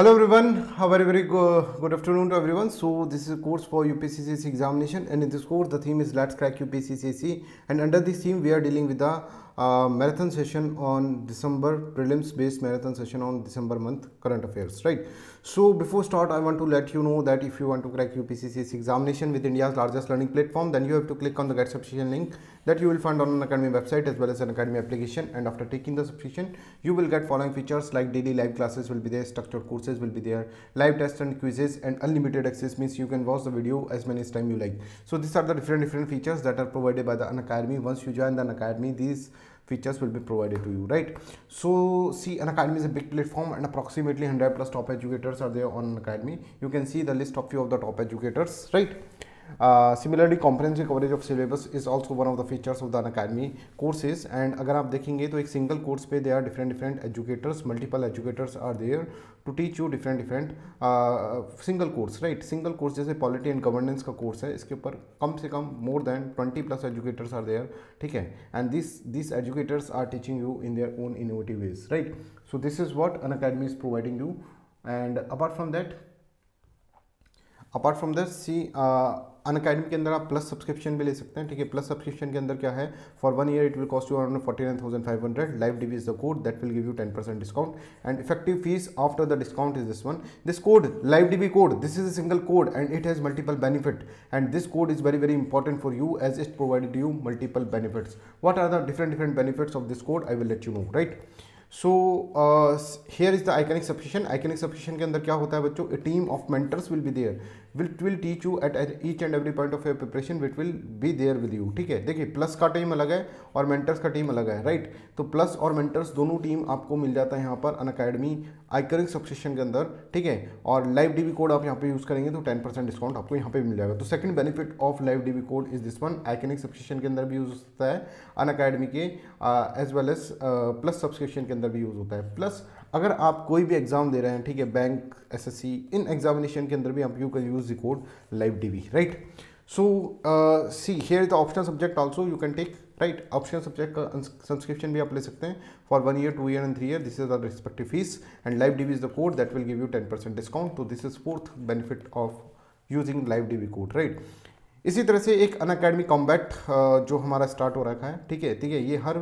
hello everyone a very very good afternoon to everyone so this is a course for upcc examination and in this course the theme is let's crack upccc and under this theme we are dealing with the uh, marathon session on December prelims based marathon session on December month current affairs right so before start I want to let you know that if you want to crack UPCC's examination with India's largest learning platform then you have to click on the get subscription link that you will find on an academy website as well as an academy application and after taking the subscription you will get following features like daily live classes will be there structured courses will be there live tests and quizzes and unlimited access means you can watch the video as many as time you like so these are the different different features that are provided by the academy once you join the academy these features will be provided to you right so see an academy is a big platform and approximately 100 plus top educators are there on academy you can see the list of few of the top educators right uh, similarly comprehensive coverage of syllabus is also one of the features of the academy courses and अगर आप देखेंगे तो एक single course there are different different educators, multiple educators are there. To teach you different different single course right single course जैसे polity and governance का course है इसके ऊपर कम से कम more than twenty plus educators are there ठीक है and this this educators are teaching you in their own innovative ways right so this is what Unacademy is providing you and apart from that apart from this see uh, Unacademy के अंदर आप plus subscription भी ले सकते हैं ठीक है plus subscription के अंदर क्या है for one year it will cost you around forty nine thousand five hundred live DV is the code that will give you ten percent discount and effective fees after the discount is this one this code live DV code this is a single code and it has multiple benefit and this code is very very important for you as it provided you multiple benefits what are the different different benefits of this code I will let you know right so here is the iconic subscription iconic subscription के अंदर क्या होता है बच्चों a team of mentors will be there with will teach you at each and every point of your preparation with will be there with you ठीक है देखिए plus का टीम अलग है और मेंटर्स का टीम अलग है राइट तो प्लस और मेंटर्स दोनों टीम आपको मिल जाता है यहाँ पर अन अकेडमी आइकरिंग सब्सक्रिप्शन के अंदर ठीक है और लाइव डी कोड आप यहाँ पे यूज़ करेंगे तो टेन परसेंट डिस्काउंट आपको यहाँ पे मिल जाएगा तो second benefit of live D code is this one iconic subscription के अंदर भी यूज़ होता है अन अकेडमी के as well as plus subscription के अंदर भी यूज़ होता है प्लस अगर आप कोई भी एग्ज़ाम दे रहे हैं ठीक है बैंक एसएससी इन एग्जामिनेशन के अंदर भी आप you can use the code live D right so see here the optional subject also you can take right optional subject का सब्सक्रिप्शन भी आप ले सकते हैं for one year two year and three year this is the respective fees and live D is the code that will give you ten percent discount तो this is fourth benefit of using live D V code, right? इसी तरह से एक अन academy combat जो हमारा start हो रखा है ठीक है ठीक है ये हर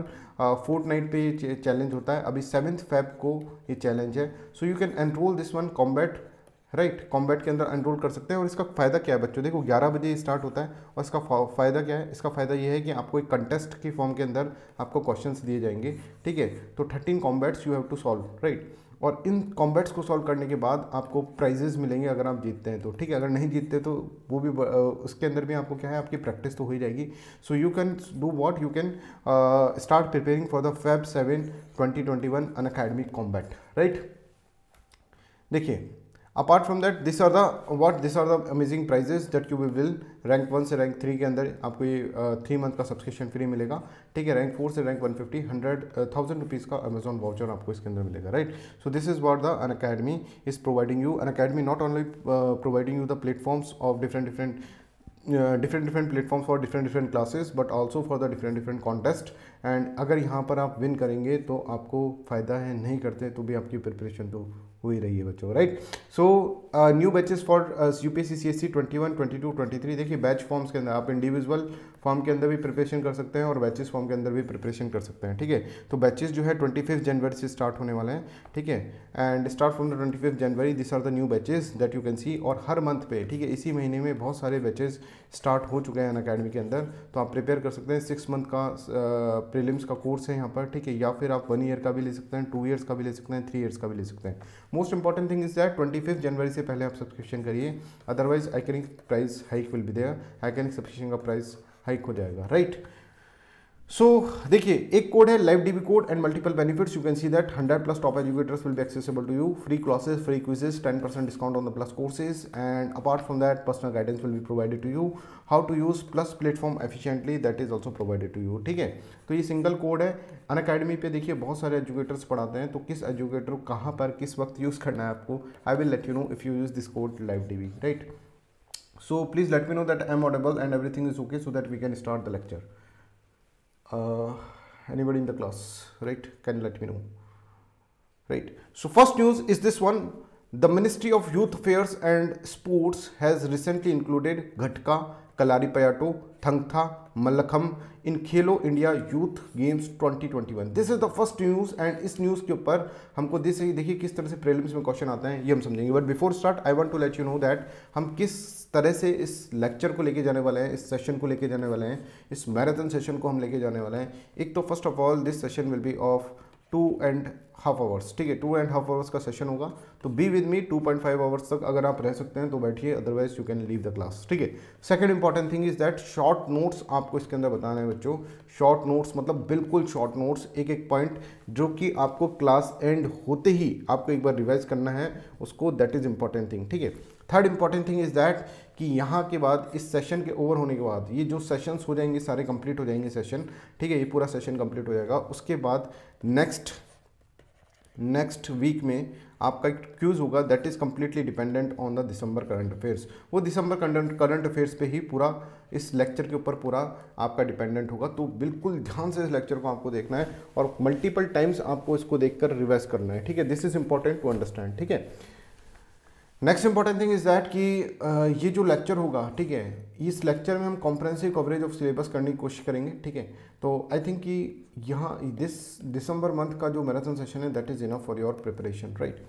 फोर्थ नाइट पर चैलेंज होता है अभी सेवन्थ फेब को ये चैलेंज है so you can enroll this one combat right combat के अंदर एनरोल कर सकते हैं और इसका फ़ायदा क्या है बच्चों देखो 11 बजे स्टार्ट होता है और इसका फ़ायदा क्या है इसका फ़ायदा यह है कि आपको एक कंटेस्ट की फॉर्म के अंदर आपको क्वेश्चंस दिए जाएंगे ठीक है तो 13 combats you have to solve right और इन कॉम्बैट्स को सॉल्व करने के बाद आपको प्राइजेज मिलेंगे अगर आप जीतते हैं तो ठीक है अगर नहीं जीतते तो वो भी उसके अंदर भी आपको क्या है आपकी प्रैक्टिस तो हो ही जाएगी so you can do what you can start preparing for the Feb seven twenty twenty one Unacademy combat right देखिए apart from that this are the what this are the amazing prizes that you we will rank one से rank three के अंदर आपको ये three month का subscription free मिलेगा ठीक है रैंक फोर से rank one fifty hundred thousand rupees का अमेजॉन वाउचर आपको इसके अंदर मिलेगा right so this is what the Unacademy is providing you Unacademy not only providing you the platforms of different different different different platform for different different classes but also for the different different contest and अगर यहाँ पर आप win करेंगे तो आपको फ़ायदा है नहीं करते तो भी आपकी प्रिपरेशन तो हुई रही है बच्चों right so new batches for U P S C C S C twenty one twenty two twenty three देखिए बैच फॉर्म्स के अंदर आप इंडिविजुअल फॉर्म के अंदर भी प्रिपरेशन कर सकते हैं और बैचेस फॉर्म के अंदर भी प्रिपरेशन कर सकते हैं ठीक है तो बैचेस जो है ट्वेंटी फिफ्थ जनवरी से स्टार्ट होने वाले हैं ठीक है and start from the twenty fifth January this are the new batches that you can see और हर मंथ पे ठीक है इसी महीने में बहुत सारे बैचेस स्टार्ट हो चुके हैं अकेडमी के अंदर तो आप प्रिपेयर कर सकते हैं सिक्स मंथ का प्रीलिम्स का कोर्स है यहाँ पर ठीक है या फिर आप वन ईयर का भी ले सकते हैं टू ईयर्स का भी ले सकते हैं थ्री ईयर्स का भी ले सकते हैं most important thing is that twenty fifth January से पहले आप सब्सक्रिप्शन करिए otherwise iconic price hike will भी देगा आइकनिक सब्सक्रिप्शन का प्राइस हाइक हो जाएगा राइट right? सो देखिए एक कोड है live DB code and multiple benefits you can see that 100 plus top educators will be accessible to you free classes free quizzes 10 percent discount on the plus courses and apart from that personal guidance will be provided to you how to use plus platform efficiently that is also provided to you ठीक है तो ये single code है अन academy पर देखिए बहुत सारे educators पढ़ाते हैं तो किस एजुकेटर को कहाँ पर किस वक्त यूज़ करना है आपको I will let you know if you use this code live DB right so please let me know that I am audible and everything is okay so that we can start the lecture uh, anybody in the class right can let me know right so first news is this one the ministry of youth affairs and sports has recently included ghatka पयाटो Thangta Mallakhamb in Khelo India Youth Games 2021 this is the first news and इस news के ऊपर हमको this देखिए किस तरह से prelims में क्वेश्चन आते हैं ये हम समझेंगे but before start I want to let you know that हम किस तरह से इस लेक्चर को लेके जाने वाले हैं इस सेशन को लेके जाने वाले हैं इस मैराथन सेशन को हम लेके जाने वाले हैं एक तो first of all this session will be of two and half hours ठीक है टू एंड हाफ आवर्स का सेशन होगा तो be with me two point five hours तक अगर आप रह सकते हैं तो बैठिए otherwise you can leave the class ठीक है second important thing is that short notes आपको इसके अंदर बताना है बच्चों शॉर्ट नोट्स मतलब बिल्कुल शॉर्ट नोट्स एक एक पॉइंट जो कि आपको क्लास एंड होते ही आपको एक बार रिवाइज करना है उसको दैट इज इंपॉर्टेंट थिंग ठीक है third important thing is that कि यहाँ के बाद इस सेशन के ओवर होने के बाद ये जो सेशंस हो जाएंगे सारे कंप्लीट हो जाएंगे सेशन ठीक है ये पूरा सेशन कंप्लीट हो जाएगा उसके बाद नेक्स्ट नेक्स्ट वीक में आपका एक क्यूज़ होगा that is completely dependent on the December current affairs वो दिसंबर करंट करंट अफेयर्स पे ही पूरा इस लेक्चर के ऊपर पूरा आपका डिपेंडेंट होगा तो बिल्कुल ध्यान से इस लेक्चर को आपको देखना है और मल्टीपल टाइम्स आपको इसको देखकर रिवाइज करना है ठीक है this is important to understand ठीक है next important thing is that कि ये जो लेक्चर होगा ठीक है इस लेक्चर में हम कॉम्प्रेंसिव कवरेज ऑफ सिलेबस करने की कोशिश करेंगे ठीक है तो आई थिंक कि यहाँ दिस दिसंबर मंथ का जो मैराथन सेशन है that is enough for your preparation right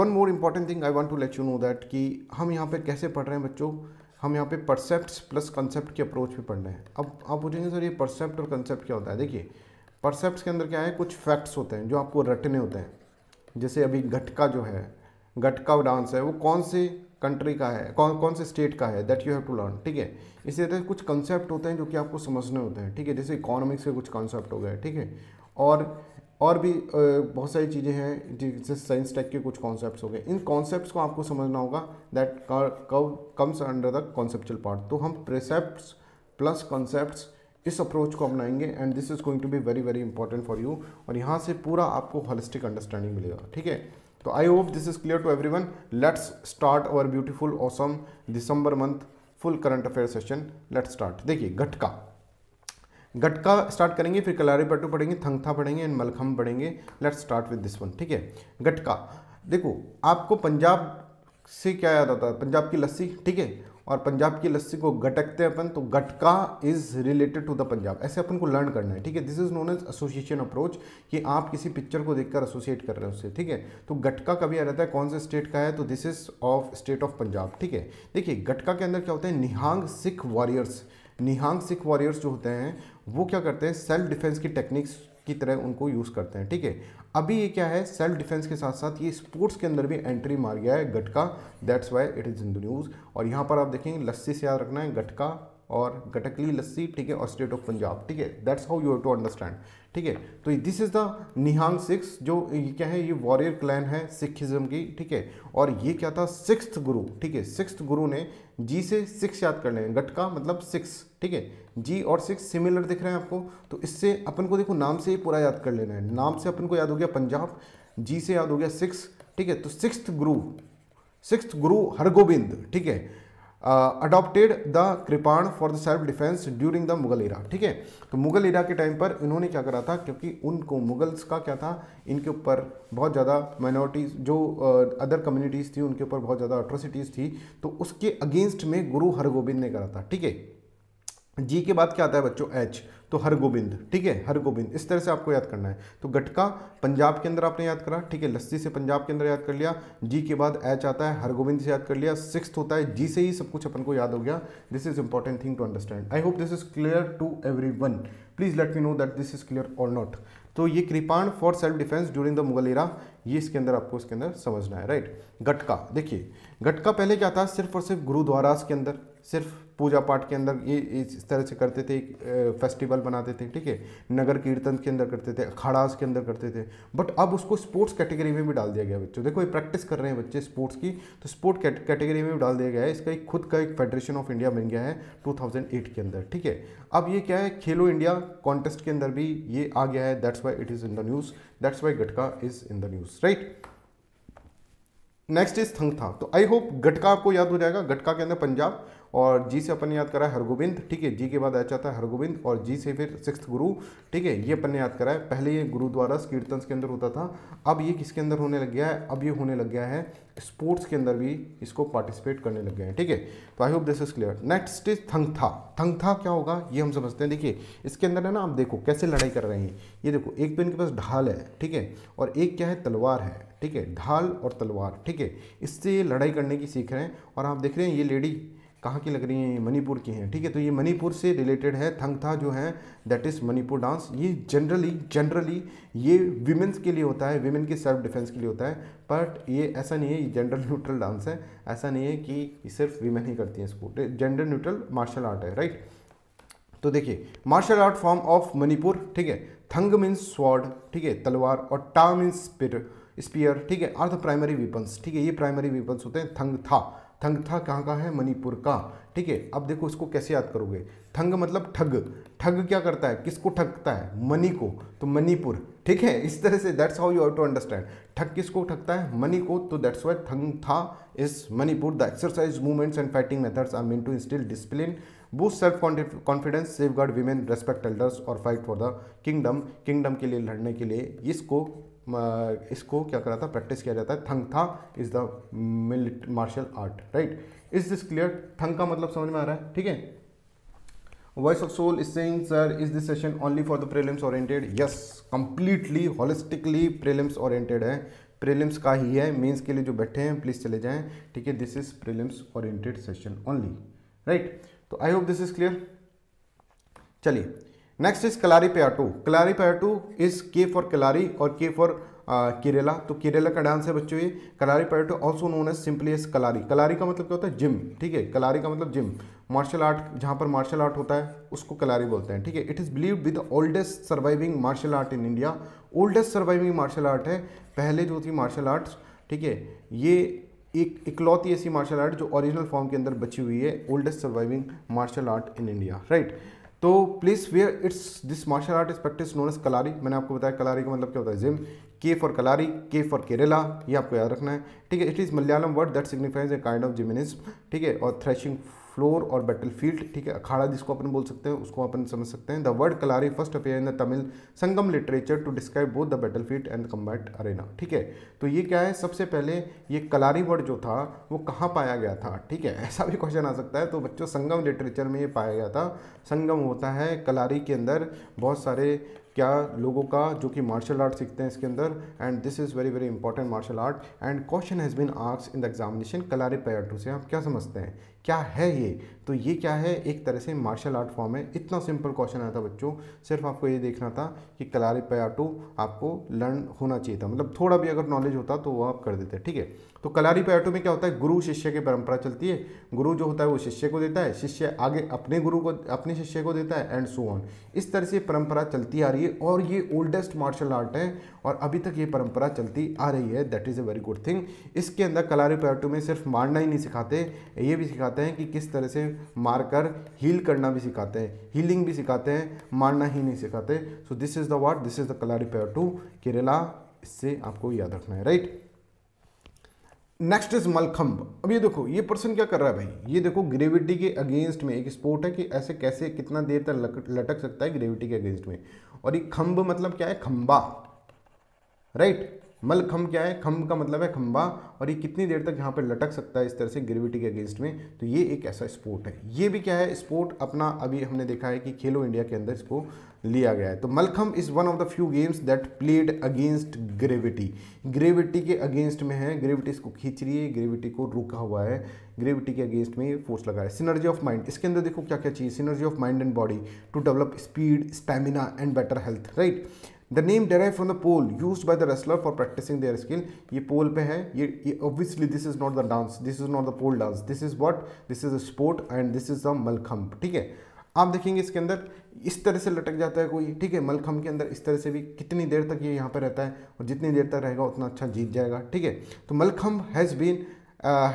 one more important thing I want to let you know that कि हम यहाँ पे कैसे पढ़ रहे हैं बच्चों हम यहाँ पे परसेप्ट प्लस कंसेप्ट की अप्रोच पे पढ़ रहे हैं अब आप पूछेंगे सर ये परसेप्ट और कंसेप्ट क्या होता है देखिए परसेप्ट के अंदर क्या है कुछ फैक्ट्स होते हैं जो आपको रटने होते हैं जैसे अभी घटका जो है गटकाव डांस है वो कौन से कंट्री का है कौन कौन से स्टेट का है that you have to learn ठीक है इसी तरह कुछ कंसेप्ट होते हैं जो कि आपको समझने होते हैं ठीक है जैसे इकोनॉमिक्स के कुछ कॉन्सेप्ट हो गए ठीक है और और भी बहुत सारी चीज़ें हैं जैसे साइंस टेक के कुछ कॉन्सेप्ट्स हो गए इन कॉन्सेप्ट्स को आपको समझना होगा that comes under the conceptual part तो हम प्रेसेप्ट प्लस कॉन्सेप्ट इस अप्रोच को अपनाएंगे and this is going to be very very important for you और यहाँ से पूरा आपको होलिस्टिक अंडरस्टैंडिंग मिलेगा ठीक है तो I hope this is clear to everyone let's start our beautiful awesome December month full current affair session let's start देखिए घटका घटका स्टार्ट करेंगे फिर कलारी पट्टू पढ़ेंगे थंगथा पढ़ेंगे एंड मलखम पढ़ेंगे let's start with this one ठीक है घटका देखो आपको पंजाब से क्या याद आता है पंजाब की लस्सी ठीक है और पंजाब की लस्सी को गटकते हैं अपन तो gatka is related to the Punjab ऐसे अपन को लर्न करना है ठीक है this is known as association approach कि आप किसी पिक्चर को देखकर एसोसिएट कर रहे हैं उससे ठीक है तो गटका कभी आ जाता है कौन से स्टेट का है तो this is of state of Punjab ठीक है देखिए गटका के अंदर क्या होता है निहांग सिख वॉरियर्स निहांग सिख वॉरियर्स जो होते हैं वो क्या करते हैं सेल्फ डिफेंस की टेक्निक्स की तरह उनको यूज़ करते हैं ठीक है अभी ये क्या है सेल्फ डिफेंस के साथ साथ ये स्पोर्ट्स के अंदर भी एंट्री मार गया है gatka that's why it is in the news और यहाँ पर आप देखेंगे लस्सी से याद रखना है गटका और गटकली लस्सी ठीक है और स्टेट ऑफ पंजाब ठीक है that's how you have to understand ठीक है तो this is the Nihang Sikhs जो ये क्या है ये वॉरियर क्लैन है सिखिज़म की ठीक है और ये क्या था सिक्स गुरु ठीक है सिक्स गुरु ने जी से सिक्स याद कर लें गटका मतलब सिक्स ठीक है जी और सिक्स सिमिलर दिख रहे हैं आपको तो इससे अपन को देखो नाम से ही पूरा याद कर लेना है नाम से अपन को याद हो गया पंजाब जी से याद हो गया सिक्स ठीक है तो सिक्स गुरु सिक्स गुरु हरगोबिंद ठीक है adopted the kirpan for the self defence during the Mughal era ठीक है तो मुगल इरा के टाइम पर इन्होंने क्या करा था क्योंकि उनको मुगल्स का क्या था इनके ऊपर बहुत ज़्यादा माइनॉरिटीज़ जो अदर uh, कम्युनिटीज़ थी उनके ऊपर बहुत ज़्यादा अट्रोसिटीज़ थी तो उसके अगेंस्ट में गुरु हरगोबिंद ने करा था ठीक है जी के बाद क्या आता है बच्चों एच तो हरगोबिंद ठीक है हरगोबिंद इस तरह से आपको याद करना है तो गटका पंजाब के अंदर आपने याद करा ठीक है लस्सी से पंजाब के अंदर याद कर लिया जी के बाद एच आता है हरगोबिंद से याद कर लिया सिक्स होता है जी से ही सब कुछ अपन को याद हो गया this is important thing to understand I hope this is clear to everyone please let me know that this is clear और नॉट तो ये kirpan for self defence during the Mughal era ये इसके अंदर आपको इसके अंदर समझना है राइट गटका देखिए गटका पहले क्या था सिर्फ और सिर्फ गुरुद्वारा के अंदर सिर्फ पूजा पाठ के अंदर ये इस तरह से करते थे एक फेस्टिवल बनाते थे ठीक है नगर कीर्तन के अंदर करते थे अखाड़ास के अंदर करते थे बट अब उसको स्पोर्ट्स कैटेगरी में भी डाल दिया गया बच्चों देखो ये प्रैक्टिस कर रहे हैं बच्चे स्पोर्ट्स की तो स्पोर्ट कैटेगरी में भी डाल दिया गया है इसका एक खुद का एक फेडरेशन ऑफ इंडिया बन गया है टू के अंदर ठीक है अब ये क्या है खेलो इंडिया कॉन्टेस्ट के अंदर भी ये आ गया है that's why it is in the news that's why gatka is in the news right next is था तो आई होप गटका आपको याद हो जाएगा गटका के अंदर पंजाब और जी से अपन याद करा है हरगोविंद ठीक है जी के बाद आया जाता है हरगोविंद और जी से फिर सिक्स गुरु ठीक है ये अपन ने याद करा है पहले ये गुरुद्वारा कीर्तन के अंदर होता था अब ये किसके अंदर होने लग गया है अब ये होने लग गया है स्पोर्ट्स के अंदर भी इसको पार्टिसिपेट करने लग गए हैं ठीक है तो I hope this is clear next is Thang-Ta Thang-Ta क्या होगा ये हम समझते हैं देखिए इसके अंदर है ना आप देखो कैसे लड़ाई कर रहे हैं ये देखो एक तो इनके पास ढाल है ठीक है और एक क्या है तलवार है ठीक है ढाल और तलवार ठीक है इससे लड़ाई करने की सीख रहे हैं और आप देख रहे हैं ये लेडी कहाँ की लग रही हैं ये मणिपुर की हैं ठीक है तो ये मणिपुर से रिलेटेड है थंगथा जो है दैट इज़ मणिपुर डांस ये जनरली जनरली ये वीमेंस के लिए होता है वीमेन के सेल्फ डिफेंस के लिए होता है बट ये ऐसा नहीं है ये जेंडर न्यूट्रल डांस है ऐसा नहीं है कि सिर्फ वीमेन ही करती हैं इसको जेंडर न्यूट्रल मार्शल आर्ट है राइट तो देखिए martial art form of Manipur ठीक है थंग मीन्स स्वाड ठीक है तलवार और टा मीन्स स्पिर स्पियर ठीक है आर द प्राइमरी वीपन्स ठीक है ये प्राइमरी वीपन्स होते हैं थंग था थंगथा कहाँ का है मणिपुर का ठीक है अब देखो इसको कैसे याद करोगे थंग मतलब ठग ठग क्या करता है किसको ठगता है मनी को तो मणिपुर ठीक है इस तरह से that's how you to understand ठग किसको ठगता है मनी को तो that's why Thang-Ta is Manipur the exercise movements and fighting methods are mean to instil discipline boost self confidence safeguard women respect elders और fight for the kingdom kingdom के लिए लड़ने के लिए इसको इसको क्या करा था प्रैक्टिस किया जाता है थंग था इज द मिलिट martial art right is this clear Thang का मतलब समझ में आ रहा है ठीक है voice of soul is saying sir is this session only for the prelims oriented yes completely holistically prelims oriented है प्रीलिम्स का ही है मेंस के लिए जो बैठे हैं प्लीज़ चले जाएं ठीक है this is prelims oriented session only right तो I hope this is clear चलिए next is Kalari payattu Kalari payattu is K for Kalari और के फॉर केरेला तो केरेला का डांस है बच्चों ये Kalari payattu also known as simply as Kalari Kalari का मतलब क्या होता है जिम ठीक है कलारी का मतलब जिम मार्शल आर्ट जहाँ पर मार्शल आर्ट होता है उसको कलारी बोलते हैं ठीक है it is believe with oldest surviving martial art in India oldest surviving martial art है पहले जो थी मार्शल आर्ट्स ठीक है ये एक इकलौती ऐसी मार्शल आर्ट जो ओरिजिनल फॉर्म के अंदर बची हुई है oldest surviving martial art in India right तो please where it's this martial art is practice known as Kalari मैंने आपको बताया कलारी का मतलब क्या होता है जिम के फॉर कलारी के फॉर केरला ये आपको याद रखना है ठीक है it is Malayalam word that signifies a kind of gymnasium ठीक है और थ्रेशिंग फ्लोर और बैटल फील्ड ठीक है अखाड़ा जिसको अपन बोल सकते हैं उसको अपन समझ सकते हैं the word Kalari first appear in the Tamil Sangam literature to describe both the battle field and combat arena ठीक है तो ये क्या है सबसे पहले ये कलारी वर्ड जो था वो कहाँ पाया गया था ठीक है ऐसा भी क्वेश्चन आ सकता है तो बच्चों संगम लिटरेचर में ये पाया गया था संगम होता है कलारी के अंदर बहुत सारे क्या लोगों का जो कि मार्शल आर्ट सीखते हैं इसके अंदर and this is very very important martial art and question has been आर्क्स in the examination Kalari payattu से आप क्या समझते हैं क्या है ये तो ये क्या है एक तरह से मार्शल आर्ट फॉर्म है इतना सिंपल क्वेश्चन आया था बच्चों सिर्फ आपको ये देखना था कि कलारी पयाटू आपको लर्न होना चाहिए था मतलब थोड़ा भी अगर नॉलेज होता तो वो आप कर देते ठीक है तो कलारी पयाटू में क्या होता है गुरु शिष्य की परंपरा चलती है गुरु जो होता है वो शिष्य को देता है शिष्य आगे अपने गुरु को अपने शिष्य को देता है एंड सो ऑन इस तरह से परंपरा चलती आ रही है और ये ओल्डेस्ट मार्शल आर्ट है और अभी तक ये परंपरा चलती आ रही है that is a very good thing इसके अंदर कलारी पयाटू में सिर्फ मारना ही नहीं सिखाते ये भी सिखाते हैं कि किस तरह से मारकर हील करना भी सिखाते हैं हीलिंग भी सिखाते हैं मारना ही नहीं सिखाते so this is the word this is the Kalari payattu Kerala इससे आपको याद रखना है राइट नेक्स्ट इज मलखम्ब अब ये देखो ये पर्सन क्या कर रहा है भाई ये देखो ग्रेविटी के अगेंस्ट में एक स्पोर्ट है कि ऐसे कैसे कितना देर तक लटक सकता है ग्रेविटी के अगेंस्ट में और ये खम्ब मतलब क्या है खम्बा राइट right? मल खम क्या है खम का मतलब है खम्बा और ये कितनी देर तक यहाँ पर लटक सकता है इस तरह से ग्रेविटी के अगेंस्ट में तो ये एक ऐसा स्पोर्ट है ये भी क्या है स्पोर्ट अपना अभी हमने देखा है कि खेलो इंडिया के अंदर इसको लिया गया है तो mallakhamb is one of the few games that played against gravity gravity के अगेंस्ट में है ग्रेविटी इसको खींच रही है ग्रेविटी को रोका हुआ है ग्रेविटी के अगेंस्ट में फोर्स लगा है सिनर्जी ऑफ माइंड इसके अंदर देखो क्या क्या चाहिए synergy of mind and body to develop speed stamina and better health right the name derive from the pole use by the wrestler for practising their skill ये pole पे है ये obviously this is not the dance this is not the pole dance this is what this is a sport and this is the mallakhamb ठीक है आप देखेंगे इसके अंदर इस तरह से लटक जाता है कोई ठीक है मलखम के अंदर इस तरह से भी कितनी देर तक ये यहाँ पर रहता है और जितनी देर तक रहेगा उतना अच्छा जीत जाएगा ठीक है तो mallakhamb has been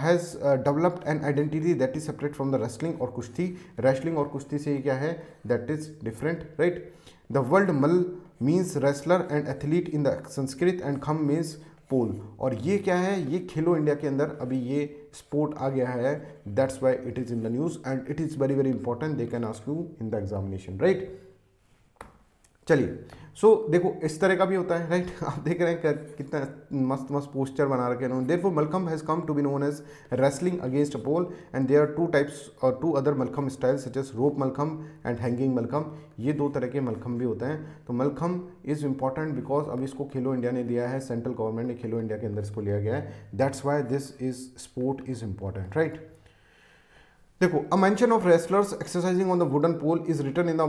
has developed an identity that is separate from the wrestling और कुश्ती रेस्लिंग और कुश्ती से ही क्या है that is different right the world mal means wrestler and athlete in the Sanskrit and khamb means pole और ये क्या है ये खेलो इंडिया के अंदर अभी ये स्पोर्ट आ गया है that's why it is in the news and it is very very important they can ask you in the examination right चलिए सो so, देखो इस तरह का भी होता है राइट आप देख रहे हैं कर, कितना मस्त मस्त पोस्टर बना रखे उन्होंने therefore mallakhamb has come to be known as wrestling against a pole and there are two types और two other mallakhamb style such as rope mallakhamb and hanging mallakhamb ये दो तरह के मलखम भी होते हैं तो मलखम इज़ इंपॉर्टेंट बिकॉज अब इसको खेलो इंडिया ने दिया है सेंट्रल गवर्नमेंट ने खेलो इंडिया के अंदर इसको लिया गया है that's why this is sport is important right देखो a mention of wrestlers exercising on the wooden pole is written in the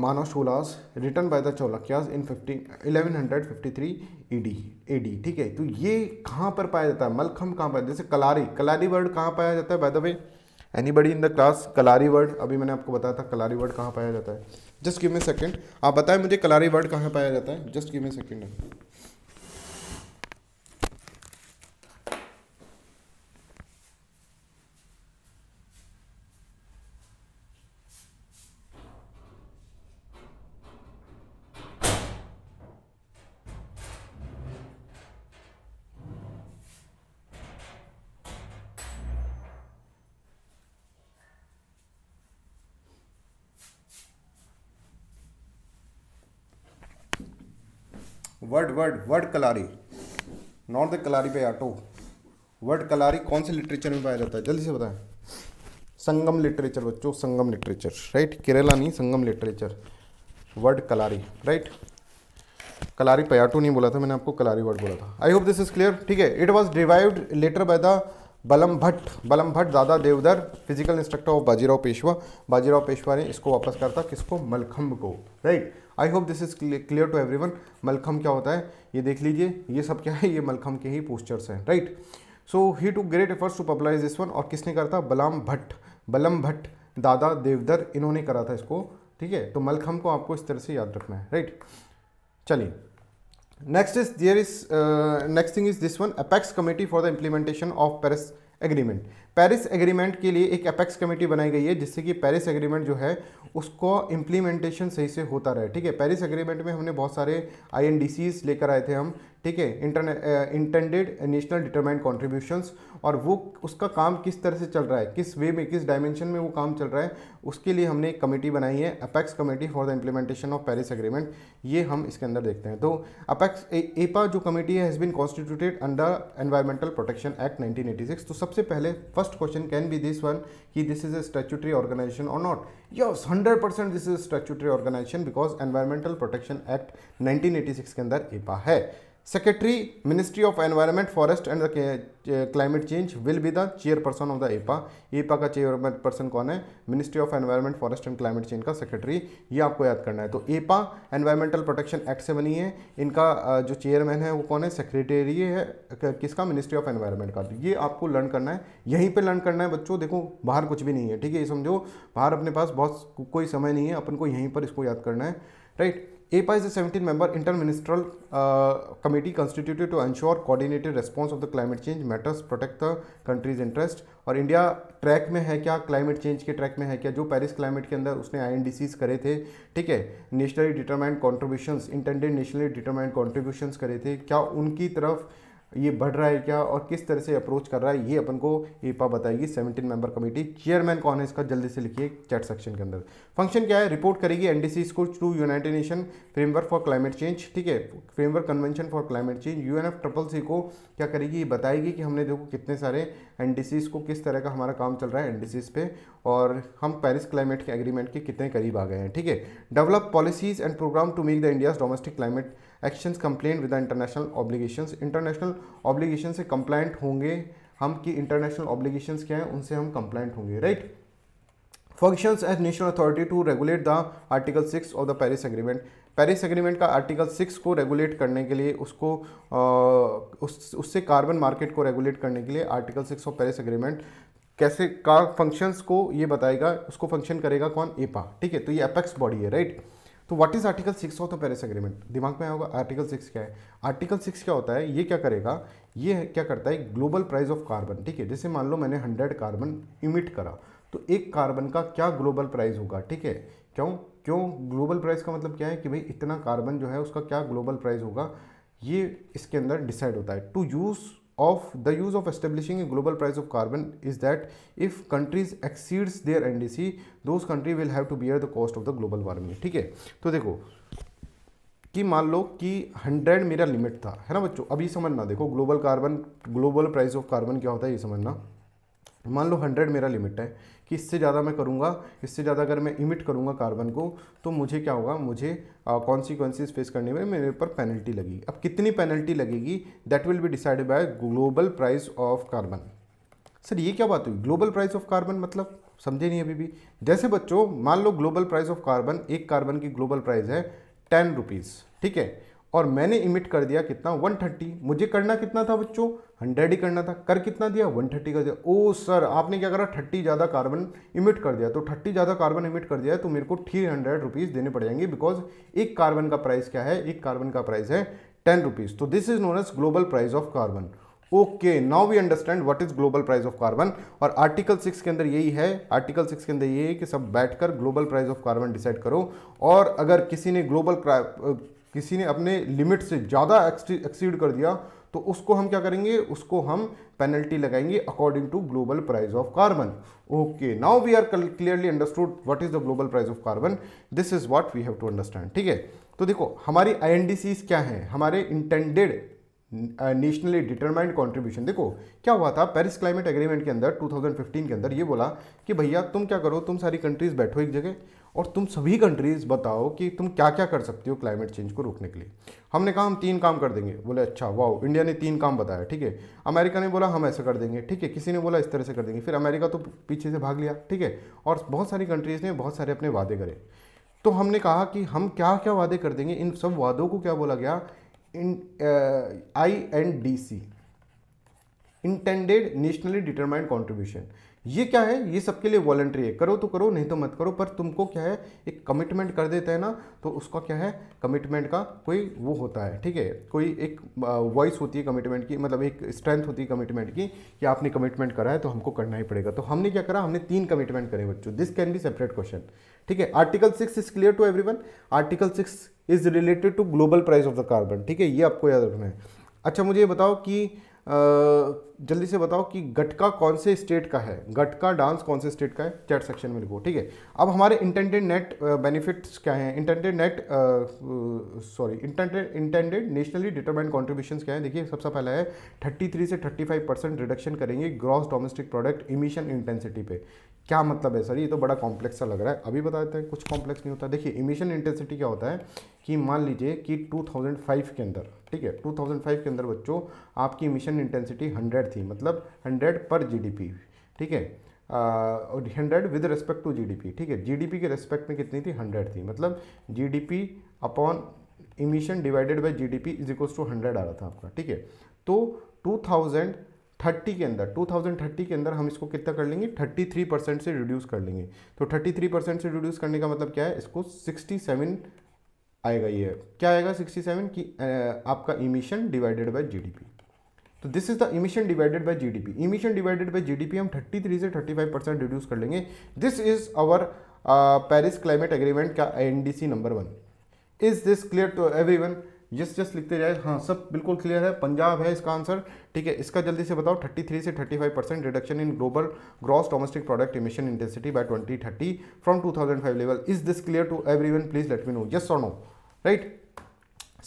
Manasollasa written by the Chalukyas in hundred fifty three E D A D ठीक है तो ये कहाँ पर पाया जाता है मलखम कहाँ पाया जैसे कलारी कलारी वर्ड कहाँ पाया जाता है by the way anybody in the class Kalari word अभी मैंने आपको बताया था कलारी वर्ड कहाँ पाया जाता है जस्ट गिव मे सेकेंड आप बताएं मुझे कलारी वर्ड कहाँ पाया जाता है just give me second word word word Kalari not the Kalari payattu word कलारी कौन से लिटरेचर में पाया जाता है जल्दी से बताएं संगम लिटरेचर बच्चों संगम लिटरेचर राइट केरला नहीं Sangam literature word Kalari right Kalari payattu नहीं बोला था मैंने आपको कलारी वर्ड बोला था I hope this is clear ठीक है it was revived later by the Balam Bhatt Balam Bhatt Dada Deodhar physical instructor of Bajirao Peshwa Bajirao Peshwa ने इसको वापस करता किसको मलखम्ब को right I hope this is clear to one mallakhamb क्या होता है ये देख लीजिए ये सब क्या है ये मलखम के ही पोस्टर्स हैं right so he took great efforts to publicise this one और किसने करा था बलाम भट्ट बलम भट्ट दादा देवधर इन्होंने करा था इसको ठीक है तो मलखम को आपको इस तरह से याद रखना है राइट चलिए next is there is next thing is this one apex committee for the implementation of Paris agreement Paris agreement के लिए एक अपेक्स कमेटी बनाई गई है जिससे कि पेरिस एग्रीमेंट जो है उसको इम्प्लीमेंटेशन सही से होता रहे ठीक है पेरिस एग्रीमेंट में हमने बहुत सारे आई लेकर आए थे हम ठीक है इंटेंडेड नेशनल डिटरमाइंड कॉन्ट्रीब्यूशंस और वो उसका काम किस तरह से चल रहा है किस वे में किस डायमेंशन में वो काम चल रहा है उसके लिए हमने एक कमेटी बनाई है apex committee for the implementation of Paris agreement ये हम इसके अंदर देखते हैं तो अपेक्स एपा जो committee has been constituted under environmental protection act nineteen तो सबसे पहले first question can be this one कि this is a statutory organisation और not yes hundred percent this is statutory organisation because environmental protection act six के अंदर APA है secretary ministry of environment forest and climate change will be the chairperson of the APA APA का chairman person कौन है ministry of environment forest and climate change का secretary ये आपको याद करना है तो एपा एनवायरमेंटल प्रोटेक्शन एक्ट से बनी है इनका जो चेयरमैन है वो कौन है सेक्रेटरी है किसका मिनिस्ट्री ऑफ एनवायरमेंट का ये आपको लर्न करना है यहीं पर लर्न करना है बच्चों देखो बाहर कुछ भी नहीं है ठीक है ये समझो बाहर अपने पास बहुत कोई समय नहीं है अपन को यहीं पर इसको याद करना है right right? APA is a 17-member interministerial uh, committee constituted to ensure coordinated response of the climate change matters, protect the country's interest. और इंडिया ट्रैक में है क्या क्लाइमेट चेंज के ट्रैक में है क्या जो पेरिस क्लाइमेट के अंदर उसने आई करे थे ठीक है nationally determined contributions intended nationally determined contributions करे थे क्या उनकी तरफ ये बढ़ रहा है क्या और किस तरह से अप्रोच कर रहा है ये अपन को ईपा बताएगी सेवनटीन मेंबर कमेटी चेयरमैन कौन है इसका जल्दी से लिखिए चैट सेक्शन के अंदर फंक्शन क्या है रिपोर्ट करेगी एनडीसी को to United Nation framework for climate change ठीक है framework convention for climate change U triple C को क्या करेगी बताएगी कि हमने देखो कितने सारे एन को किस तरह का हमारा काम चल रहा है एन पे और हम पेरिस क्लाइमेट के एग्रीमेंट के कितने करीब आ गए हैं ठीक है develop policies and programme to make the India's domestic climate actions complaint with the international obligations international obligation से कंप्लाइंट होंगे हम कि इंटरनेशनल ऑब्लिगेशंस क्या हैं उनसे हम कंप्लाइंट होंगे right functions as national authority to regulate the article six of the Paris agreement Paris agreement का आर्टिकल सिक्स को रेगुलेट करने के लिए उसको आ, उस उससे कार्बन मार्केट को रेगुलेट करने के लिए article six of Paris agreement कैसे का फंक्शंस को ये बताएगा उसको फंक्शन करेगा कौन एपा ठीक है तो ये अपेक्स बॉडी है राइट तो what is article six of the Paris agreement दिमाग में आया होगा आर्टिकल सिक्स क्या है आर्टिकल सिक्स क्या होता है ये क्या करेगा ये क्या करता है ग्लोबल प्राइस ऑफ कार्बन ठीक है जैसे मान लो मैंने हंड्रेड कार्बन इमिट करा तो एक कार्बन का क्या ग्लोबल प्राइस होगा ठीक है क्यों क्यों ग्लोबल प्राइस का मतलब क्या है कि भाई इतना कार्बन जो है उसका क्या ग्लोबल प्राइस होगा ये इसके अंदर डिसाइड होता है to use of the use of establishing a global price of carbon is that if countries exceeds their NDC, those country will have to bear the cost of the global warming. ठीक है तो देखो कि मान लो कि 100 मेरा limit था है ना बच्चों अभी समझना देखो global carbon global price of carbon क्या होता है ये समझना मान लो 100 मेरा लिमिट है कि इससे ज़्यादा मैं करूँगा इससे ज़्यादा अगर मैं इमिट करूँगा कार्बन को तो मुझे क्या होगा मुझे कॉन्सिक्वेंसेज फेस करने में मेरे ऊपर पेनल्टी लगेगी अब कितनी पेनल्टी लगेगी that will be decided by global price of carbon sir ये क्या बात हुई ग्लोबल प्राइस ऑफ कार्बन मतलब समझे नहीं अभी भी जैसे बच्चों मान लो ग्लोबल प्राइस ऑफ कार्बन एक कार्बन की ग्लोबल प्राइस है टेन रुपीज़ ठीक है और मैंने इमिट कर दिया कितना वन थर्टी मुझे करना कितना था बच्चों हंड्रेड ही करना था कर कितना दिया वन थर्टी का दिया ओ सर आपने क्या करा थर्टी ज़्यादा कार्बन इमिट कर दिया तो थर्टी ज़्यादा कार्बन इमिट कर दिया है तो मेरे को थ्री हंड्रेड रुपीज़ देने पड़ जाएंगे बिकॉज एक कार्बन का प्राइस क्या है एक कार्बन का प्राइस है टेन रुपीज़ तो this is known as global price of carbon okay now we understand what is global price of carbon और आर्टिकल सिक्स के अंदर यही है आर्टिकल सिक्स के अंदर ये है कि सब बैठकर global price of carbon decide करो और अगर किसी ने ग्लोबल किसी ने अपने लिमिट से ज़्यादा एक्सीड कर दिया तो उसको हम क्या करेंगे उसको हम पेनल्टी लगाएंगे according to global price of carbon okay now we are clearly understood what is the global price of carbon this is what we have to understand ठीक है तो देखो हमारी आई क्या हैं हमारे इंटेंडेड नेशनली डिटरमाइंड कॉन्ट्रीब्यूशन देखो क्या हुआ था पेरिस क्लाइमेट एग्रीमेंट के अंदर 2015 के अंदर ये बोला कि भैया तुम क्या करो तुम सारी कंट्रीज बैठो एक जगह और तुम सभी कंट्रीज़ बताओ कि तुम क्या क्या कर सकती हो क्लाइमेट चेंज को रोकने के लिए हमने कहा हम तीन काम कर देंगे बोले अच्छा वाओ इंडिया ने तीन काम बताया ठीक है अमेरिका ने बोला हम ऐसे कर देंगे ठीक है किसी ने बोला इस तरह से कर देंगे फिर अमेरिका तो पीछे से भाग लिया ठीक है और बहुत सारी कंट्रीज़ ने बहुत सारे अपने वादे करे तो हमने कहा कि हम क्या क्या वादे कर देंगे इन सब वादों को क्या बोला गया in I N D C intended nationally determined contribution ये क्या है ये सबके लिए वॉलेंट्री है करो तो करो नहीं तो मत करो पर तुमको क्या है एक कमिटमेंट कर देते हैं ना तो उसका क्या है कमिटमेंट का कोई वो होता है ठीक है कोई एक वॉइस होती है कमिटमेंट की मतलब एक स्ट्रेंथ होती है कमिटमेंट की कि आपने कमिटमेंट करा है तो हमको करना ही पड़ेगा तो हमने क्या करा हमने तीन कमिटमेंट करे बच्चों this can be separate question ठीक है article six is clear to every article six is related to global price of the carbon ठीक है ये आपको याद रखना है अच्छा मुझे ये बताओ कि जल्दी से बताओ कि गटका कौन से स्टेट का है गटका डांस कौन से स्टेट का है चैट सेक्शन में लिखो ठीक है अब हमारे इंटेंडेड नेट बेनिफिट्स क्या हैं intended net sorry intended intended nationally determined contribution क्या है देखिए सबसे पहला है 33 से 35 परसेंट रिडक्शन करेंगे gross domestic product emission intensity पे क्या मतलब है सर ये तो बड़ा कॉम्प्लेक्स सा लग रहा है अभी बता देते हैं कुछ कॉम्प्लेक्स नहीं होता देखिए इमिशन इंटेंसिटी क्या होता है कि मान लीजिए कि 2005 के अंदर ठीक है 2005 के अंदर बच्चों आपकी मिशन इंटेंसिटी 100 थी मतलब 100 पर जीडीपी ठीक है और hundred with respect to GDP ठीक है जीडीपी के रेस्पेक्ट में कितनी थी हंड्रेड थी मतलब GDP upon emission divided by GDP is equals to hundred आ रहा था आपका ठीक है तो टू थाउजेंड थर्टी के अंदर 2030 के अंदर हम इसको कितना कर लेंगे 33 परसेंट से रिड्यूस कर लेंगे तो थ्री परसेंट से रिड्यूस करने का मतलब क्या है इसको सेवन आएगा ये क्या आएगा 67 कि आपका इमिशन डिवाइडेड बाय जीडीपी तो this is the emission divided by GDP emission divided by GDP हम 33 से 35 परसेंट रिड्यूस कर लेंगे this is our Paris climate agreement का NDC number one is this clear to everyone yes yes लिखते जाए हाँ सब बिल्कुल क्लियर है पंजाब है इसका आंसर ठीक है इसका जल्दी से बताओ 33 से 35 percent reduction in global gross domestic product emission intensity by 2030 from 2005 level is this clear to everyone please let me know yes और no right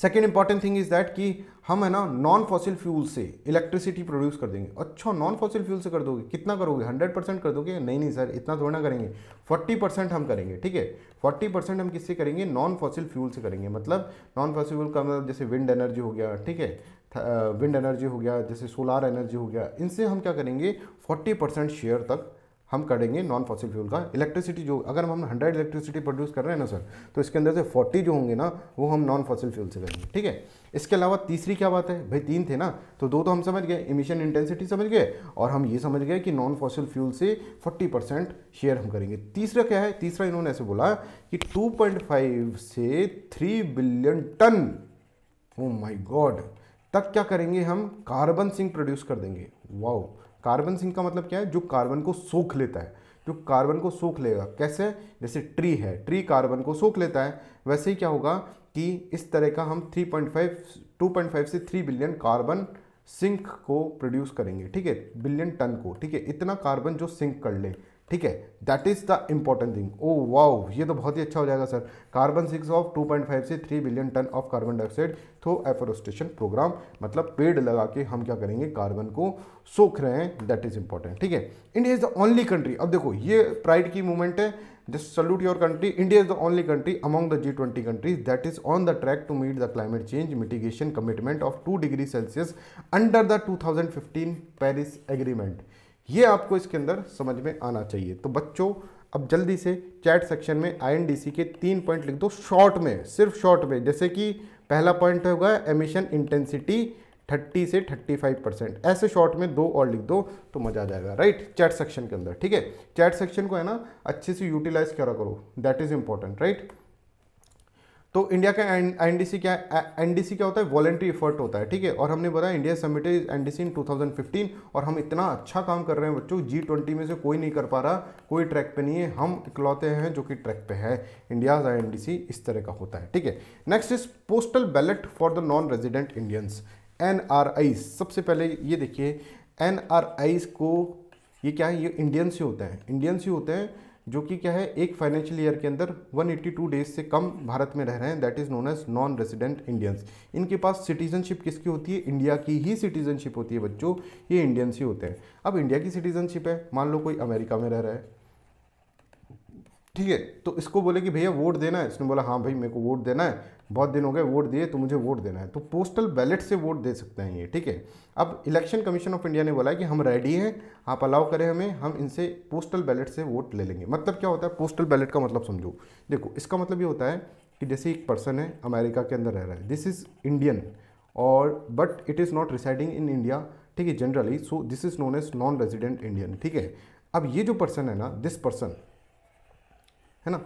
second important thing is that की हम है ना नॉन फॉसिल फ्यूल से electricity produce कर देंगे अच्छा non fossil fuel से कर दोगे कितना करोगे हंड्रेड परसेंट कर दोगे नहीं नहीं सर इतना थोड़ा ना करेंगे फोर्टी परसेंट हम करेंगे ठीक है फोर्टी परसेंट हम किससे करेंगे नॉन फॉसिल फ्यूल से करेंगे मतलब नॉन फॉसिल फ्यूल का मतलब जैसे विंड एनर्जी हो गया ठीक है विंड एनर्जी uh, हो गया जैसे सोलार एनर्जी हो गया इनसे हम क्या करेंगे फोर्टी परसेंट शेयर तक हम करेंगे नॉन फॉसिल फ्यूल का इलेक्ट्रिसिटी जो अगर हम हंड्रेड इलेक्ट्रिसिटी प्रोड्यूस कर रहे हैं ना सर तो इसके अंदर से फोर्टी जो होंगे ना वो हम नॉन फॉसिल फ्यूल से करेंगे ठीक है इसके अलावा तीसरी क्या बात है भाई तीन थे ना तो दो तो हम समझ गए इमिशन इंटेंसिटी समझ गए और हम ये समझ गए कि नॉन फॉसिल फ्यूल से फोर्टी परसेंट शेयर हम करेंगे तीसरा क्या है तीसरा इन्होंने ऐसे बोला कि टू से three billion ton oh my god तक क्या करेंगे हम कार्बन सिंक प्रोड्यूस कर देंगे वाओ कार्बन सिंक का मतलब क्या है जो कार्बन को सोख लेता है जो कार्बन को सोख लेगा कैसे जैसे ट्री है ट्री कार्बन को सोख लेता है वैसे ही क्या होगा कि इस तरह का हम 3.5 2.5 से 3 बिलियन कार्बन सिंक को प्रोड्यूस करेंगे ठीक है बिलियन टन को ठीक है इतना कार्बन जो सिंक कर ले ठीक है that is the important thing oh wow ये तो बहुत ही अच्छा हो जाएगा सर कार्बन सिक्स ऑफ 2.5 से 3 billion ton of carbon dioxide through afforestation programme मतलब पेड़ लगा के हम क्या करेंगे कार्बन को सोख रहे हैं दैट इज़ इंपॉर्टेंट ठीक है India is the only country अब देखो ये प्राइड की मूवमेंट है just salute your country India is the only country among the G twenty countries that is on the track to meet the climate change mitigation commitment of two degree Celsius under the two thousand fifteen Paris agreement ये आपको इसके अंदर समझ में आना चाहिए तो बच्चों अब जल्दी से चैट सेक्शन में आईएनडीसी के तीन पॉइंट लिख दो शॉर्ट में सिर्फ शॉर्ट में जैसे कि पहला पॉइंट होगा एमिशन इंटेंसिटी 30 से 35 परसेंट ऐसे शॉर्ट में दो और लिख दो तो मज़ा आ जाएगा राइट चैट सेक्शन के अंदर ठीक है चैट सेक्शन को है ना अच्छे से यूटिलाइज करा करो दैट इज़ इंपॉर्टेंट राइट तो इंडिया का सी क्या सी क्या होता है वॉलेंट्री एफर्ट होता है ठीक है और हमने बताया India N D C in two thousand fifteen और हम इतना अच्छा काम कर रहे हैं बच्चों जी ट्वेंटी में से कोई नहीं कर पा रहा कोई ट्रैक पे नहीं है हम इकलौते हैं जो कि ट्रैक पे है इंडिया का एन इस तरह का होता है ठीक है next is postal ballot for the non resident Indians and सबसे पहले ये देखिए एन को ये क्या है ये इंडियंस ही होते हैं इंडियंस ही होते हैं जो कि क्या है एक फाइनेंशियल ईयर के अंदर 182 डेज से कम भारत में रह रहे हैं that is known as non resident Indians इनके पास सिटीजनशिप किसकी होती है इंडिया की ही सिटीजनशिप होती है बच्चों ये इंडियंस ही होते हैं अब इंडिया की सिटीजनशिप है मान लो कोई अमेरिका में रह रहा है ठीक है तो इसको बोले कि भैया वोट देना है इसने बोला हाँ भाई मेरे को वोट देना है बहुत दिन हो गए वोट दिए तो मुझे वोट देना है तो पोस्टल बैलेट से वोट दे सकते हैं ये ठीक है अब इलेक्शन कमीशन ऑफ इंडिया ने बोला कि हम रेडी हैं आप अलाउ करें हमें हम इनसे पोस्टल बैलेट से वोट ले लेंगे मतलब क्या होता है पोस्टल बैलेट का मतलब समझो देखो इसका मतलब ये होता है कि जैसे एक पर्सन है अमेरिका के अंदर रह रहा है दिस इज़ इंडियन और but it is not residing in India ठीक है generally so this is known as non resident Indian ठीक है अब ये जो पर्सन है ना दिस पर्सन है ना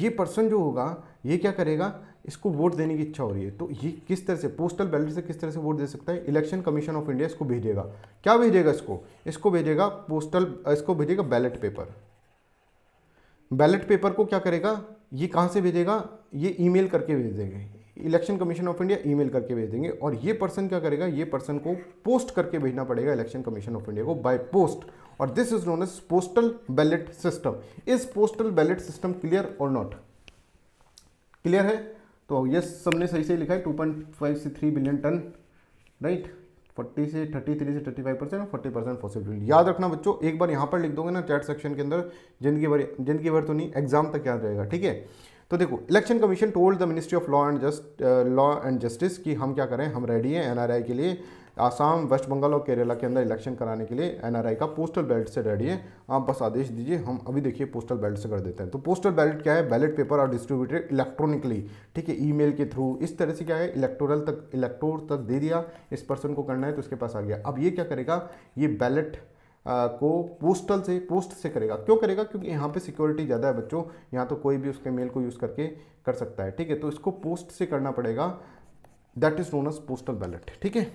ये पर्सन जो होगा ये क्या करेगा इसको वोट देने की इच्छा हो रही है तो ये किस तरह से पोस्टल बैलेट से किस तरह से वोट दे सकता है इलेक्शन कमीशन ऑफ इंडिया इसको भेजेगा क्या भेजेगा इसको इसको भेजेगा पोस्टल इसको भेजेगा बैलेट पेपर बैलेट पेपर को क्या करेगा ये कहाँ से भेजेगा ये ईमेल करके भेज देंगे election commission of India email करके भेज देंगे और ये पर्सन क्या करेगा ये पर्सन को पोस्ट करके भेजना पड़ेगा इलेक्शन कमीशन ऑफ इंडिया को बाय पोस्ट और this is known as postal ballot system is postal ballot system clear और नॉट क्लियर है तो यस सबने सही से लिखा है 2.5 से 3 बिलियन टन राइट 40 से 33 से 35 परसेंट और फोर्टी परसेंट फॉसिल फ्यूल याद रखना बच्चों एक बार यहाँ पर लिख दोगे ना चैट सेक्शन के अंदर जिंदगी भर जिंदगी भर तो नहीं एग्जाम तक याद रहेगा ठीक है तो देखो election commission told the ministry of law and just law and justice कि हम क्या करें हम रेडी हैं एनआरआई के लिए आसाम वेस्ट बंगाल और केरला के अंदर इलेक्शन कराने के लिए एनआरआई का पोस्टल बैलेट से रेडी है आप बस आदेश दीजिए हम अभी देखिए पोस्टल बैलेट से कर देते हैं तो पोस्टल बैलेट क्या है बैलेट पेपर और डिस्ट्रीब्यूटेड इलेक्ट्रॉनिकली ठीक है ईमेल के थ्रू इस तरह से क्या है इलेक्टोरल तक इलेक्टोर तक दे दिया इस पर्सन को करना है तो उसके पास आ गया अब ये क्या करेगा ये बैलेट को पोस्टल से पोस्ट से करेगा क्यों करेगा क्योंकि यहाँ पे सिक्योरिटी ज़्यादा है बच्चों यहाँ तो कोई भी उसके मेल को यूज़ करके कर सकता है ठीक है तो इसको पोस्ट से करना पड़ेगा that is known as postal ballot ठीक है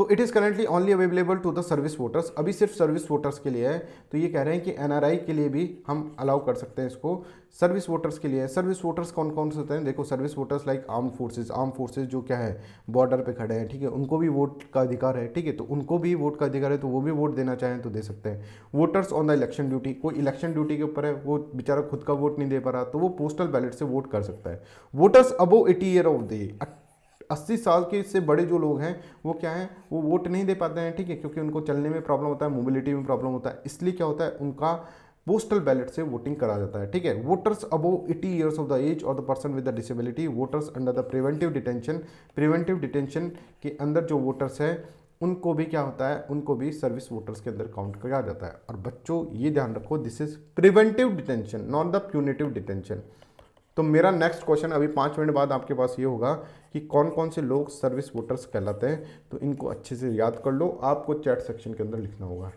तो it is currently only available to the service voters अभी सिर्फ सर्विस वोटर्स के लिए है तो ये कह रहे हैं कि एनआरआई के लिए भी हम अलाउ कर सकते हैं इसको सर्विस वोटर्स के लिए सर्विस वोटर्स कौन कौन से होते हैं देखो service voters like arm forces arm forces जो क्या है बॉर्डर पर खड़े हैं ठीक है उनको भी वोट का अधिकार है ठीक है तो उनको भी वोट का अधिकार है तो वो भी वोट देना चाहें तो दे सकते हैं voters on the election duty कोई इलेक्शन ड्यूटी के ऊपर है वो बेचारा खुद का वोट नहीं दे पा रहा तो वो पोस्टल बैलेट से वोट कर सकता है voters above eighty year of the अस्सी साल के से बड़े जो लोग हैं वो क्या है वो वोट नहीं दे पाते हैं ठीक है क्योंकि उनको चलने में प्रॉब्लम होता है मोबिलिटी में प्रॉब्लम होता है इसलिए क्या होता है उनका पोस्टल बैलेट से वोटिंग करा जाता है ठीक है voters above 80 years of the age और the person with the disability voters under the preventive detention preventive detention के अंदर जो वोटर्स है उनको भी क्या होता है उनको भी सर्विस वोटर्स के अंदर काउंट किया जाता है और बच्चों ये ध्यान रखो this is preventive detention not the punitive detention तो मेरा नेक्स्ट क्वेश्चन अभी पाँच मिनट बाद आपके पास ये होगा कि कौन कौन से लोग सर्विस वोटर्स कहलाते हैं तो इनको अच्छे से याद कर लो आपको चैट सेक्शन के अंदर लिखना होगा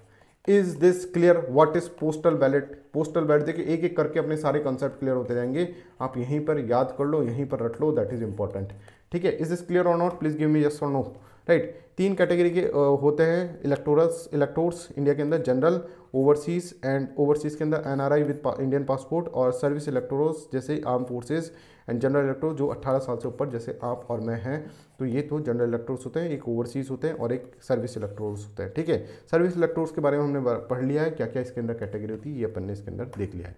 is this clear what is postal ballot postal ballot देखिए एक एक करके अपने सारे कॉन्सेप्ट क्लियर होते जाएंगे आप यहीं पर याद कर लो यहीं पर रट लो दैट इज इंपॉर्टेंट ठीक है इज दिस क्लियर और not please give me yes और नो राइट तीन कैटेगरी के होते हैं इलेक्टोरल्स इलेक्टोर्स इंडिया के अंदर जनरल ओवरसीज एंड ओवरसीज के अंदर एनआरआई विद इंडियन पासपोर्ट और सर्विस इलेक्टोरल्स जैसे arm forces and general elector जो 18 साल से ऊपर जैसे आप और मैं हैं तो ये तो जनरल इलेक्टोर्स होते हैं एक ओवरसीज़ होते हैं और एक सर्विस इलेक्टोर्स होते हैं ठीक है सर्विस इलेक्टोर्स के बारे में हमने पढ़ लिया है क्या क्या इसके अंदर कैटेगरी होती है ये अपन ने इसके अंदर देख लिया है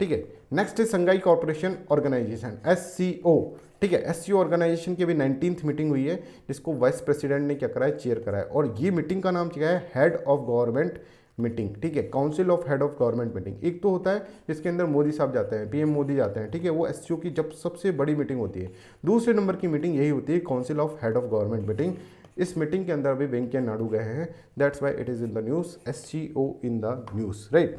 ठीक है नेक्स्ट है संघाई कॉरपोरेशन ऑर्गेनाइजेशन एस ठीक है एस ऑर्गेनाइजेशन की भी नाइनटीन्थ मीटिंग हुई है जिसको वाइस प्रेसिडेंट ने क्या करा है चेयर करा है और ये मीटिंग का नाम क्या है हेड ऑफ गवर्नमेंट मीटिंग ठीक है council of head of government meeting एक तो होता है जिसके अंदर मोदी साहब जाते हैं पीएम मोदी जाते हैं ठीक है वो एस की जब सबसे बड़ी मीटिंग होती है दूसरे नंबर की मीटिंग यही होती है council of head of government meeting इस मीटिंग के अंदर अभी वेंकैया नायडू गए हैं that's why it is in the news as in the news right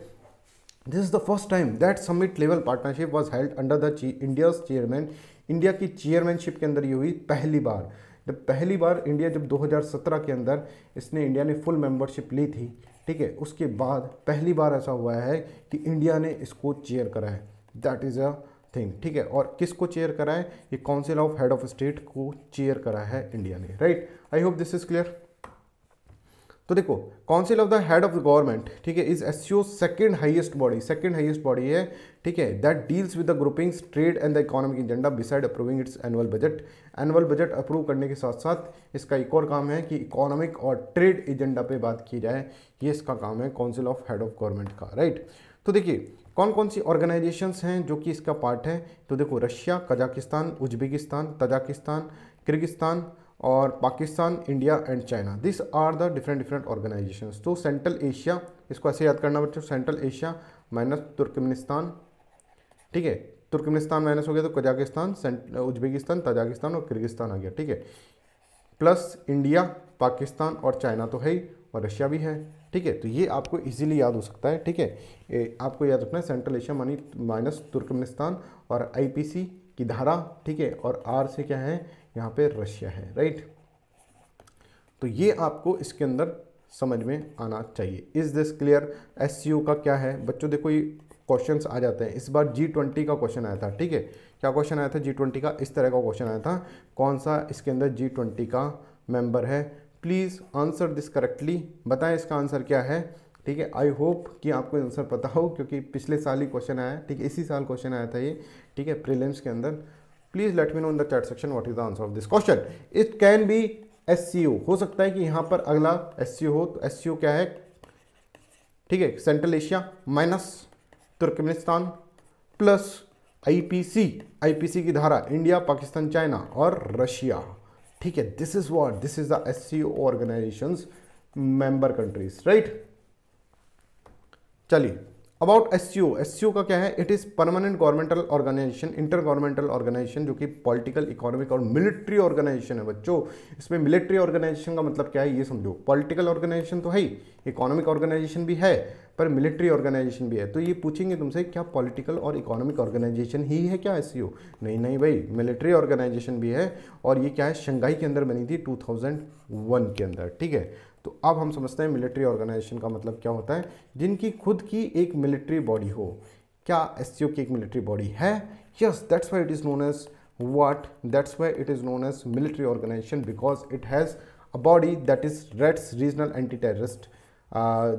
this is the first time that summit level partnership was held under the India's chairman India की chairmanship के अंदर ये हुई पहली बार जब पहली बार इंडिया जब 2017 के अंदर इसने इंडिया ने फुल मेंबरशिप ली थी ठीक है उसके बाद पहली बार ऐसा हुआ है कि इंडिया ने इसको चेयर करा है दैट इज़ अ थिंग ठीक है और किसको चेयर करा है ये council of head of state को चेयर करा है इंडिया ने right I hope this is clear तो देखो council of the head of government ठीक है इज ओ second highest body second highest body है ठीक है that deals with the groupings trade and the economic agenda beside approving its annual budget annual budget approve करने के साथ साथ इसका एक और काम है कि इकोनॉमिक और ट्रेड एजेंडा पे बात की जाए ये इसका काम है council of head of government का राइट तो देखिए कौन कौन सी ऑर्गेनाइजेशंस हैं जो कि इसका पार्ट है तो देखो Russia Kazakhstan Uzbekistan Tajikistan Kyrgyzstan और Pakistan India and China this are the different different organisation तो सेंट्रल एशिया इसको ऐसे याद करना बच्चों सेंट्रल एशिया माइनस तुर्कमेनिस्तान ठीक है तुर्कमेनिस्तान माइनस हो गया तो कजाकिस्तान उज्बेकिस्तान ताजाकिस्तान और किर्गिस्तान आ गया ठीक है प्लस इंडिया पाकिस्तान और चाइना तो है ही और रशिया भी है ठीक है तो ये आपको इजीली याद हो सकता है ठीक है आपको याद रखना है सेंट्रल एशिया मानी माइनस तुर्कमेनिस्तान और आईपीसी की धारा ठीक है और आर से क्या है यहाँ पे रशिया है राइट तो ये आपको इसके अंदर समझ में आना चाहिए इज़ दिस क्लियर एस का क्या है बच्चों देखो ये क्वेश्चंस आ जाते हैं इस बार जी ट्वेंटी का क्वेश्चन आया था ठीक है क्या क्वेश्चन आया था जी ट्वेंटी का इस तरह का क्वेश्चन आया था कौन सा इसके अंदर जी ट्वेंटी का मेंबर है प्लीज़ आंसर दिस करेक्टली बताएं इसका आंसर क्या है ठीक है आई होप कि आपको आंसर पता हो क्योंकि पिछले साल ही क्वेश्चन आया ठीक है इसी साल क्वेश्चन आया था ये ठीक है प्रिलियम्स के अंदर please let me know in the chat section what is the answer of this question it can be S हो सकता है कि यहां पर अगला एस हो तो एस क्या है ठीक है central Asia minus Turkmenistan plus IPC IPC की धारा इंडिया पाकिस्तान चाइना और रशिया ठीक है this is what this is the S C O organisation member countries right चलिए about S C O O S C का क्या है it is permanent governmental organisation intergovernmental organisation जो कि political economic और military organisation है बच्चों इसमें मिलिट्री ऑर्गेनाइजेशन का मतलब क्या है ये समझो पॉलिटिकल ऑर्गेनाइजेशन तो है ही इकोनॉमिक ऑर्गेनाइजेशन भी है पर मिलिट्री ऑर्गेनाइजेशन भी है तो ये पूछेंगे तुमसे क्या पॉलिटिकल और इकोनॉमिक ऑर्गेनाइजेशन ही है क्या एस नहीं नहीं भाई मिलिट्री ऑर्गेनाइजेशन भी है और ये क्या है शंघाई के अंदर बनी थी 2001 के अंदर ठीक है तो अब हम समझते हैं मिलिट्री ऑर्गेनाइजेशन का मतलब क्या होता है जिनकी खुद की एक मिलिट्री बॉडी हो क्या एस की एक मिलिट्री बॉडी है yes that's why it is known as what that's why it is known as military organisation because it has a body that is RATS regional anti terrorist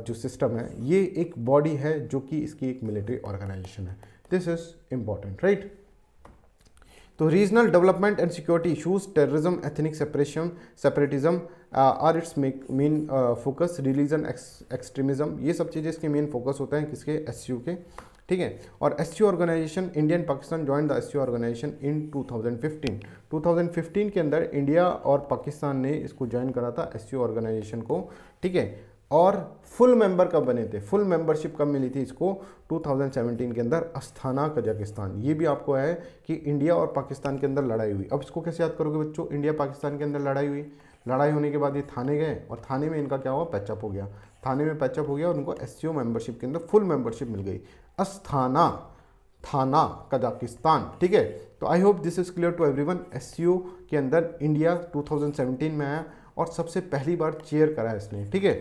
जो system है ये एक body है जो कि इसकी एक मिलिट्री ऑर्गेनाइजेशन है दिस इज इम्पॉर्टेंट राइट तो regional development and security issues terrorism ethnic separation separatism are its main focus religion extremism ये सब चीज़ें इसके मेन फोकस होते हैं किसके एस के ठीक है और S organisation Indian Pakistan join the S organisation in 2015 2015 के अंदर इंडिया और पाकिस्तान ने इसको ज्वाइन करा था एस ऑर्गेनाइजेशन को ठीक है और फुल मेंबर कब बने थे फुल मेंबरशिप कब मिली थी इसको 2017 के अंदर अस्थाना कजाकिस्तान ये भी आपको है कि इंडिया और पाकिस्तान के अंदर लड़ाई हुई अब इसको कैसे याद करोगे बच्चों इंडिया पाकिस्तान के अंदर लड़ाई हुई लड़ाई होने के बाद ये थाने गए और थाने में इनका क्या हुआ पैचअप हो गया थाने में पैचअप हो गया और उनको एस मेंबरशिप के अंदर फुल मेंबरशिप मिल गई अस्थाना थाना कजाकिस्तान ठीक है तो I hope this is clear to see SCO के अंदर इंडिया 2017 में आया और सबसे पहली बार चेयर करा इसने ठीक है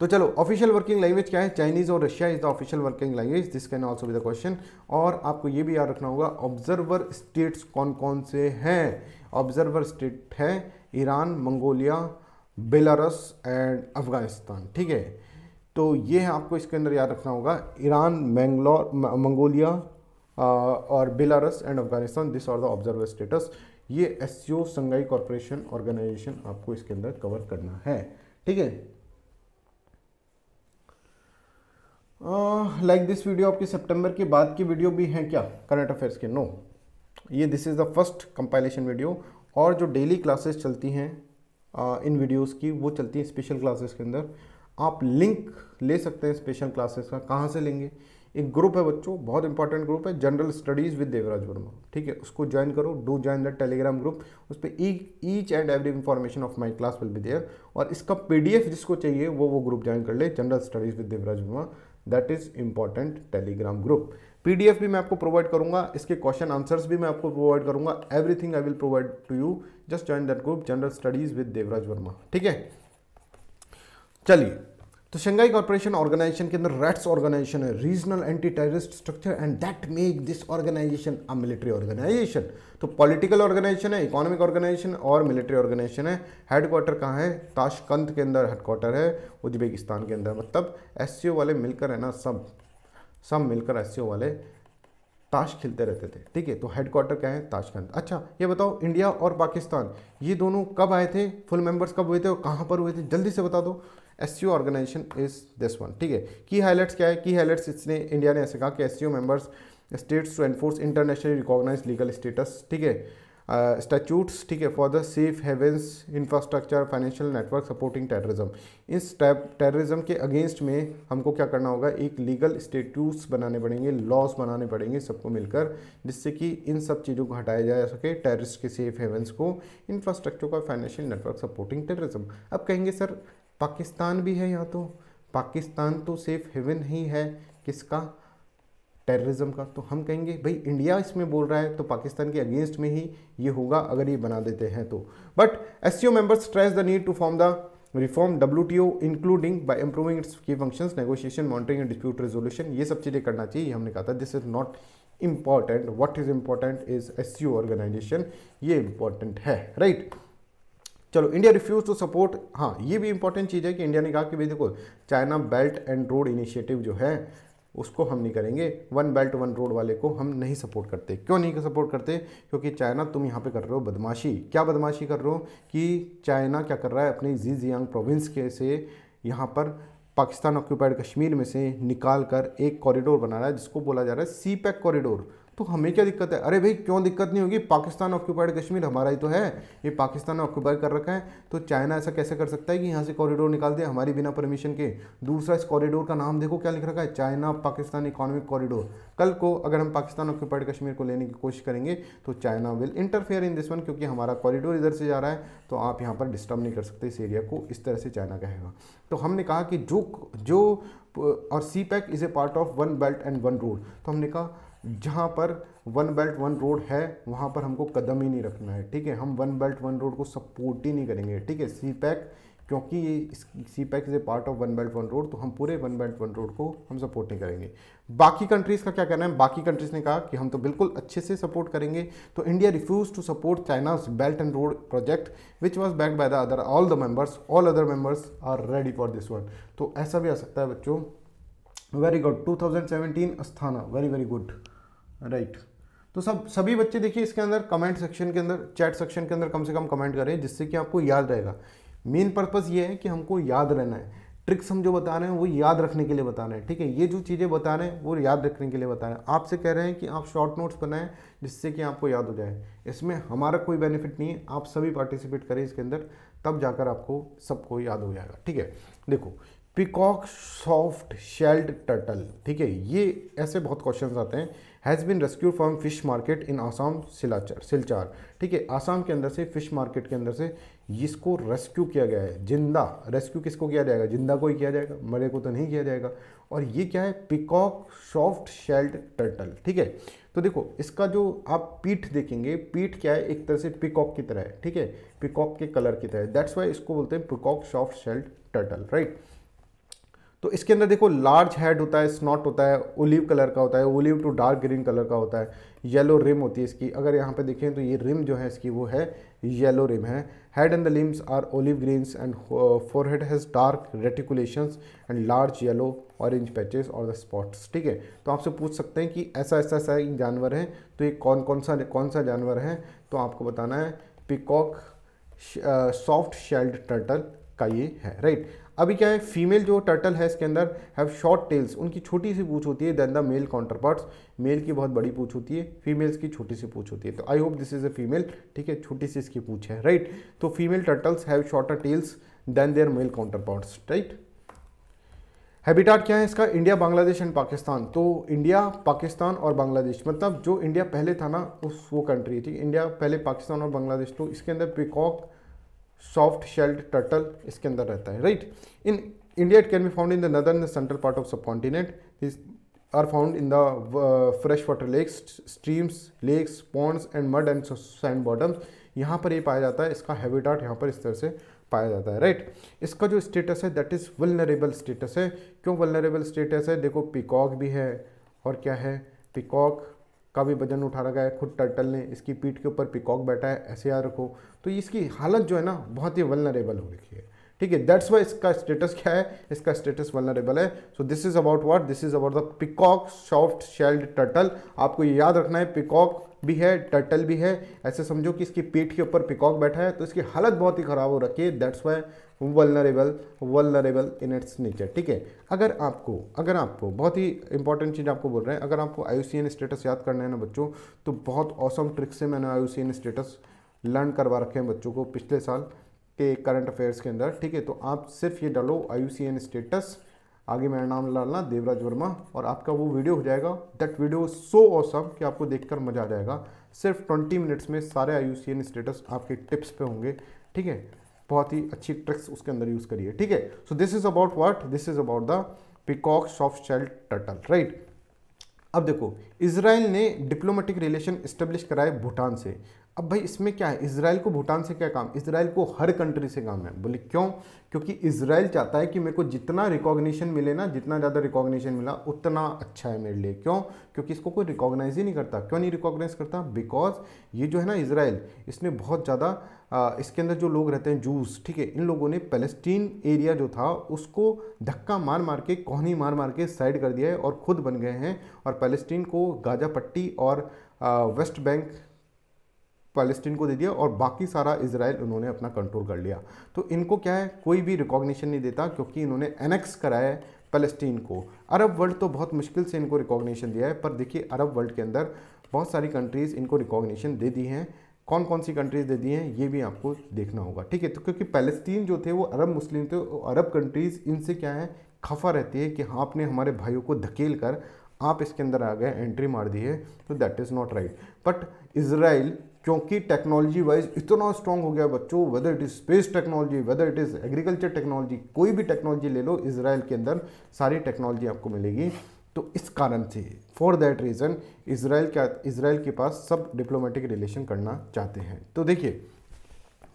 तो चलो ऑफिशियल वर्किंग लैंग्वेज क्या है चाइनीज़ और Russia is the official working language this can also with the question और आपको ये भी याद रखना होगा ऑब्जर्वर स्टेट्स कौन कौन से हैं ऑब्जर्वर स्टेट है Iran Mongolia Belarus and Afghanistan ठीक है तो ये है आपको इसके अंदर याद रखना होगा ईरान मैंगलोर मंगोलिया और Belarus and Afghanistan this are the observer states ये एस संघाई कॉरपोरेशन ऑर्गेनाइजेशन आपको इसके अंदर कवर करना है ठीक है लाइक दिस वीडियो आपकी सितंबर के बाद की वीडियो भी हैं क्या करंट अफेयर्स के नो no. ये this is the first compilation video और जो डेली क्लासेस चलती हैं इन वीडियोस की वो चलती हैं स्पेशल क्लासेस के अंदर आप लिंक ले सकते हैं स्पेशल क्लासेस का कहाँ से लेंगे एक ग्रुप है बच्चों बहुत इंपॉर्टेंट ग्रुप है general studies with Devraj Verma ठीक है उसको ज्वाइन करो do join the Telegram group उस पर each and every information of my class will be there और इसका पी जिसको चाहिए वो वो ग्रुप ज्वाइन कर ले general studies with Devraj Verma that is important Telegram group PDF भी मैं आपको प्रोवाइड करूंगा इसके क्वेश्चन आंसर्स भी मैं आपको प्रोवाइड करूंगा everything I will provide to you just join that group general studies with Devraj Verma ठीक है चलिए तो शंघाई कॉर्पोरेशन ऑर्गेनाइजेशन के अंदर रेट्स ऑर्गेनाइजेशन है regional anti terrorist structure and that make this organisation a military organisation तो political organisation है economic organisation और मिलिट्री ऑर्गेनाइजेशन है हेडक्वार्टर कहाँ है ताशकंद के अंदर हेडक्वार्टर है उज्बेकिस्तान के अंदर मतलब एस वाले मिलकर है ना सब सब मिलकर एस वाले ताश खेलते रहते थे ठीक है तो हेडक्वार्टर क्या है ताशकंद अच्छा ये बताओ इंडिया और पाकिस्तान ये दोनों कब आए थे फुल मेंबर्स कब हुए थे और कहाँ पर हुए थे जल्दी से बता दो S C organisation is this one ठीक है की हाईलाइट्स क्या है की हाईलाइट्स इसने इंडिया ने ऐसे कहा कि S C members states to enforce internationally recognise legal status ठीक है स्टैट्यूट्स uh, ठीक है for the safe havens infrastructure financial network supporting terrorism इस टेररिज्म के अगेंस्ट में हमको क्या करना होगा एक लीगल स्टेट्यूट्स बनाने पड़ेंगे लॉज बनाने पड़ेंगे सबको मिलकर जिससे कि इन सब चीज़ों को हटाया जा सके टेररिस्ट के सेफ हेवेंस को इंफ्रास्ट्रक्चर का फाइनेंशियल नेटवर्क सपोर्टिंग टेररिज्म अब कहेंगे सर पाकिस्तान भी है यहाँ तो पाकिस्तान तो सेफ हेवन ही है किसका टेररिज्म का तो हम कहेंगे भाई इंडिया इसमें बोल रहा है तो पाकिस्तान के अगेंस्ट में ही ये होगा अगर ये बना देते हैं तो but S C O members stress the need to form the reform W T O including by improving its key function negotiation monitoring and dispute resolution ये सब चीज़ें करना चाहिए हमने कहा था this is not important what is important is S C O organisation ये important है राइट right? चलो इंडिया रिफ्यूज टू सपोर्ट हाँ ये भी इंपॉर्टेंट चीज़ है कि इंडिया ने कहा कि भाई देखो China belt and road initiative जो है उसको हम नहीं करेंगे वन बेल्ट वन रोड वाले को हम नहीं सपोर्ट करते क्यों नहीं सपोर्ट करते क्योंकि चाइना तुम यहाँ पे कर रहे हो बदमाशी क्या बदमाशी कर रहे हो कि चाइना क्या कर रहा है अपने जी जियांग प्रोविंस के से यहाँ पर पाकिस्तान ऑक्यूपाइड कश्मीर में से निकाल कर एक कॉरिडोर बना रहा है जिसको बोला जा रहा है सी पैक कॉरिडोर तो हमें क्या दिक्कत है अरे भाई क्यों दिक्कत नहीं होगी पाकिस्तान ऑक्यूपाइड कश्मीर हमारा ही तो है ये पाकिस्तान ने ऑक्यूपाई कर रखा है तो चाइना ऐसा कैसे कर सकता है कि यहाँ से कॉरिडोर निकाल दे हमारी बिना परमिशन के दूसरा इस कॉरिडोर का नाम देखो क्या लिख रखा है चाइना पाकिस्तान इकोनॉमिक कॉरिडोर कल को अगर हम पाकिस्तान ऑक्यूपाइड कश्मीर को लेने की कोशिश करेंगे तो China will interfere in this one क्योंकि हमारा कॉरिडोर इधर से जा रहा है तो आप यहाँ पर डिस्टर्ब नहीं कर सकते इस एरिया को इस तरह से चाइना कहेगा तो हमने कहा कि जो जो और CPEC is a part of one belt and one road तो हमने कहा जहाँ पर वन बेल्ट वन रोड है वहाँ पर हमको कदम ही नहीं रखना है ठीक है हम वन बेल्ट वन रोड को सपोर्ट ही नहीं करेंगे ठीक है सी पैक क्योंकि ये CPEC is a part of one belt one road तो हम पूरे वन बेल्ट वन रोड को हम सपोर्ट नहीं करेंगे बाकी कंट्रीज़ का क्या कहना है बाकी कंट्रीज़ ने कहा कि हम तो बिल्कुल अच्छे से सपोर्ट करेंगे तो India refuse to support China belt and road project which was back by the other all the members all other members are ready for this one तो ऐसा भी आ सकता है बच्चों very good 2017 Astana very very good right तो सब सभी बच्चे देखिए इसके अंदर कमेंट सेक्शन के अंदर चैट सेक्शन के अंदर कम से कम कमेंट करें जिससे कि आपको याद रहेगा मेन पर्पज़ ये है कि हमको याद रहना है ट्रिक्स हम जो बता रहे हैं वो याद रखने के लिए बता रहे हैं ठीक है ये जो चीज़ें बता रहे हैं वो याद रखने के लिए बता रहे हैं आपसे कह रहे हैं कि आप शॉर्ट नोट्स बनाएं जिससे कि आपको याद हो जाए इसमें हमारा कोई बेनिफिट नहीं है आप सभी पार्टिसिपेट करें इसके अंदर तब जाकर आपको सबको याद हो जाएगा ठीक है देखो पिकॉक सॉफ्ट शेल्ड टर्टल ठीक है ये ऐसे बहुत क्वेश्चन आते हैं has been rescue from fish market in Assam Silchar Silchar ठीक है आसाम के अंदर से फिश मार्केट के अंदर से इसको रेस्क्यू किया गया है जिंदा रेस्क्यू किसको किया जाएगा जिंदा को ही किया जाएगा मरे को तो नहीं किया जाएगा और ये क्या है पिकॉक सॉफ्ट शेल्ड टर्टल ठीक है तो देखो इसका जो आप पीठ देखेंगे पीठ क्या है एक तरह से पिकॉक की तरह है ठीक है पिकॉक के कलर की तरह दैट्स वाई इसको बोलते हैं peacock soft shelled turtle right तो इसके अंदर देखो लार्ज हेड होता है स्नॉट होता है ओलिव कलर का होता है olive to dark green colour का होता है येलो रिम होती है इसकी अगर यहाँ पे देखें तो ये रिम जो है इसकी वो है येलो रिम है head and the limbs are olive greens and forehead has dark reticulation and large yellow orange patches और द स्पॉट्स ठीक है तो आपसे पूछ सकते हैं कि ऐसा ऐसा ऐसा जानवर है तो ये कौन कौन सा कौन सा जानवर है तो आपको बताना है पिकॉक सॉफ्ट शेल्ड टर्टल का ये है राइट अभी क्या है फीमेल जो टर्टल है इसके अंदर हैव शॉर्ट टेल्स उनकी छोटी सी पूछ होती है then the male counterparts male की बहुत बड़ी पूछ होती है फीमेल्स की छोटी सी पूछ होती है तो I hope this is a female ठीक है छोटी सी इसकी पूछ है राइट तो female turtles have shorter tails then their male counterparts right habitat क्या है इसका इंडिया बांग्लादेश एंड पाकिस्तान तो इंडिया पाकिस्तान और बांग्लादेश मतलब जो इंडिया पहले था ना उस वो कंट्री थी इंडिया पहले पाकिस्तान और बांग्लादेश तो इसके अंदर पिकॉक सॉफ्ट शेल्ड टर्टल इसके अंदर रहता है right in India it can be found in the northern central part of subcontinent this are found in the fresh water lakes streams lakes ponds and mud and sand bottoms यहाँ पर ये पाया जाता है इसका habitat यहाँ पर इस तरह से पाया जाता है राइट right? इसका जो स्टेटस है दैट इज़ वलनरेबल स्टेटस है क्यों वलनरेबल स्टेटस है देखो पिकॉक भी है और क्या है पिकॉक का भी वजन उठा रखा है खुद टर्टल ने इसकी पीठ के ऊपर पिकॉक बैठा है ऐसे याद रखो तो इसकी हालत जो है ना बहुत ही वलनरेबल हो रखी है ठीक है दैट्स वाई इसका स्टेटस क्या है इसका स्टेटस वलनरेबल है so this is about what this is about the peacock soft shelled turtle आपको ये याद रखना है पिकॉक भी है टर्टल भी है ऐसे समझो कि इसकी पीठ के ऊपर पिकॉक बैठा है तो इसकी हालत बहुत ही ख़राब हो रखी है that's why vulnerable vulnerable in its nature ठीक है अगर आपको अगर आपको बहुत ही इंपॉर्टेंट चीज़ आपको बोल रहे हैं अगर आपको आई स्टेटस याद करना है ना बच्चों तो बहुत औसम ट्रिक से मैंने आई स्टेटस लर्न करवा रखे हैं बच्चों को पिछले साल के करंट अफेयर्स के अंदर ठीक है तो आप सिर्फ ये डालो आई स्टेटस आगे मेरा नाम डालना देवराज वर्मा और आपका वो वीडियो हो जाएगा दैट वीडियो सो औसम कि आपको कर मज़ा आ जाएगा सिर्फ ट्वेंटी मिनट्स में सारे आई स्टेटस आपके टिप्स पे होंगे ठीक है बहुत ही अच्छी ट्रिक्स उसके अंदर यूज़ करिए ठीक है so this is about what this is about the peacock soft shell turtle right अब देखो इसराइल ने डिप्लोमेटिक रिलेशन इस्टेब्लिश कराए भूटान से अब भाई इसमें क्या है इसराइल को भूटान से क्या काम इसराइल को हर कंट्री से काम है बोले क्यों क्योंकि इसराइल चाहता है कि मेरे को जितना रिकॉग्निशन मिले ना जितना ज़्यादा रिकॉग्निशन मिला उतना अच्छा है मेरे लिए क्यों क्योंकि इसको कोई रिकॉग्नाइज ही नहीं करता क्यों नहीं रिकॉग्नाइज करता बिकॉज ये जो है ना इसराइल इसने बहुत ज़्यादा इसके अंदर जो लोग रहते हैं जूस ठीक है इन लोगों ने पैलेस्टीन एरिया जो था उसको धक्का मार मार के कोहनी मार मार के साइड कर दिया है और खुद बन गए हैं और पैलेस्टीन को गाजा पट्टी और वेस्ट बैंक पैलेस्टीन को दे दिया और बाकी सारा इसराइल उन्होंने अपना कंट्रोल कर लिया तो इनको क्या है कोई भी रिकॉग्निशन नहीं देता क्योंकि इन्होंने एनेक्स कराया है पैलेस्टीन को अरब वर्ल्ड तो बहुत मुश्किल से इनको रिकॉग्निशन दिया है पर देखिए अरब वर्ल्ड के अंदर बहुत सारी कंट्रीज़ इनको रिकॉग्निशन दे दी हैं कौन कौन सी कंट्रीज़ दे दी हैं ये भी आपको देखना होगा ठीक है तो क्योंकि पैलेस्टीन जो थे वो अरब मुस्लिम थे अरब कंट्रीज़ इनसे क्या है खफा रहती है कि हाँ आपने हमारे भाइयों को धकेल कर आप इसके अंदर आ गए एंट्री मार दी है तो that is not right but Israel क्योंकि टेक्नोलॉजी वाइज इतना स्ट्रॉन्ग हो गया बच्चों whether it is space technology whether it is agriculture technology कोई भी टेक्नोलॉजी ले लो इसराइल के अंदर सारी टेक्नोलॉजी आपको मिलेगी तो इस कारण से फॉर दैट रीज़न इसराइल का इसराइल के पास सब डिप्लोमेटिक रिलेशन करना चाहते हैं तो देखिए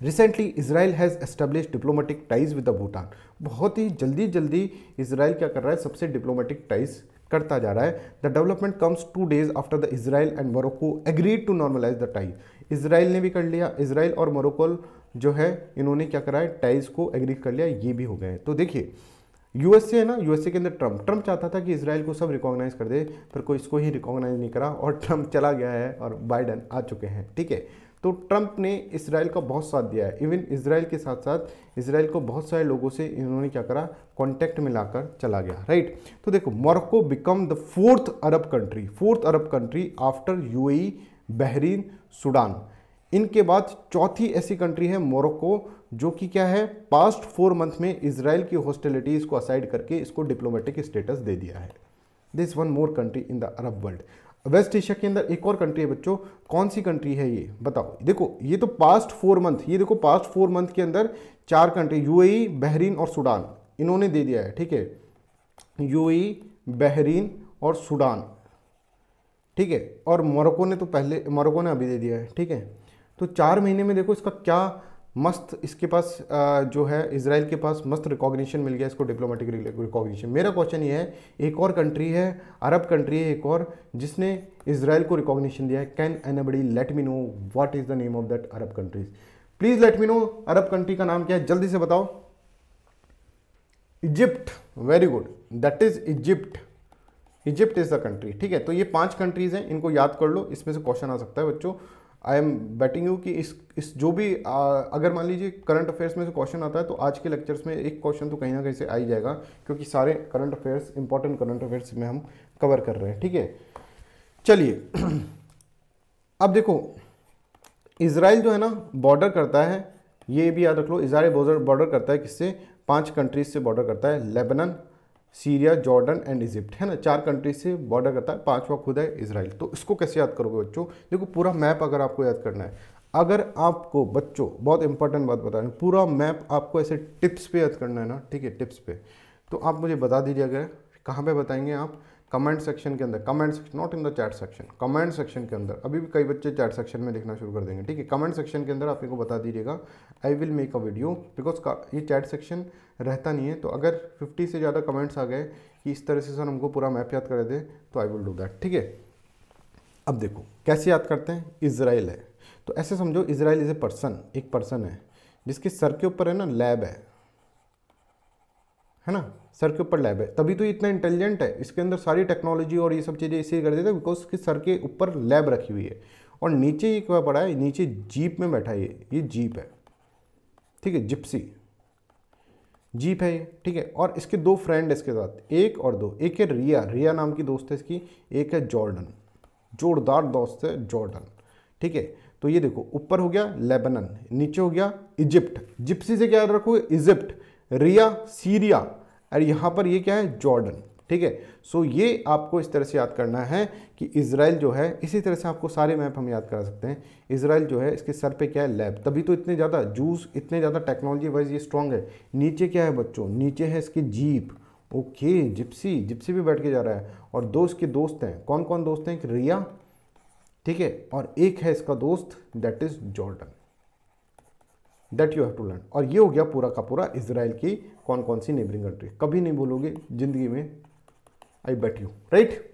recently Israel has establish diplomatic ties with the Bhutan बहुत ही जल्दी जल्दी इसराइल क्या कर रहा है सबसे डिप्लोमेटिक टाइज करता जा रहा है the development comes two days after the Israel and Morocco agreed to normalise the ties Israel ने भी कर लिया इसराइल और मोरक्को जो है इन्होंने क्या करा है टाइज को एग्री कर लिया ये भी हो गए तो देखिए यूएसए है ना यूएसए के अंदर ट्रंप ट्रम्प चाहता था कि इसराइल को सब रिकॉग्नाइज कर दे पर कोई इसको ही रिकॉग्नाइज नहीं करा और ट्रंप चला गया है और बाइडन आ चुके हैं ठीक है तो ट्रंप ने इसराइल का बहुत साथ दिया है इवन इसराइल के साथ साथ इसराइल को बहुत सारे लोगों से इन्होंने क्या करा कॉन्टैक्ट में लाकर चला गया राइट तो देखो Morocco become the fourth Arab country fourth Arab country after UAE Bahrain Sudan इनके बाद चौथी ऐसी कंट्री है मोरक्को जो कि क्या है पास्ट फोर मंथ में इसराइल की हॉस्टेलिटीज़ को असाइड करके इसको डिप्लोमेटिक स्टेटस दे दिया है this one more country in the Arab world West Asia के अंदर एक और कंट्री है बच्चों कौन सी कंट्री है ये बताओ देखो ये तो पास्ट फोर मंथ ये देखो पास्ट फोर मंथ के अंदर चार कंट्री यूएई e, बहरीन और सूडान इन्होंने दे दिया है ठीक है यूएई e, बहरीन और सूडान ठीक है और मोरक्को ने तो पहले मोरक्को ने अभी दे दिया है ठीक है तो चार महीने में देखो इसका क्या मस्त इसके पास जो है इसराइल के पास मस्त रिकॉग्निशन मिल गया इसको डिप्लोमेटिक रिकॉग्निशन मेरा क्वेश्चन ये है एक और कंट्री है अरब कंट्री है एक और जिसने इसराइल को रिकॉग्निशन दिया है can anybody let me know what is the name of that Arab countries please let me know Arab country का नाम क्या है जल्दी से बताओ Egypt very good that is Egypt Egypt is the country ठीक है तो ये पांच कंट्रीज़ हैं इनको याद कर लो इसमें से क्वेश्चन आ सकता है बच्चों आई एम बेटिंग यू कि इस इस जो भी आ, अगर मान लीजिए करंट अफेयर्स में से क्वेश्चन आता है तो आज के लेक्चर्स में एक क्वेश्चन तो कहीं ना कहीं से आ ही जाएगा क्योंकि सारे current affairs important current affairs में हम कवर कर रहे हैं ठीक है चलिए अब देखो इसराइल जो है ना बॉर्डर करता है ये भी याद रख लो इसराइल बॉर्डर करता है किससे पांच कंट्रीज से बॉर्डर करता है Lebanon Syria Jordan and Egypt है ना चार कंट्री से बॉर्डर करता है पांचवा खुद है इसराइल तो इसको कैसे याद करोगे बच्चों देखो पूरा मैप अगर आपको याद करना है अगर आपको बच्चों बहुत इंपॉर्टेंट बात बता रहे हैं पूरा मैप आपको ऐसे टिप्स पे याद करना है ना ठीक है टिप्स पे तो आप मुझे बता दीजिए अगर कहाँ पे बताएंगे आप कमेंट सेक्शन के अंदर comment section not in the chat section comment section के अंदर अभी भी कई बच्चे चैट सेक्शन में लिखना शुरू कर देंगे ठीक है कमेंट सेक्शन के अंदर आप मेरे को बता दीजिएगा I will make a video because का ये चैट सेक्शन रहता नहीं है तो अगर 50 से ज़्यादा कमेंट्स आ गए कि इस तरह से सर हमको पूरा मैप याद कर दे तो आई विल डू दैट ठीक है अब देखो कैसे याद करते हैं इसराइल है तो ऐसे समझो इसराइल इज़ ए पर्सन एक पर्सन है जिसके सर के ऊपर है ना लैब है है ना सर के ऊपर लैब है तभी तो इतना इंटेलिजेंट है इसके अंदर सारी टेक्नोलॉजी और ये सब चीज़ें इसलिए कर देते हैं बिकॉज उसके सर के ऊपर लैब रखी हुई है और नीचे ये क्या पड़ा है नीचे जीप में बैठा ये ये जीप है ठीक है जिप्सी जीप है ये ठीक है और इसके दो फ्रेंड इसके साथ एक और दो एक है रिया रिया नाम की दोस्त है इसकी एक है जॉर्डन जोरदार दोस्त है जॉर्डन ठीक है तो ये देखो ऊपर हो गया लेबनन नीचे हो गया इजिप्ट जिप्सी से क्या याद रखोगे इजिप्ट रिया सीरिया और यहाँ पर ये क्या है जॉर्डन ठीक है सो ये आपको इस तरह से याद करना है कि इसराइल जो है इसी तरह से आपको सारे मैप हम याद करा सकते हैं इसराइल जो है इसके सर पे क्या है लैब तभी तो इतने ज़्यादा जूस इतने ज़्यादा टेक्नोलॉजी वाइज ये स्ट्रॉन्ग है नीचे क्या है बच्चों नीचे है इसकी जीप ओके जिप्सी जिप्सी भी बैठ के जा रहा है और दो इसके दोस्त हैं कौन कौन दोस्त हैं एक रिया ठीक है और एक है इसका दोस्त that is Jordan that you have to learn और ये हो गया पूरा का पूरा इसराइल की कौन कौन सी नेबरिंग कंट्री कभी नहीं बोलोगे जिंदगी में I bet you right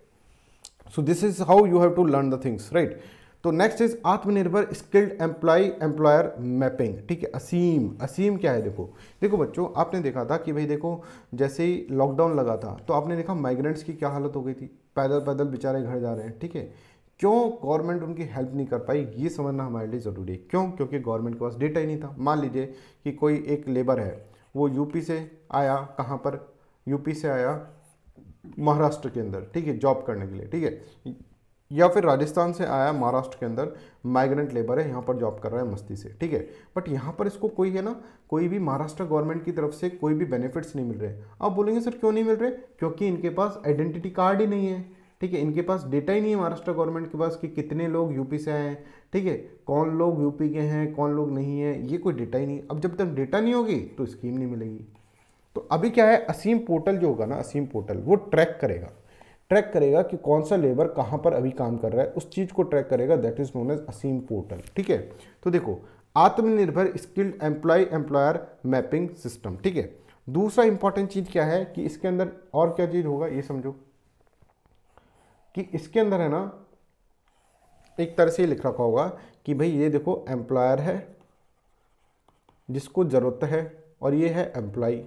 so this is how you have to learn the things right तो next is Aatmanirbhar skilled employee employer mapping ठीक है असीम असीम क्या है देखो देखो बच्चों आपने देखा था कि भाई देखो जैसे ही लॉकडाउन लगा था तो आपने देखा माइग्रेंट्स की क्या हालत हो गई थी पैदल पैदल बेचारे घर जा रहे हैं ठीक है क्यों गवर्नमेंट उनकी हेल्प नहीं कर पाई ये समझना हमारे लिए ज़रूरी है क्यों क्योंकि गवर्नमेंट के पास डेटा ही नहीं था मान लीजिए कि कोई एक लेबर है वो यूपी से आया कहाँ पर यूपी से आया महाराष्ट्र के अंदर ठीक है जॉब करने के लिए ठीक है या फिर राजस्थान से आया महाराष्ट्र के अंदर माइग्रेंट लेबर है यहाँ पर जॉब कर रहा है मस्ती से ठीक है बट यहाँ पर इसको कोई है ना कोई भी महाराष्ट्र गवर्नमेंट की तरफ से कोई भी बेनिफिट्स नहीं मिल रहे आप बोलेंगे सर क्यों नहीं मिल रहे क्योंकि इनके पास आइडेंटिटी कार्ड ही नहीं है ठीक है इनके पास डेटा ही नहीं है महाराष्ट्र गवर्नमेंट के पास कि कितने लोग यूपी से आए हैं ठीक है कौन लोग यूपी के हैं कौन लोग नहीं है ये कोई डेटा ही नहीं अब जब तक डेटा नहीं होगी तो स्कीम नहीं मिलेगी तो अभी क्या है असीम पोर्टल जो होगा ना असीम पोर्टल वो ट्रैक करेगा ट्रैक करेगा कि कौन सा लेबर कहाँ पर अभी काम कर रहा है उस चीज़ को ट्रैक करेगा that is known as ASEEM portal ठीक है तो देखो Aatmanirbhar skilled employee employer mapping system ठीक है दूसरा इंपॉर्टेंट चीज़ क्या है कि इसके अंदर और क्या चीज़ होगा ये समझो कि इसके अंदर है ना एक तरह से लिख रखा होगा कि भाई ये देखो एम्प्लॉयर है जिसको ज़रूरत है और ये है एम्प्लॉय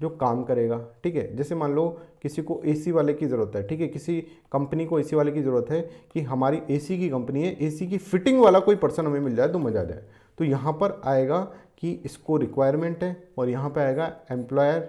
जो काम करेगा ठीक है जैसे मान लो किसी को एसी वाले की ज़रूरत है ठीक है किसी कंपनी को एसी वाले की ज़रूरत है कि हमारी एसी की कंपनी है एसी की फिटिंग वाला कोई पर्सन हमें मिल जाए तो मज़ा आ जाए तो यहाँ पर आएगा कि इसको रिक्वायरमेंट है और यहाँ पर आएगा एम्प्लॉयर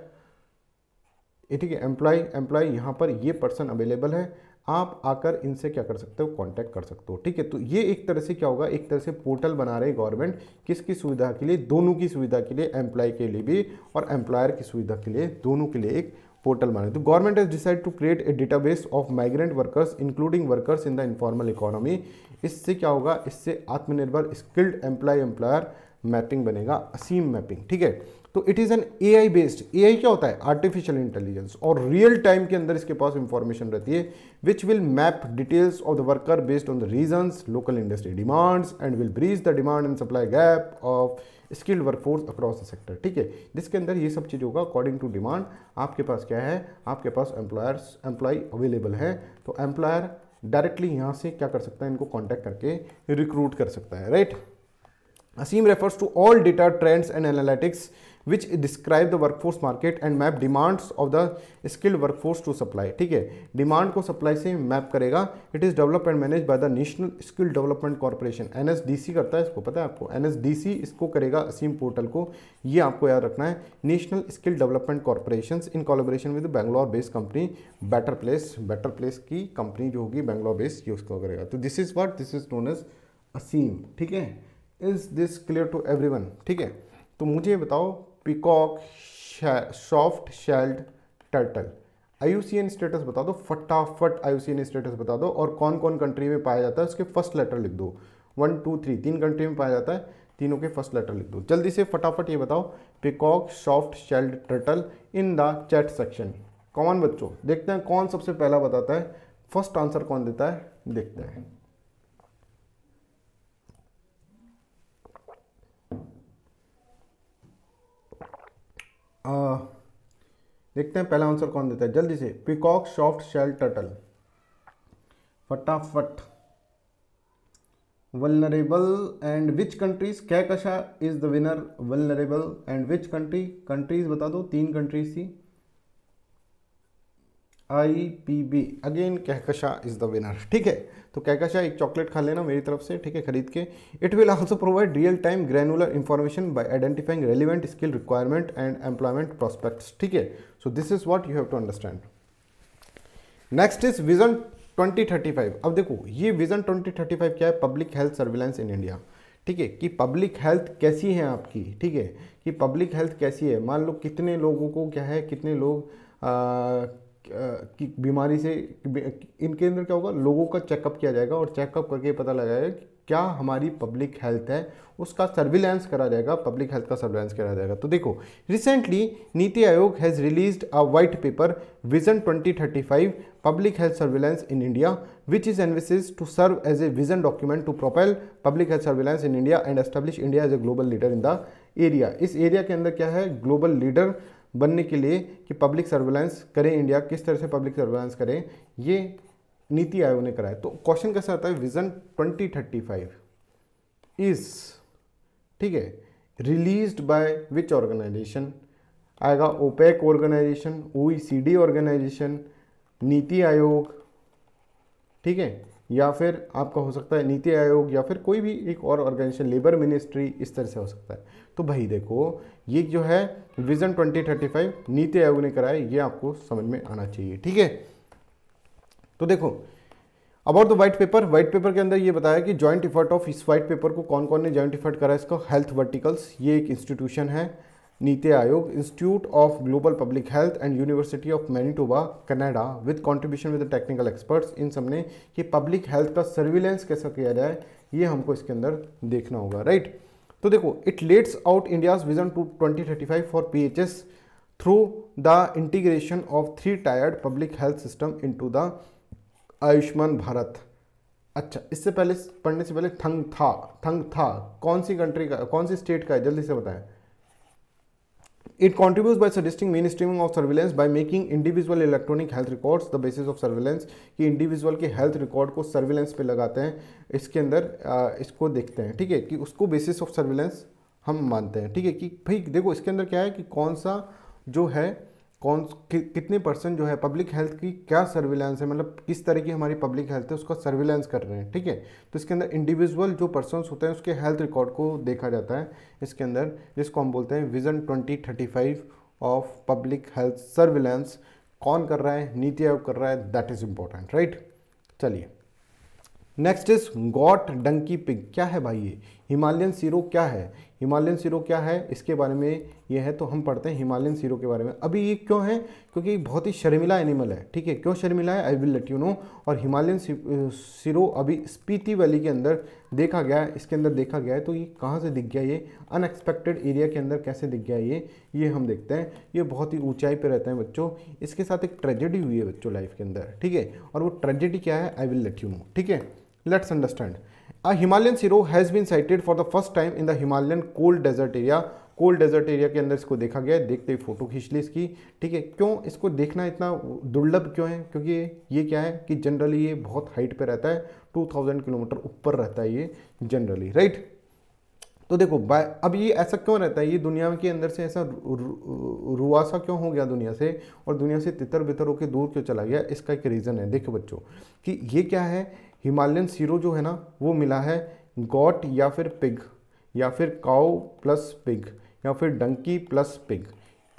ठीक है एम्प्लॉय एम्प्लॉय यहाँ पर ये पर्सन अवेलेबल है आप आकर इनसे क्या कर सकते हो कांटेक्ट कर सकते हो ठीक है तो ये एक तरह से क्या होगा एक तरह से पोर्टल बना रहे गवर्नमेंट किसकी सुविधा के लिए दोनों की सुविधा के लिए एम्प्लॉय के लिए भी और एम्प्लॉयर की सुविधा के लिए दोनों के लिए एक पोर्टल बना रहे तो government has decide to create a database of migrant workers including workers in the informal economy इससे क्या होगा इससे आत्मनिर्भर स्किल्ड एम्प्लॉय एम्प्लॉयर मैपिंग बनेगा असीम मैपिंग ठीक है तो it is an A I based A I क्या होता है आर्टिफिशियल इंटेलिजेंस और रियल टाइम के अंदर इसके पास इंफॉर्मेशन रहती है which will map details of the worker based on the region local industry demands and will bridge the demand and supply gap of skilled workforce across the sector ठीक है जिसके अंदर ये सब चीज़ होगा अकॉर्डिंग टू डिमांड आपके पास क्या है आपके पास एम्प्लॉयर्स एम्प्लॉय अवेलेबल है तो एम्प्लॉयर डायरेक्टली यहाँ से क्या कर सकता है इनको कॉन्टैक्ट करके रिक्रूट कर सकता है right Aseem refers to all data trends and analytics which describe the workforce market and map demands of the skilled workforce to supply ठीक है डिमांड को सप्लाई से मैप करेगा it is develop and manage by the national skill development corporation एन करता है इसको पता है आपको एन इसको करेगा असीम पोर्टल को ये आपको याद रखना है national skill development corporation in collaboration with Bangalore based company better place better place की कंपनी जो होगी बैंगलोर बेस्ड ये उसको करेगा तो this is what this is known as Aseem ठीक है is this clear to every ठीक है तो मुझे बताओ peacock soft shelled turtle I status बता दो फटाफट आई स्टेटस बता दो और कौन कौन कंट्री में पाया जाता है उसके फर्स्ट लेटर लिख दो वन टू थ्री तीन कंट्री में पाया जाता है तीनों के फर्स्ट लेटर लिख दो जल्दी से फटाफट ये बताओ peacock soft shelled turtle in the chat section common बच्चों देखते हैं कौन सबसे पहला बताता है फर्स्ट आंसर कौन देता है देखते हैं आ, देखते हैं पहला आंसर कौन देता है जल्दी से पिकॉक सॉफ्ट शेल टर्टल फटाफट vulnerable and which countries Kahkasha is the winner vulnerable and which country countries बता दो तीन कंट्रीज थी I P B again Kahkasha is the winner ठीक है तो कहकशा एक चॉकलेट खा लेना मेरी तरफ से ठीक है खरीद के it will also provide real time granular information by identifying relevant skill requirement and employment prospects ठीक है so this is what you have to understand next is vision 2035 अब देखो ये विजन 2035 क्या है public health surveillance in India ठीक है कि पब्लिक हेल्थ कैसी है आपकी ठीक है कि पब्लिक हेल्थ कैसी है मान लो कितने लोगों को क्या है कितने लोग आ, की बीमारी से इनके अंदर क्या होगा लोगों का चेकअप किया जाएगा और चेकअप करके पता लगाएगा कि क्या हमारी पब्लिक हेल्थ है उसका सर्विलेंस करा जाएगा पब्लिक हेल्थ का सर्विलेंस करा जाएगा तो देखो recently NITI Aayog has released a white paper vision 2035 public health surveillance in India which is envisages to serve as a vision document to propel public health surveillance in India and establish India as a global leader in the area इस area के अंदर क्या है global leader बनने के लिए कि public surveillance करें इंडिया किस तरह से पब्लिक सर्वेलेंस करें ये नीति आयोग ने कराया तो क्वेश्चन कैसा आता है विजन 2035 इज ठीक है रिलीज्ड बाय विच ऑर्गेनाइजेशन आएगा OPEC organization O organization NITI Aayog ठीक है या फिर आपका हो सकता है नीति आयोग या फिर कोई भी एक और ऑर्गेनाइजेशन लेबर मिनिस्ट्री इस तरह से हो सकता है तो भाई देखो ये जो है विजन 2035 नीति आयोग ने कराया ये आपको समझ में आना चाहिए ठीक है तो देखो about the white paper white paper के अंदर ये बताया कि ज्वाइंट इफर्ट ऑफ इस व्हाइट पेपर को कौन कौन ने ज्वाइंट इफर्ट करा इसका हेल्थ वर्टिकल्स ये एक इंस्टीट्यूशन है NITI Aayog institute of global public health and university of Manitoba Canada with contribution with technical experts इन सब ने कि पब्लिक हेल्थ का सर्विलेंस कैसा किया जाए ये हमको इसके अंदर देखना होगा राइट तो देखो it lets out India's vision two twenty thirty five for P H S through the integration of three tiered public health system in to the Ayushman Bharat अच्छा इससे पहले पढ़ने से पहले थंग था थंग था कौन सी कंट्री का कौन सी स्टेट का है जल्दी से बताएं It contributes by suggesting mainstreaming of surveillance by making individual electronic health records the basis of surveillance कि individual के health record को surveillance पे लगाते हैं इसके अंदर इसको देखते हैं ठीक है कि उसको basis of surveillance हम मानते हैं ठीक है कि भाई देखो इसके अंदर क्या है कि कौन सा जो है कौन कि, कितने परसेंट जो है पब्लिक हेल्थ की क्या सर्विलेंस है मतलब किस तरह की हमारी पब्लिक हेल्थ है उसका सर्विलेंस कर रहे हैं ठीक है तो इसके अंदर इंडिविजुअल जो पर्सनस होते हैं उसके हेल्थ रिकॉर्ड को देखा जाता है इसके अंदर जिसको हम बोलते हैं vision twenty thirty five of public health surveillance कौन कर रहा है नीति आयोग कर रहा है दैट इज़ इंपॉर्टेंट राइट चलिए next is goat donkey pig क्या है भाई ये हिमालयन सीरो क्या है हिमालयन सिरो क्या है इसके बारे में ये है तो हम पढ़ते हैं हिमालयन सिरो के बारे में अभी ये क्यों है क्योंकि बहुत ही शर्मिला एनिमल है ठीक है क्यों शर्मिला है I will let you know और हिमालयन सिरो अभी स्पीति वैली के अंदर देखा गया है इसके अंदर देखा गया है तो ये कहाँ से दिख गया ये अनएक्सपेक्टेड एरिया के अंदर कैसे दिख गया ये ये हम देखते हैं ये बहुत ही ऊंचाई पर रहते हैं बच्चों इसके साथ एक ट्रेजेडी हुई है बच्चों लाइफ के अंदर ठीक है और वो ट्रेजेडी क्या है I will let you know ठीक है let's understand A Himalayan Siro has been sighted for the first time in the Himalayan cold desert area cold desert area के अंदर इसको देखा गया है देखते ही फ़ोटो खींच ली इसकी ठीक है क्यों इसको देखना इतना दुर्लभ क्यों है क्योंकि ये क्या है कि जनरली ये बहुत हाइट पे रहता है 2000 किलोमीटर ऊपर रहता है ये जनरली राइट तो देखो बाय अब ये ऐसा क्यों रहता है ये दुनिया के अंदर से ऐसा रुआसा क्यों हो गया दुनिया से और दुनिया से तितर बितर होकर दूर क्यों चला गया इसका एक रीज़न है देखो बच्चों कि ये क्या है हिमालयन सीरो जो है ना वो मिला है गॉट या फिर पिग या फिर काउ प्लस पिग या फिर डंकी प्लस पिग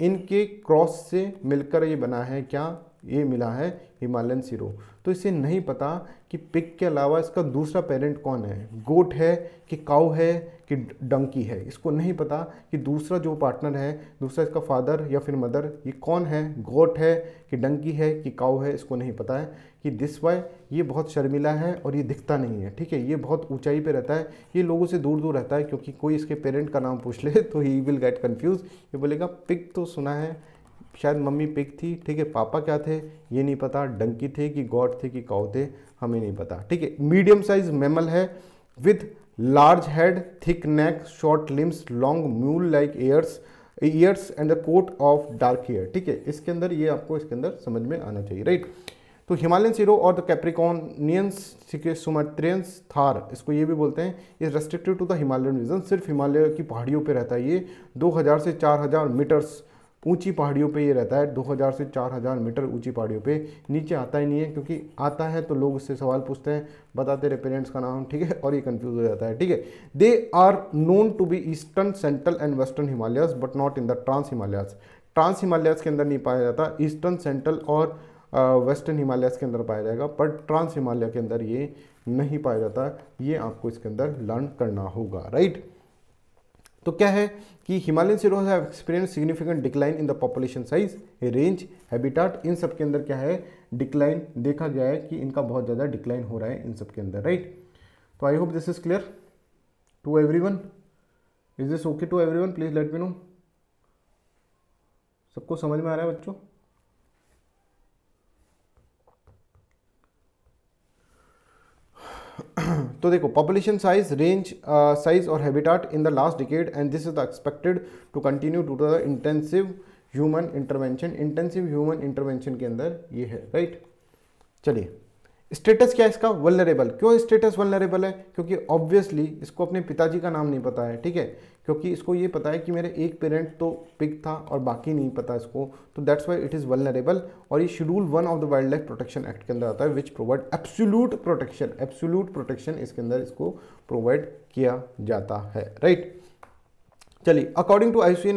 इनके क्रॉस से मिलकर ये बना है क्या ये मिला है हिमालयन सीरो तो इसे नहीं पता कि पिग के अलावा इसका दूसरा पेरेंट कौन है गोट है कि काऊ है कि डंकी है इसको नहीं पता कि दूसरा जो पार्टनर है दूसरा इसका फादर या फिर मदर ये कौन है गोट है कि डंकी है कि काउ है इसको नहीं पता है कि दिस वाई ये बहुत शर्मिला है और ये दिखता नहीं है ठीक है ये बहुत ऊंचाई पे रहता है ये लोगों से दूर दूर रहता है क्योंकि कोई इसके पेरेंट का नाम पूछ ले तो ही विल गेट कन्फ्यूज़ ये बोलेगा पिक तो सुना है शायद मम्मी पिक थी ठीक है पापा क्या थे ये नहीं पता डंकी थे कि गॉड थे कि काउ थे हमें नहीं पता ठीक है मीडियम साइज मेमल है with large head thick neck short limbs long mule like ears ears and the coat of dark hair ठीक है इसके अंदर ये आपको इसके अंदर समझ में आना चाहिए राइट तो हिमालयन सीरो और द कैप्रिकॉनियंस सुमत्रियंस थार इसको ये भी बोलते हैं is restricted to the Himalayan region सिर्फ हिमालय की पहाड़ियों पे रहता है ये 2000 से 4000 मीटर्स ऊंची पहाड़ियों पे ये रहता है 2000 से 4000 मीटर ऊंची पहाड़ियों पे नीचे आता ही नहीं है क्योंकि आता है तो लोग उससे सवाल पूछते हैं बताते रहे पेरेंट्स का नाम ठीक है और ये कंफ्यूज हो जाता है ठीक है they are known to be eastern central and western Himalayas but not in the trans Himalayas trans Himalayas के अंदर नहीं पाया जाता ईस्टर्न सेंट्रल और वेस्टर्न हिमालय के अंदर पाया जाएगा पर ट्रांस हिमालय के अंदर ये नहीं पाया जाता ये आपको इसके अंदर लर्न करना होगा राइट तो क्या है कि Himalayan serows have experience significant decline in the population size range habitat इन सब के अंदर क्या है डिक्लाइन देखा गया है कि इनका बहुत ज़्यादा डिक्लाइन हो रहा है इन सब के अंदर राइट तो I hope this is clear to everyone is this okay to everyone please let me know सबको समझ में आ रहा है बच्चों तो देखो पॉपुलेशन साइज रेंज साइज और habitat in the last decade and this is the expected to continue to the intensive human intervention intensive human intervention के अंदर ये है राइट चलिए स्टेटस क्या है इसका वलरेबल क्यों स्टेटस वलनरेबल है क्योंकि ऑब्वियसली इसको अपने पिताजी का नाम नहीं पता है ठीक है क्योंकि इसको ये पता है कि मेरे एक पेरेंट तो पिक था और बाकी नहीं पता इसको तो that's why it is vulnerable और ये schedule one of the wildlife protection act के अंदर आता है which provide absolute protection absolute protection इसके अंदर इसको प्रोवाइड किया जाता है राइट right? चलिए according to C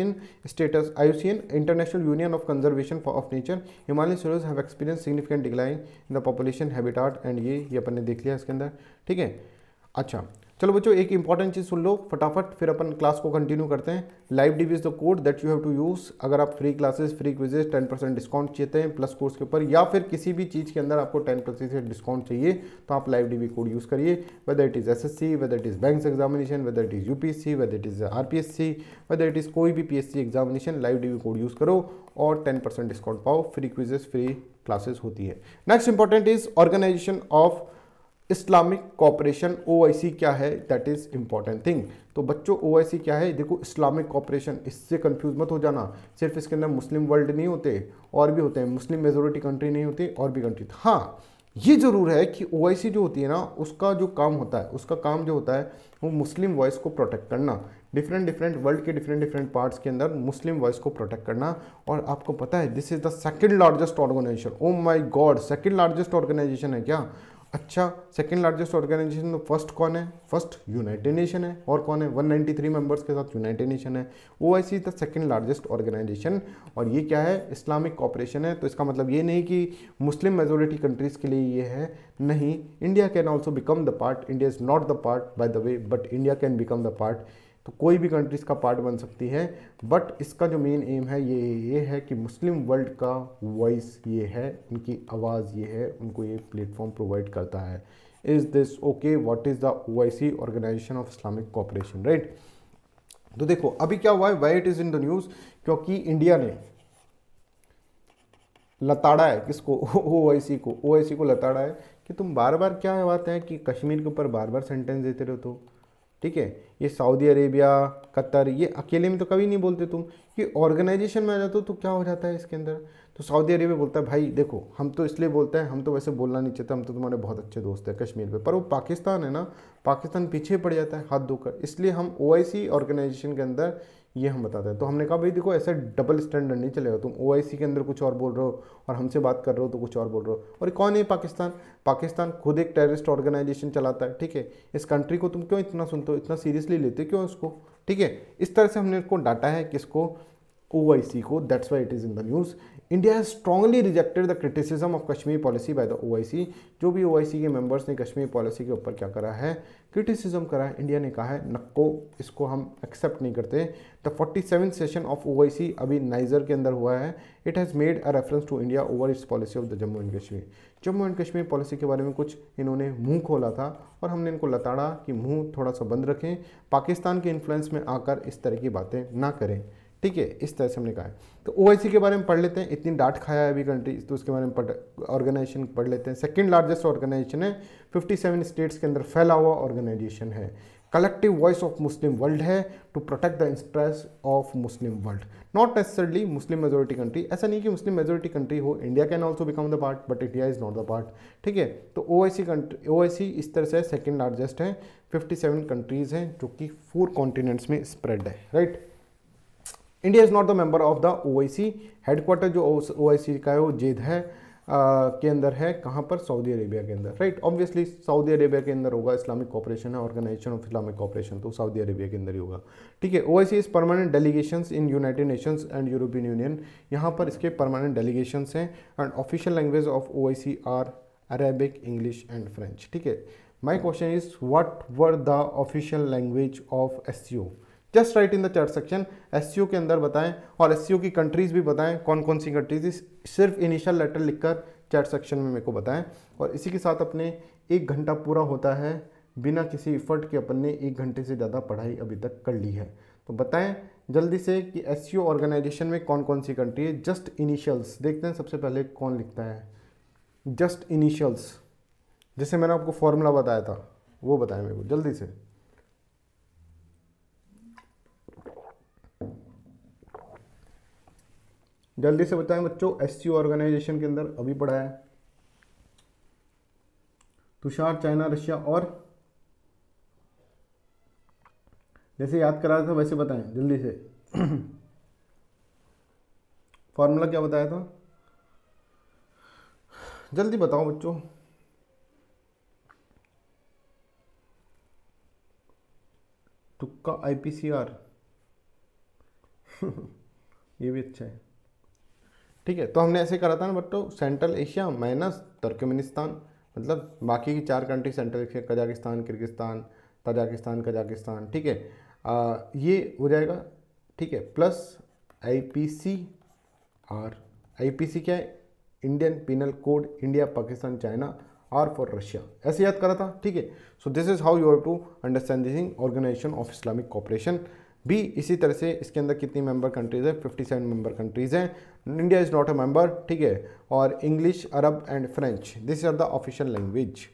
N status C N International Union of Conservation of Nature Himalaya serows have experience significant decline in the population habitat and ये ये अपन ने देख लिया इसके अंदर ठीक है अच्छा चलो बच्चों एक इंपॉर्टेंट चीज़ सुन लो फटाफट फिर अपन क्लास को कंटिन्यू करते हैं live div is the code that you have to use अगर आप free classes free quizzes ten percent discount चाहते हैं प्लस कोर्स के ऊपर या फिर किसी भी चीज़ के अंदर आपको टेन परसेंट डिस्काउंट चाहिए तो आप लाइव डी कोड यूज़ करिए whether it is S S C whether it is bank examination whether it is U P S C whether it is R P S C whether it is कोई भी P S C examination live D code use करो और ten percent discount पाओ free quizzes free classes होती है next important is organization of Islamic cooperation O क्या है that is important thing तो बच्चों ओ क्या है देखो इस्लामिक कॉपरेशन इससे कंफ्यूज मत हो जाना सिर्फ इसके अंदर मुस्लिम वर्ल्ड नहीं होते और भी होते हैं मुस्लिम मेजोरिटी कंट्री नहीं होती और भी कंट्री हाँ ये ज़रूर है कि ओ जो होती है ना उसका जो काम होता है उसका काम जो होता है वो मुस्लिम वॉइस को प्रोटेक्ट करना डिफरेंट डिफरेंट वर्ल्ड के डिफरेंट डिफरेंट पार्ट्स के अंदर मुस्लिम वॉइस को प्रोटेक्ट करना और आपको पता है this is the second largest organization oh my god second largest organization है क्या अच्छा सेकेंड लार्जेस्ट ऑर्गेनाइजेशन तो फर्स्ट कौन है फर्स्ट यूनाइटेड नेशन है और कौन है 193 मेंबर्स के साथ यूनाइटेड नेशन है O I C the second largest organization और ये क्या है इस्लामिक कॉपरेशन है तो इसका मतलब ये नहीं कि मुस्लिम मेजोरिटी कंट्रीज़ के लिए ये है नहीं India can also become the part India is not the part by the way but India can become the part तो कोई भी कंट्री इसका पार्ट बन सकती है बट इसका जो मेन एम है ये ये है कि मुस्लिम वर्ल्ड का वॉइस ये है उनकी आवाज़ ये है उनको ये प्लेटफॉर्म प्रोवाइड करता है is this okay what is the O I C organization of Islamic cooperation right तो देखो अभी क्या हुआ है why it is in the news क्योंकि इंडिया ने लताड़ा है किसको ओ आई सी को ओ आई सी को लताड़ा है कि तुम बार बार क्या बात है कि कश्मीर के ऊपर बार बार सेंटेंस देते रहो तो ठीक है ये सऊदी अरेबिया कतर ये अकेले में तो कभी नहीं बोलते तुम ये ऑर्गेनाइजेशन में आ जाते हो तो क्या हो जाता है इसके अंदर तो सऊदी अरेबिया बोलता है भाई देखो हम तो इसलिए बोलते हैं हम तो वैसे बोलना नहीं चाहते हम तो तुम्हारे बहुत अच्छे दोस्त हैं कश्मीर पे पर वो पाकिस्तान है ना पाकिस्तान पीछे पड़ जाता है हाथ धोकर इसलिए हम ओ ऑर्गेनाइजेशन के अंदर ये हम बताते हैं तो हमने कहा भाई देखो ऐसे डबल स्टैंडर्ड नहीं चलेगा तुम ओ के अंदर कुछ और बोल रहे हो और हमसे बात कर रहे हो तो कुछ और बोल रहे हो और कौन है पाकिस्तान पाकिस्तान खुद एक टेररिस्ट ऑर्गेनाइजेशन चलाता है ठीक है इस कंट्री को तुम क्यों इतना सुनते हो इतना सीरियसली लेते हो क्यों उसको ठीक है इस तरह से हमने इसको डाटा है किसको ओ को that's why it is in the news India has strongly rejected the criticism of Kashmir policy by the OIC जो भी ओआईसी के मेंबर्स ने कश्मीर पॉलिसी के ऊपर क्या करा है क्रिटिसिज्म करा है इंडिया ने कहा है नक्को इसको हम एक्सेप्ट नहीं करते the forty seven session of O अभी नाइजर के अंदर हुआ है it has made a reference to India over its policy of the Jammu and Kashmir Jammu and Kashmir policy के बारे में कुछ इन्होंने मुंह खोला था और हमने इनको लताड़ा कि मुंह थोड़ा सा बंद रखें पाकिस्तान के इन्फ्लुएंस में आकर इस तरह की बातें ना करें ठीक है इस तरह से हमने कहा है तो ओ के बारे में पढ़ लेते हैं इतनी डांट खाया है अभी कंट्री तो उसके बारे में पढ़ ऑर्गेनाइजेशन पढ़ लेते हैं सेकेंड लार्जेस्ट ऑर्गेनाइजेशन है 57 स्टेट्स के अंदर फैला हुआ ऑर्गेनाइजेशन है collective voice of Muslim world है to protect the interest of Muslim world not necessarily Muslim majority country ऐसा नहीं कि मुस्लिम मेजोरिटी कंट्री हो India can also become the part but India is not the part ठीक है तो ओ country ओ इस तरह से सेकेंड लार्जेस्ट है 57 कंट्रीज़ हैं जो कि फोर कॉन्टिनेंट्स में स्प्रेड है right right? India is not the member of the OIC headquarter जो ओआईसी का है वो जेद है आ, के अंदर है कहाँ पर सऊदी अरेबिया के अंदर राइट ऑब्वियसली सऊदी अरेबिया के अंदर होगा इस्लामिक कॉपरेशन है ऑर्गेनाइजेशन ऑफ इस्लामिक कॉपरेशन तो सऊदी अरेबिया के अंदर ही होगा ठीक है O I C is permanent delegation in United Nations and European Union यहाँ पर इसके परमानेंट डेलीगेशन हैं and official language of O I C are Arabic English and French ठीक है my question is what were the official language of S C O just write in the chat section S के अंदर बताएं और S की countries भी बताएं कौन कौन सी कंट्रीज सिर्फ इनिशियल लेटर लिखकर चैट सेक्शन में मेरे को बताएं और इसी के साथ अपने एक घंटा पूरा होता है बिना किसी इफ़र्ट के अपन ने एक घंटे से ज़्यादा पढ़ाई अभी तक कर ली है तो बताएं जल्दी से कि एस ऑर्गेनाइजेशन में कौन कौन सी कंट्री है जस्ट इनिशियल्स देखते हैं सबसे पहले कौन लिखता है जस्ट इनिशियल्स जैसे मैंने आपको फॉर्मूला बताया था वो बताएं मेरे को जल्दी से जल्दी से बताएं बच्चों एस ऑर्गेनाइजेशन के अंदर अभी पढ़ा है तुषार चाइना रशिया और जैसे याद करा था वैसे बताएं जल्दी से फॉर्मूला क्या बताया था जल्दी बताओ बच्चों तुक्का आईपीसीआर ये भी अच्छा है ठीक है तो हमने ऐसे करा था ना बट्टो सेंट्रल एशिया माइनस तुर्कमेनिस्तान मतलब बाकी की चार country central Asia Kazakhstan Kyrgyzstan Tajikistan Kazakhstan ठीक है ये हो जाएगा ठीक है प्लस आईपीसी और आईपीसी क्या है Indian penal code India Pakistan China R for Russia ऐसे याद करा था ठीक है so this is how you have to understand this organization of Islamic cooperation भी इसी तरह से इसके अंदर कितनी मेंबर कंट्रीज़ है 57 मेंबर कंट्रीज़ हैं India is not a member ठीक है और English Arab and French this are the official language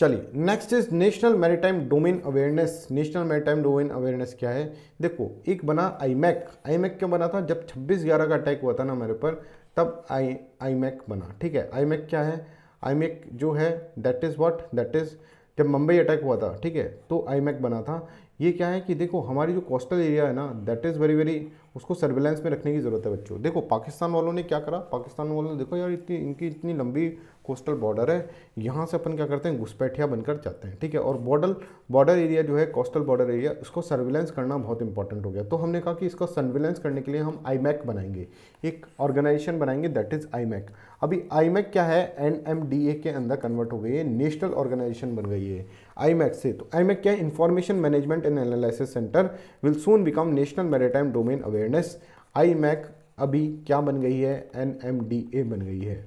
चलिए next is national maritime domain awareness national maritime domain awareness क्या है देखो एक बना आईमैक आईमैक क्यों बना था जब छब्बीस ग्यारह का अटैक हुआ था ना मेरे पर तब आई आईमैक बना ठीक है आईमैक क्या है आईमैक जो है that is what that is जब मुंबई अटैक हुआ था ठीक है तो आईमैक बना था ये क्या है कि देखो हमारी जो कोस्टल एरिया है ना दैट इज़ वेरी वेरी उसको सर्विलेंस में रखने की ज़रूरत है बच्चों देखो पाकिस्तान वालों ने क्या करा पाकिस्तान वालों ने देखो यार इतनी इनकी इतनी लंबी कोस्टल बॉर्डर है यहाँ से अपन क्या करते हैं घुसपैठिया बनकर जाते हैं ठीक है और बॉर्डर बॉर्डर एरिया जो है कोस्टल बॉर्डर एरिया उसको सर्विलेंस करना बहुत इंपॉर्टेंट हो गया तो हमने कहा कि इसका सर्विलेंस करने के लिए हम आई बनाएंगे एक ऑर्गेनाइजेशन बनाएंगे दैट इज़ आई अभी आई क्या है एन के अंदर कन्वर्ट हो गई है नेशनल ऑर्गेनाइजेशन बन गई है आईमैक से तो आईमैक क्या है information management and analysis centre will soon become national maritime domain awareness IMAC अभी क्या बन गई है एन एम डी ए बन गई है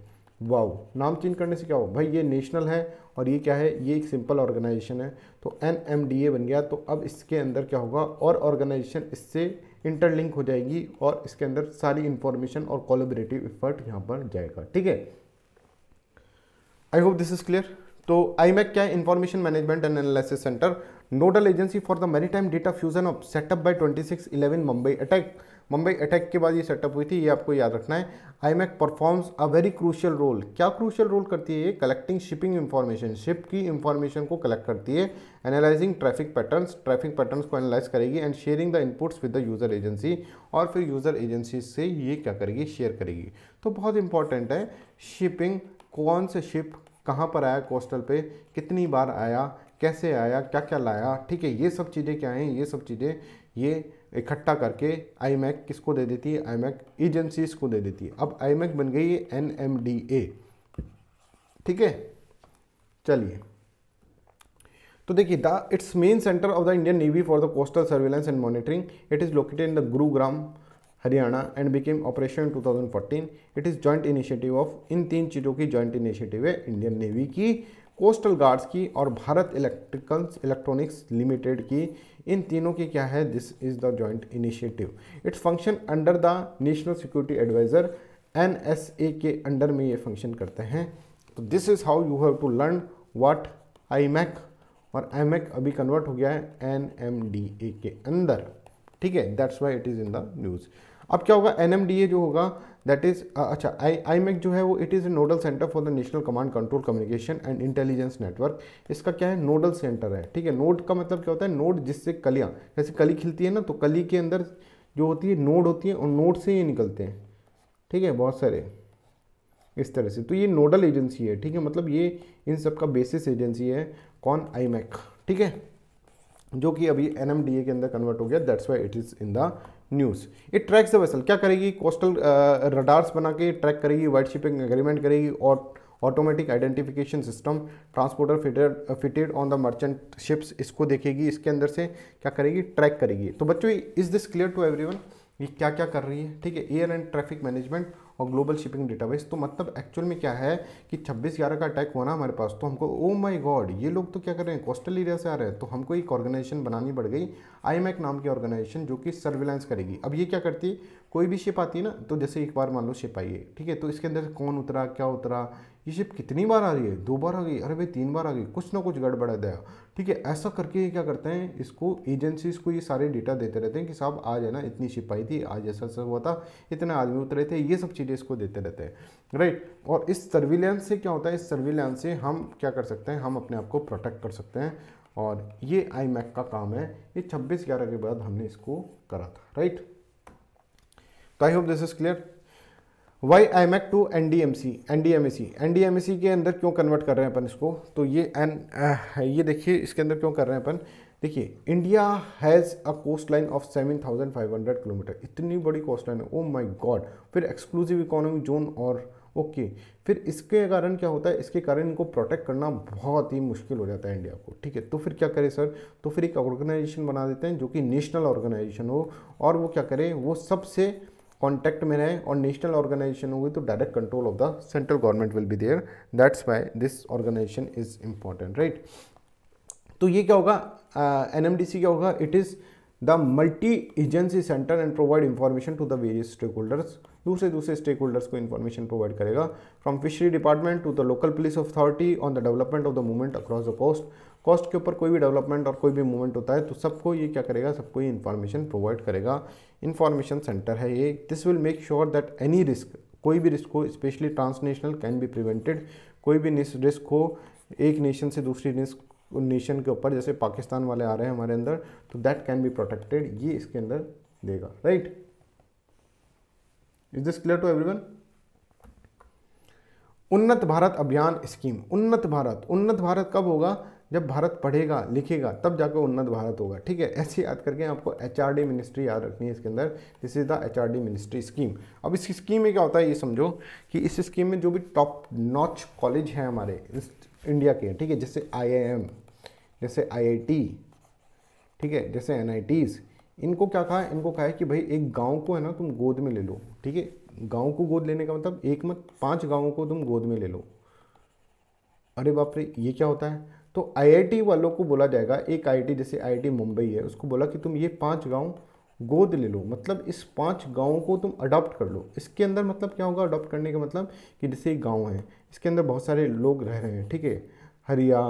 वाओ नाम चेंज करने से क्या हो भाई ये नेशनल है और ये क्या है ये एक सिंपल ऑर्गेनाइजेशन है तो एन एम डी ए बन गया तो अब इसके अंदर क्या होगा और ऑर्गेनाइजेशन इससे इंटरलिंक हो जाएगी और इसके अंदर सारी इंफॉर्मेशन और कोलोबरेटिव एफर्ट यहाँ पर जाएगा ठीक है I hope this is clear तो आई मैक e क्या है information management and analysis centre nodal agency for the maritime data fusion of setup by eleven Mumbai attack Mumbai attack के बाद ये सेटअप हुई थी ये आपको याद रखना है IMAC performs a very crucial role क्या क्रूशियल रोल करती है ये कलेक्टिंग शिपिंग इन्फॉर्मेशन शिप की इन्फॉर्मेशन को कलेक्ट करती है analysing traffic patterns traffic patterns को एनालाइज करेगी and sharing the inputs with the user agency और फिर यूज़र एजेंसी से ये क्या करेगी शेयर करेगी तो बहुत इंपॉर्टेंट है शिपिंग कौन से शिप कहाँ पर आया कोस्टल पे कितनी बार आया कैसे आया क्या क्या लाया ठीक है ये सब चीज़ें क्या हैं ये सब चीज़ें ये इकट्ठा करके आई मैक किसको दे देती है आई मैक एजेंसीज को दे देती है अब आई मैक बन गई है एन एम डी ए ठीक है चलिए तो देखिए the it's main centre of the Indian Navy for the coastal surveillance and monitoring it is located in the Gurugram Haryana and became operation 2014 it is joint initiative of इन तीन चीज़ों की joint initiative है इंडियन नेवी की coastal guards की और Bharat electricals electronics limited की इन तीनों की क्या है this is the joint initiative it's function under the national security adviser एन के अंडर में ये फंक्शन करते हैं तो this is how you have to learn what I और एम अभी कन्वर्ट हो गया है एन के अंदर ठीक है that's why it is in the news अब क्या होगा एन जो होगा दैट इज अच्छा आई आई मैक जो है वो it is a nodal centre for the national command control communication and intelligence network इसका क्या है नोडल सेंटर है ठीक है नोड का मतलब क्या होता है नोड जिससे कलियाँ जैसे कली खिलती है ना तो कली के अंदर जो होती है नोड होती है और नोड से ये निकलते हैं ठीक है बहुत सारे इस तरह से तो ये नोडल एजेंसी है ठीक है मतलब ये इन सब का बेसिस एजेंसी है कौन आई e ठीक है जो कि अभी एन के अंदर कन्वर्ट हो गया that's why it is in the news ये ट्रैक्स द वेसल क्या करेगी कोस्टल रडार्स बना के ट्रैक करेगी वाइट शिपिंग एग्रीमेंट करेगी और automatic identification system transporter fitted fitted on the merchant ships इसको देखेगी इसके अंदर से क्या करेगी ट्रैक करेगी तो बच्चों is this clear to everyone ये क्या क्या कर रही है ठीक है एयर एंड ट्रैफिक मैनेजमेंट और ग्लोबल शिपिंग डेटाबेस तो मतलब एक्चुअल में क्या है कि छब्बीस ग्यारह का अटैक हुआ ना हमारे पास तो हमको ओ माई गॉड ये लोग तो क्या कर रहे हैं कोस्टल एरिया से आ रहे हैं तो हमको एक ऑर्गेनाइजेशन बनानी पड़ गई आई नाम की ऑर्गेनाइजेशन जो कि सर्विलेंस करेगी अब ये क्या करती है कोई भी शिप आती है ना तो जैसे एक बार मान लो शिप आई है ठीक है तो इसके अंदर कौन उतरा क्या उतरा ये शिप कितनी बार आ रही है दो बार आ गई अरे भाई तीन बार आ गई कुछ ना कुछ गड़बड़ है दया ठीक है ऐसा करके ये क्या करते हैं इसको एजेंसीज को ये सारे डेटा देते रहते हैं कि साहब आज है ना इतनी शिप आई थी आज ऐसा ऐसा हुआ था इतने आदमी उतरे थे ये सब चीज़ें इसको देते रहते हैं राइट और इस सर्विलेंस से क्या होता है इस सर्विलेंस से हम क्या कर सकते हैं हम अपने आप को प्रोटेक्ट कर सकते हैं और ये आई मैक का काम है ये छब्बीस ग्यारह के बाद हमने इसको करा था राइट तो I hope this is clear why IMAC to N D M C N D M A C N D M A C के अंदर क्यों कन्वर्ट कर रहे हैं अपन इसको तो ये एन ये देखिए इसके अंदर क्यों कर रहे हैं अपन देखिए India has a coastline of seven thousand five hundred kilometre इतनी बड़ी कोस्ट लाइन है ओ माई गॉड फिर एक्सक्लूसिव इकोनॉमिक जोन और ओके okay. फिर इसके कारण क्या होता है इसके कारण इनको प्रोटेक्ट करना बहुत ही मुश्किल हो जाता है इंडिया को ठीक है तो फिर क्या करें सर तो फिर एक ऑर्गेनाइजेशन बना देते हैं जो कि नेशनल ऑर्गेनाइजेशन हो और वो क्या करें वो सबसे कॉन्टैक्ट में रहें और नेशनल ऑर्गेनाइजेशन होगी तो direct control of the central government will be there that's why this organisation is important right तो ये क्या होगा एन uh, क्या होगा it is the multi agency centre and provide information to the various stakeholders दूसरे दूसरे stakeholders को information provide करेगा from fishery department to the local police authority on the development of the movement across the coast coast के ऊपर कोई भी development और कोई भी मूवमेंट होता है तो सबको ये क्या करेगा सबको ये इन्फॉर्मेशन प्रोवाइड करेगा इन्फॉर्मेशन सेंटर है ये this will make sure that any risk कोई भी रिस्क हो specially transnational can be prevented कोई भी रिस्क हो एक नेशन से दूसरी रिस्क नेशन के ऊपर जैसे पाकिस्तान वाले आ रहे हैं हमारे अंदर तो दैट कैन बी प्रोटेक्टेड ये इसके अंदर देगा right is this clear to everyone Unnat Bharat अभियान स्कीम उन्नत भारत उन्नत भारत कब होगा जब भारत पढ़ेगा लिखेगा तब जाकर उन्नत भारत होगा ठीक है ऐसे याद करके आपको एच मिनिस्ट्री याद रखनी है इसके अंदर this is the H ministry scheme अब इस स्कीम में क्या होता है ये समझो कि इस स्कीम में जो भी टॉप नॉच कॉलेज हैं हमारे इंडिया के ठीक है जैसे आई जैसे आई ठीक है जैसे एन इनको क्या कहा इनको कहा है कि भाई एक गाँव को है ना तुम गोद में ले लो ठीक है गाँव को गोद लेने का मतलब एक मत पाँच गाँव को तुम गोद में ले लो अरे बाप रे ये क्या होता है तो आईआईटी वालों को बोला जाएगा एक आईआईटी जैसे आईआईटी मुंबई है उसको बोला कि तुम ये पांच गांव गोद ले लो मतलब इस पांच गाँव को तुम अडॉप्ट कर लो इसके अंदर मतलब क्या होगा अडॉप्ट करने का मतलब कि जैसे एक गाँव है इसके अंदर बहुत सारे लोग रह रहे हैं ठीक है हरिया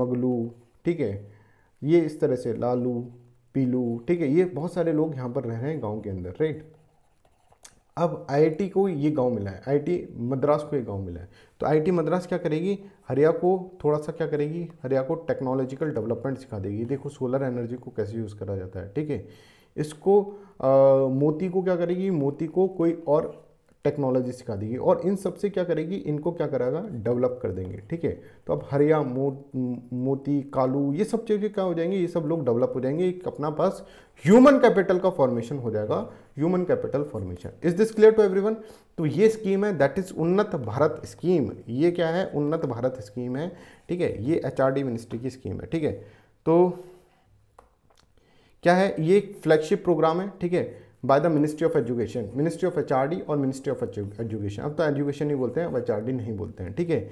मगलू ठीक है ये इस तरह से लालू पीलू ठीक है ये बहुत सारे लोग यहाँ पर रह रहे हैं गाँव के अंदर राइट अब आईआईटी को ये गांव मिला है आईआईटी मद्रास को ये गांव मिला है तो आईआईटी मद्रास क्या करेगी हरिया को थोड़ा सा क्या करेगी हरिया को टेक्नोलॉजिकल डेवलपमेंट सिखा देगी देखो सोलर एनर्जी को कैसे यूज़ करा जाता है ठीक है इसको आ, मोती को क्या करेगी मोती को कोई और टेक्नोलॉजी सिखा देगी और इन सब से क्या करेगी इनको क्या करेगा डेवलप कर देंगे ठीक है तो अब हरिया मो मोती कालू ये सब चीज़ें क्या हो जाएंगी ये सब लोग डेवलप हो जाएंगे एक अपना पास ह्यूमन कैपिटल का फॉर्मेशन हो जाएगा human capital formation is this clear to everyone तो ये स्कीम है दैट इज़ उन्नत भारत स्कीम ये क्या है उन्नत भारत स्कीम है ठीक है ये एच मिनिस्ट्री की स्कीम है ठीक है तो क्या है ये एक फ्लैगशिप प्रोग्राम है ठीक है by the ministry of education ministry of H और मिनिस्ट्री ऑफ एजुकेशन अब तो एजुकेशन ही बोलते हैं अब एच नहीं बोलते हैं ठीक है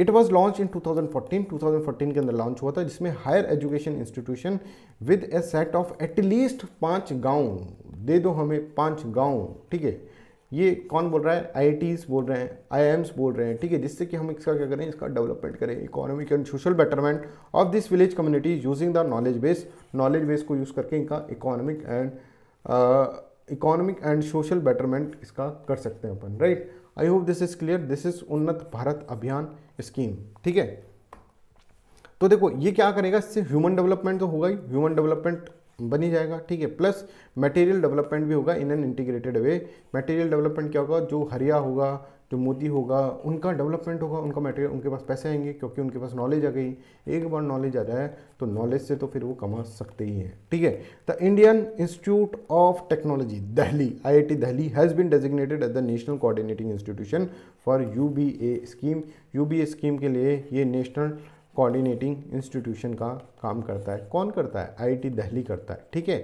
इट वॉज लॉन्च इन 2014 2014 के अंदर लॉन्च हुआ था जिसमें higher education institution with a set of at least पाँच गाँव दे दो हमें पाँच गाँव ठीक है ये कौन बोल रहा है आई बोल रहे हैं आई बोल रहे हैं ठीक है जिससे कि हम इसका क्या करें इसका डेवलपमेंट करें economic and social betterment of this village community using the knowledge base knowledge base को यूज़ करके इनका economic and economic and social betterment इसका कर सकते हैं अपन right I hope this is clear this is Unnat Bharat अभियान स्कीम ठीक है तो देखो ये क्या करेगा इससे ह्यूमन डेवलपमेंट तो होगा ही ह्यूमन डेवलपमेंट बन ही जाएगा ठीक है प्लस मटेरियल डेवलपमेंट भी होगा in an integrated way material development क्या होगा जो हरिया होगा जो मोदी होगा उनका डेवलपमेंट होगा उनका मटेरियल उनके पास पैसे आएंगे क्योंकि उनके पास नॉलेज आ गई एक बार नॉलेज आ जाए तो नॉलेज से तो फिर वो कमा सकते ही हैं ठीक है the Indian Institute of Technology I IIT Delhi has been designated as the national coordinating institution for U scheme U scheme के लिए ये नेशनल कोऑर्डिनेटिंग इंस्टीट्यूशन का काम करता है कौन करता है टी दहली करता है ठीक है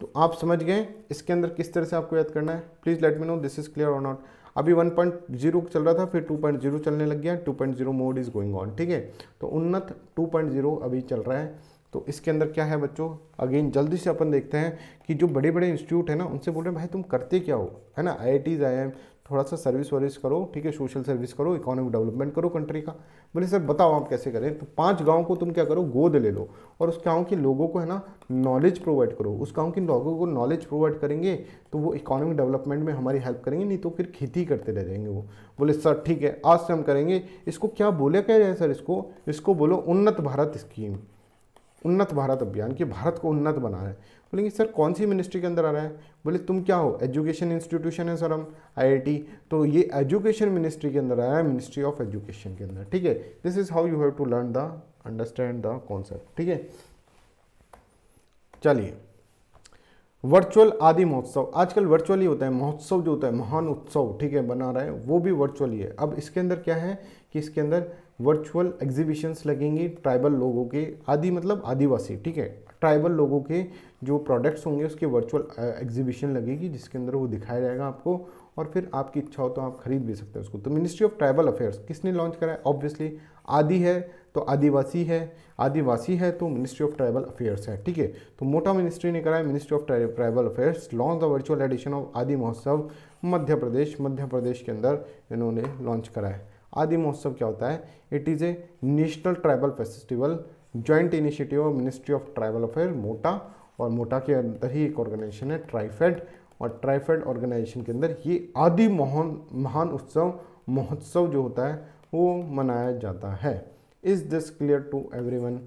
तो आप समझ गए इसके अंदर किस तरह से आपको याद करना है please let me know this is clear और नॉट अभी 1.0 चल रहा था फिर 2.0 चलने लग गया 2.0 मोड इज़ गोइंग ऑन ठीक है तो उन्नत 2.0 अभी चल रहा है तो इसके अंदर क्या है बच्चों अगेन जल्दी से अपन देखते हैं कि जो बड़े बड़े इंस्टीट्यूट है ना उनसे बोल रहे हैं भाई तुम करते क्या हो है ना आई आई टीज़ आई एम थोड़ा सा सर्विस वर्विस करो ठीक है सोशल सर्विस करो इकोनॉमिक डेवलपमेंट करो कंट्री का बोले सर बताओ आप कैसे करें तो पांच गांव को तुम क्या करो गोद ले लो और उस गांव के लोगों को है ना नॉलेज प्रोवाइड करो उस गांव के लोगों को नॉलेज प्रोवाइड करेंगे तो वो इकोनॉमिक डेवलपमेंट में हमारी हेल्प करेंगे नहीं तो फिर खेती करते रह जाएंगे वो बोले सर ठीक है आज से हम करेंगे इसको क्या बोले कह रहे हैं सर इसको इसको बोलो उन्नत भारत स्कीम उन्नत भारत अभियान कि भारत को उन्नत बना है बोलेंगे सर कौन सी मिनिस्ट्री के अंदर आ रहा है बोले तुम क्या हो एजुकेशन इंस्टीट्यूशन है सर हम आईआईटी तो ये एजुकेशन मिनिस्ट्री के अंदर आया है मिनिस्ट्री ऑफ एजुकेशन के अंदर ठीक है this is how you have to learn the understand the concept ठीक है चलिए वर्चुअल आदि महोत्सव आजकल वर्चुअल ही होता है महोत्सव जो होता है महान उत्सव ठीक है बना रहा है वो भी वर्चुअल ही है अब इसके अंदर क्या है कि इसके अंदर वर्चुअल एग्जीबिशंस लगेंगी ट्राइबल लोगों के आदि मतलब आदिवासी ठीक है ट्राइबल लोगों के जो प्रोडक्ट्स होंगे उसके वर्चुअल एग्जीबिशन लगेगी जिसके अंदर वो दिखाया जाएगा आपको और फिर आपकी इच्छा हो तो आप खरीद भी सकते हैं उसको तो मिनिस्ट्री ऑफ ट्राइबल अफेयर्स किसने लॉन्च करा है ऑब्वियसली आदि है तो आदिवासी है आदिवासी है तो मिनिस्ट्री ऑफ ट्राइबल अफेयर्स है ठीक है तो मोटा मिनिस्ट्री ने करा है ministry of tribal affairs launch the virtual edition of Aadi Mahotsav मध्य प्रदेश मध्य प्रदेश के अंदर इन्होंने लॉन्च करा है आदि महोत्सव क्या होता है it is a national tribal festival joint initiative ministry of tribal affair मोटा और मोटा के अंदर ही एक ऑर्गेनाइजेशन है ट्राइफेड और ट्राइफेड ऑर्गेनाइजेशन के अंदर ये आदि मोहन महान उत्सव महोत्सव जो होता है वो मनाया जाता है is this clear to one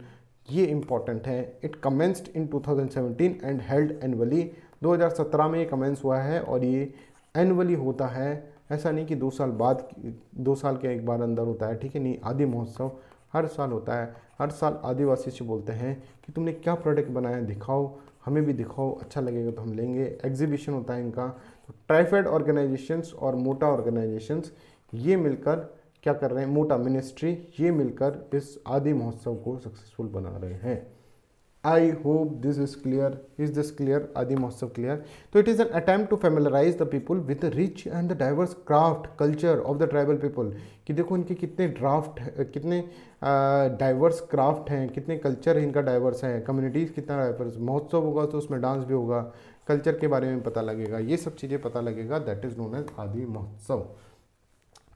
ये इम्पॉर्टेंट है it commenced in 2017 and held annually 2017 में ये कमेंस हुआ है और ये एनअली होता है ऐसा नहीं कि दो साल बाद दो साल के एक बार अंदर होता है ठीक है नहीं आदि महोत्सव हर साल होता है हर साल आदिवासी से बोलते हैं कि तुमने क्या प्रोडक्ट बनाया दिखाओ हमें भी दिखाओ अच्छा लगेगा तो हम लेंगे एग्जीबिशन होता है इनका तो ट्राइफेड ऑर्गेनाइजेशंस और मोटा ऑर्गेनाइजेशंस ये मिलकर क्या कर रहे हैं मोटा मिनिस्ट्री ये मिलकर इस आदि महोत्सव को सक्सेसफुल बना रहे हैं I hope this is clear is this clear Aadi Mahotsav clear तो it is an attempt to familiarize the people with the rich and the diverse craft culture of the tribal कि देखो इनके कितने ड्राफ्ट कितने डाइवर्स क्राफ्ट हैं कितने culture इनका diverse है कम्युनिटीज़ कितना डाइवर्स महोत्सव होगा तो उसमें डांस भी होगा कल्चर के बारे में पता लगेगा ये सब चीज़ें पता लगेगा दैट इज़ नोन एज आदि महोत्सव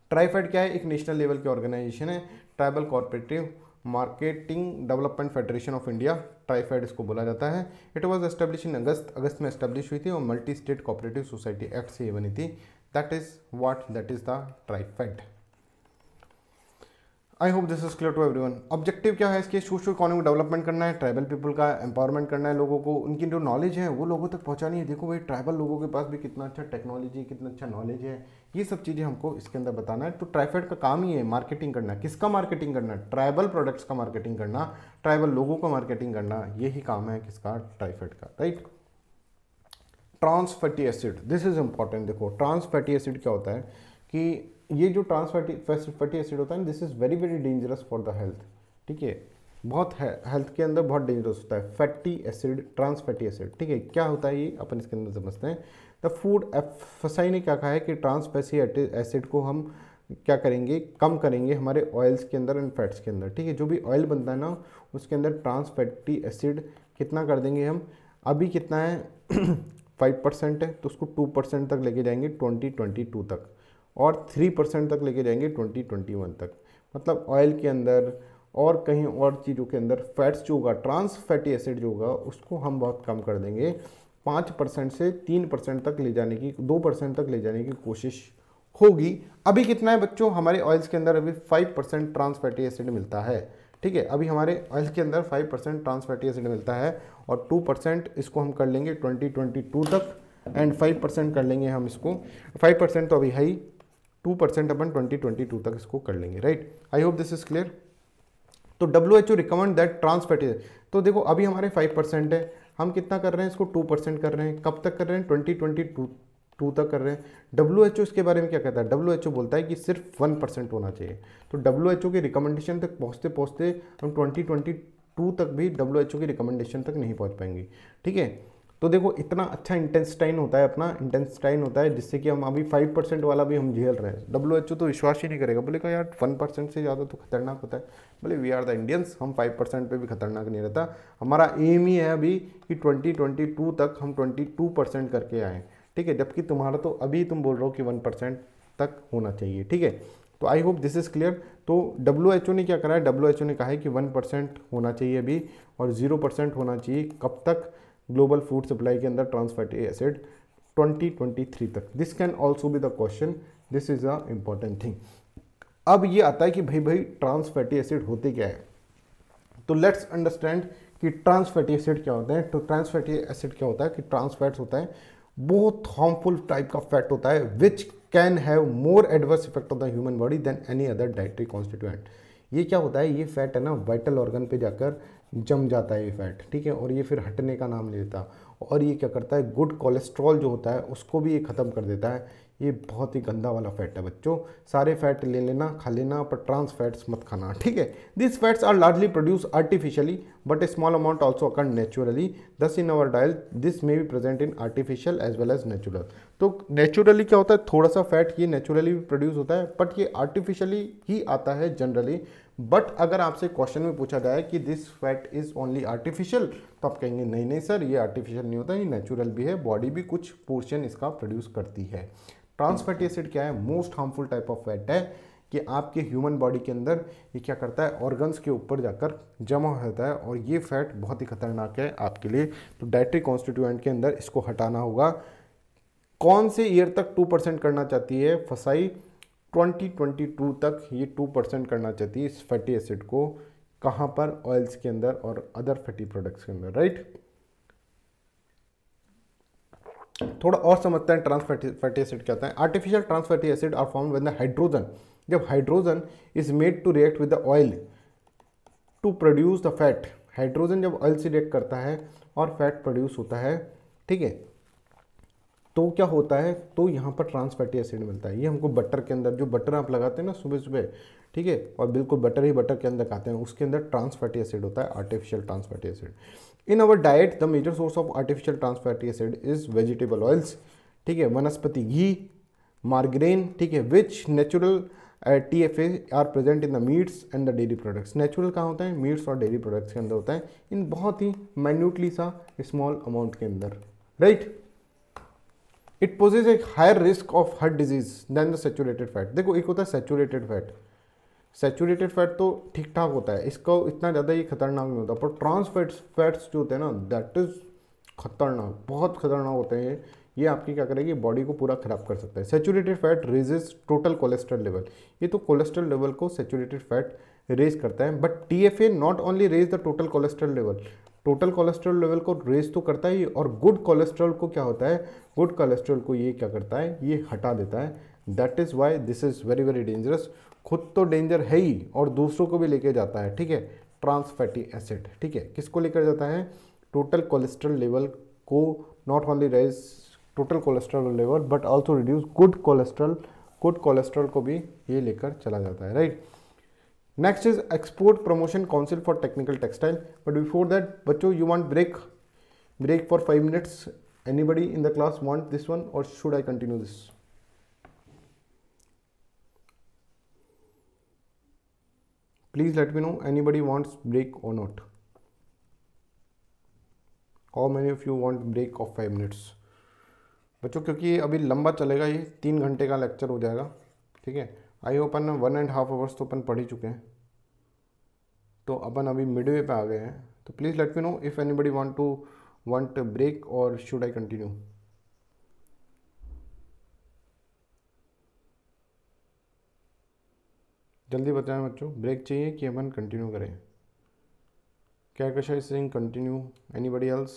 ट्राइफेड क्या है एक नेशनल लेवल की ऑर्गेनाइजेशन है tribal corporative marketing development federation of India TRIFED इसको बोला जाता है it was establish in August अगस्त में एस्टेब्लिश हुई थी और multi state cooperative society act से ये बनी थी that is what that is the TRIFED I hope this is clear to everyone objective क्या है इसके सोशल इकोनॉमिक डेवलपमेंट करना है ट्राइबल पीपल का एम्पावरमेंट करना है लोगों को उनकी जो नॉलेज है वो लोगों तक पहुँचानी है देखो भाई ट्राइबल लोगों के पास भी कितना अच्छा टेक्नोलॉजी कितना अच्छा नॉलेज है ये सब चीज़ें हमको इसके अंदर बताना है तो ट्राइफेड का काम ही है मार्केटिंग करना किसका मार्केटिंग करना ट्राइबल प्रोडक्ट्स का मार्केटिंग करना ट्राइबल लोगों का मार्केटिंग करना यही काम है किसका ट्राइफेड का right trans fatty acid this is important देखो ट्रांस फैटी एसिड क्या होता है कि ये जो ट्रांस फैटी फैटी एसिड होता है this is very very dangerous for the health ठीक है बहुत हेल्थ के अंदर बहुत डेंजरस होता है fatty acid trans fatty acid ठीक है क्या होता है ये अपन इसके अंदर समझते हैं द फूड एफसाई ने क्या कहा है कि ट्रांस एसिड को हम क्या करेंगे कम करेंगे हमारे ऑयल्स के अंदर एंड फैट्स के अंदर ठीक है जो भी ऑयल बनता है ना उसके अंदर ट्रांस फैटी एसिड कितना कर देंगे हम अभी कितना है फाइव परसेंट है तो उसको टू परसेंट तक लेके जाएंगे ट्वेंटी ट्वेंटी टू तक और थ्री परसेंट तक लेके जाएंगे ट्वेंटी ट्वेंटी वन तक मतलब ऑयल के अंदर और कहीं और चीज़ों के अंदर फैट्स जो होगा ट्रांस फैटी एसिड जो होगा उसको हम बहुत कम कर देंगे पाँच परसेंट से तीन परसेंट तक ले जाने की दो परसेंट तक ले जाने की कोशिश होगी अभी कितना है बच्चों हमारे ऑयल्स के अंदर अभी फाइव परसेंट ट्रांसफैटी एसिड मिलता है ठीक है अभी हमारे ऑयल्स के अंदर फाइव परसेंट ट्रांसफैटी एसिड मिलता है और टू परसेंट इसको हम कर लेंगे ट्वेंटी ट्वेंटी टू तक एंड फाइव परसेंट कर लेंगे हम इसको फाइव परसेंट तो अभी है ही टू परसेंट अपन ट्वेंटी ट्वेंटी टू तक इसको कर लेंगे right I hope this is clear तो W H O recommend that trans fatty तो देखो अभी हमारे फाइव परसेंट है हम कितना कर रहे हैं इसको टू परसेंट कर रहे हैं कब तक कर रहे हैं ट्वेंटी ट्वेंटी टू टू तक कर रहे हैं डब्ल्यू एच ओ इसके बारे में क्या कहता है डब्ल्यू एच ओ बोलता है कि सिर्फ वन परसेंट होना चाहिए तो डब्ल्यू एच ओ की रिकमेंडेशन तक पहुँचते पहुँचते हम ट्वेंटी ट्वेंटी टू तक भी डब्ल्यू एच ओ की रिकमेंडेशन तक नहीं पहुँच पाएंगे ठीक है तो देखो इतना अच्छा इंटेंसटाइन होता है अपना इंटेंसटाइन होता है जिससे कि हम अभी फाइव परसेंट वाला भी हम झेल रहे हैं डब्ल्यू एच ओ तो विश्वास ही नहीं करेगा बोले कहा यार वन परसेंट से ज़्यादा तो खतरनाक होता है बोले वी आर द इंडियंस हम फाइव परसेंट पर भी खतरनाक नहीं रहता हमारा एम ही है अभी कि ट्वेंटी ट्वेंटी टू तक हम ट्वेंटी टू परसेंट करके आएँ ठीक है जबकि तुम्हारा तो अभी तुम बोल रहे हो कि वन परसेंट तक होना चाहिए ठीक है तो I hope this is clear तो डब्ल्यू एच ओ ने क्या करा है डब्ल्यू एच ओ ने कहा है कि वन परसेंट होना चाहिए अभी और ज़ीरो परसेंट होना चाहिए कब तक ग्लोबल फूड सप्लाई के अंदर ट्रांस फैटी एसिड 2023 तक this can also be the question this is a important thing अब ये आता है कि भाई भाई ट्रांस फैटी एसिड होते क्या है तो लेट्स अंडरस्टैंड कि ट्रांस फैटी एसिड क्या होते हैं तो ट्रांस फैटी एसिड क्या होता है कि ट्रांस फैट्स होता है बहुत हार्मफुल टाइप का फैट होता है which can have more adverse effect of the human body than any other dietary constituent ये क्या होता है ये फैट है ना वाइटल ऑर्गन पे जाकर जम जाता है ये फैट ठीक है और ये फिर हटने का नाम लेता और ये क्या करता है गुड कोलेस्ट्रॉल जो होता है उसको भी ये ख़त्म कर देता है ये बहुत ही गंदा वाला फैट है बच्चों सारे फैट ले लेना खा लेना पर ट्रांस फैट्स मत खाना ठीक है this fats are largely produce artificially but a small amount also occur naturally thus in our diet this may be present in artificial as well as natural तो नेचुरली क्या होता है थोड़ा सा फैट ये नेचुरली भी प्रोड्यूस होता है बट ये आर्टिफिशियली ही आता है जनरली बट अगर आपसे क्वेश्चन में पूछा गया कि this fat is only artificial तो आप कहेंगे नहीं नहीं सर ये आर्टिफिशियल नहीं होता ये नेचुरल भी है बॉडी भी कुछ पोर्शन इसका प्रोड्यूस करती है ट्रांस फैटी एसिड क्या है most harmful type of fat है कि आपके ह्यूमन बॉडी के अंदर ये क्या करता है ऑर्गन्स के ऊपर जाकर जमा होता है और ये फैट बहुत ही खतरनाक है आपके लिए तो डायट्री कॉन्स्टिट्यूएंट के अंदर इसको हटाना होगा कौन से ईयर तक टू परसेंट करना चाहती है फसाई 2022 तक ये टू परसेंट करना चाहती है इस फैटी एसिड को कहाँ पर ऑयल्स के अंदर और अदर फैटी प्रोडक्ट्स के अंदर राइट थोड़ा और समझते हैं ट्रांस फैटी एसिड क्या है artificial trans fatty acid are form with the hydrogen जब hydrogen is made to react with the oil to produce the fat hydrogen जब ऑयल से रिएक्ट करता है और फैट प्रोड्यूस होता है ठीक है तो क्या होता है तो यहाँ पर ट्रांस फैटी एसिड मिलता है ये हमको बटर के अंदर जो बटर आप लगाते हैं ना सुबह सुबह ठीक है और बिल्कुल बटर ही बटर के अंदर खाते हैं उसके अंदर ट्रांस फैटी एसिड होता है artificial trans fatty acid in our diet the major source of artificial trans fatty acid is vegetable oils ठीक है वनस्पति घी मार्ग्रेन ठीक है which natural T F A are present in the meats and the dairy products natural कहाँ होता है meets और dairy products के अंदर होता है इन बहुत ही माइन्यूटली सा स्मॉल अमाउंट के अंदर राइट right? इट पोजेज एक higher risk of heart disease than the saturated fat देखो एक होता है सेचुरेटेड फैट सेचुरेटेड फैट तो ठीक ठाक होता है इसका इतना ज़्यादा ये खतरनाक नहीं होता पर ट्रांस फैट्स फैट्स जो होते हैं ना दैट इज़ खतरनाक बहुत खतरनाक होते हैं ये आपकी क्या करेगी बॉडी को पूरा खराब कर सकता है saturated fat raises total cholesterol level ये तो कोलेस्ट्रॉल लेवल को सेचुरेटेड फैट रेज करता है but T F A not only raise the total cholesterol level total cholesterol level को रेज तो करता ही और गुड कोलेस्ट्रॉल को क्या होता है गुड कोलेस्ट्रॉल को ये क्या करता है ये हटा देता है that is why this is very very dangerous खुद तो डेंजर है ही और दूसरों को भी लेके जाता है ठीक है ट्रांसफैटी एसिड ठीक है किसको लेकर जाता है टोटल कोलेस्ट्रॉल लेवल को not only raise total cholesterol level but also reduce good cholesterol good cholesterol को भी ये लेकर चला जाता है right next is export promotion council for technical textile but before that बच्चों you want break break for five minutes anybody in the class want this one or should I continue this please let me know anybody wants break or not how many of you want break of five minutes बच्चों क्योंकि अभी लंबा चलेगा ये तीन घंटे का lecture हो जाएगा ठीक है I open one and half hours तो अपन पढ़ ही चुके हैं तो अपन अभी मिड वे पर आ गए हैं तो please let me know if anybody want to want break or should I continue जल्दी बताएं बच्चों ब्रेक चाहिए कि अपन कंटिन्यू करें क्या कशा sing continue any body else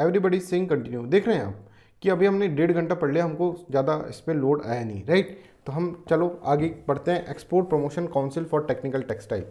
everybody sing continue देख रहे हैं आप कि अभी हमने डेढ़ घंटा पढ़ लिया हमको ज़्यादा इस पर लोड आया नहीं राइट तो हम चलो आगे बढ़ते हैं export promotion council for technical textile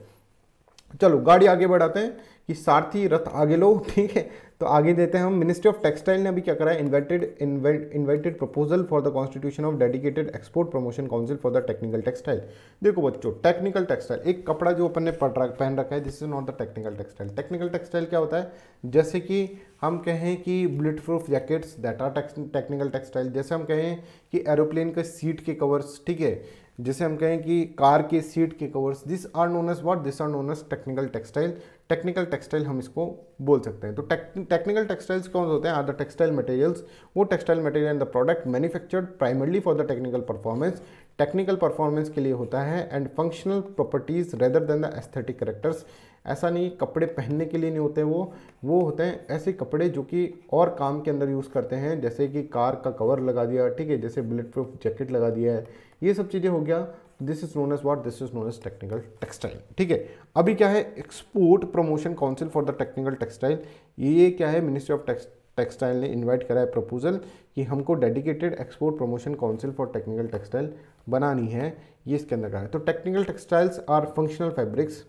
चलो गाड़ी आगे बढ़ाते हैं कि सारथी रथ आगे लो ठीक है तो आगे देते हैं हम मिनिस्ट्री ऑफ टेक्सटाइल ने अभी क्या करा है invited invited proposal for the constitution of dedicated export promotion council for the technical textile देखो बच्चों टेक्निकल टेक्सटाइल एक कपड़ा जो अपन ने पहन रखा है this is not the technical textile technical textile क्या होता है जैसे कि हम कहें कि bullet proof jackets that are technical textile जैसे हम कहें कि एरोप्लेन के सीट के कवर्स ठीक है जैसे हम कहें कि कार के सीट के covers this are known as what this are known as technical textile technical textile हम इसको बोल सकते हैं तो टेक्निकल टेक्सटाइल्स कौन होते हैं आर द टेक्सटाइल मटेरियल्स वो textile material and the product manufactured primarily for the technical performance technical performance के लिए होता है and functional properties rather than the aesthetic characters ऐसा नहीं कपड़े पहनने के लिए नहीं होते वो वो होते हैं ऐसे कपड़े जो कि और काम के अंदर यूज़ करते हैं जैसे कि कार का कवर लगा दिया ठीक है जैसे बुलेट प्रूफ जैकेट लगा दिया है ये सब चीज़ें हो गया this is known as what this is known as technical textile ठीक है अभी क्या है export promotion council for the technical textile ये क्या है मिनिस्ट्री ऑफ टेक्स टेक्सटाइल ने इनवाइट करा है प्रपोजल कि हमको dedicated export promotion council for technical textile बनानी है ये इसके अंदर कहा है तो technical textiles are functional fabrics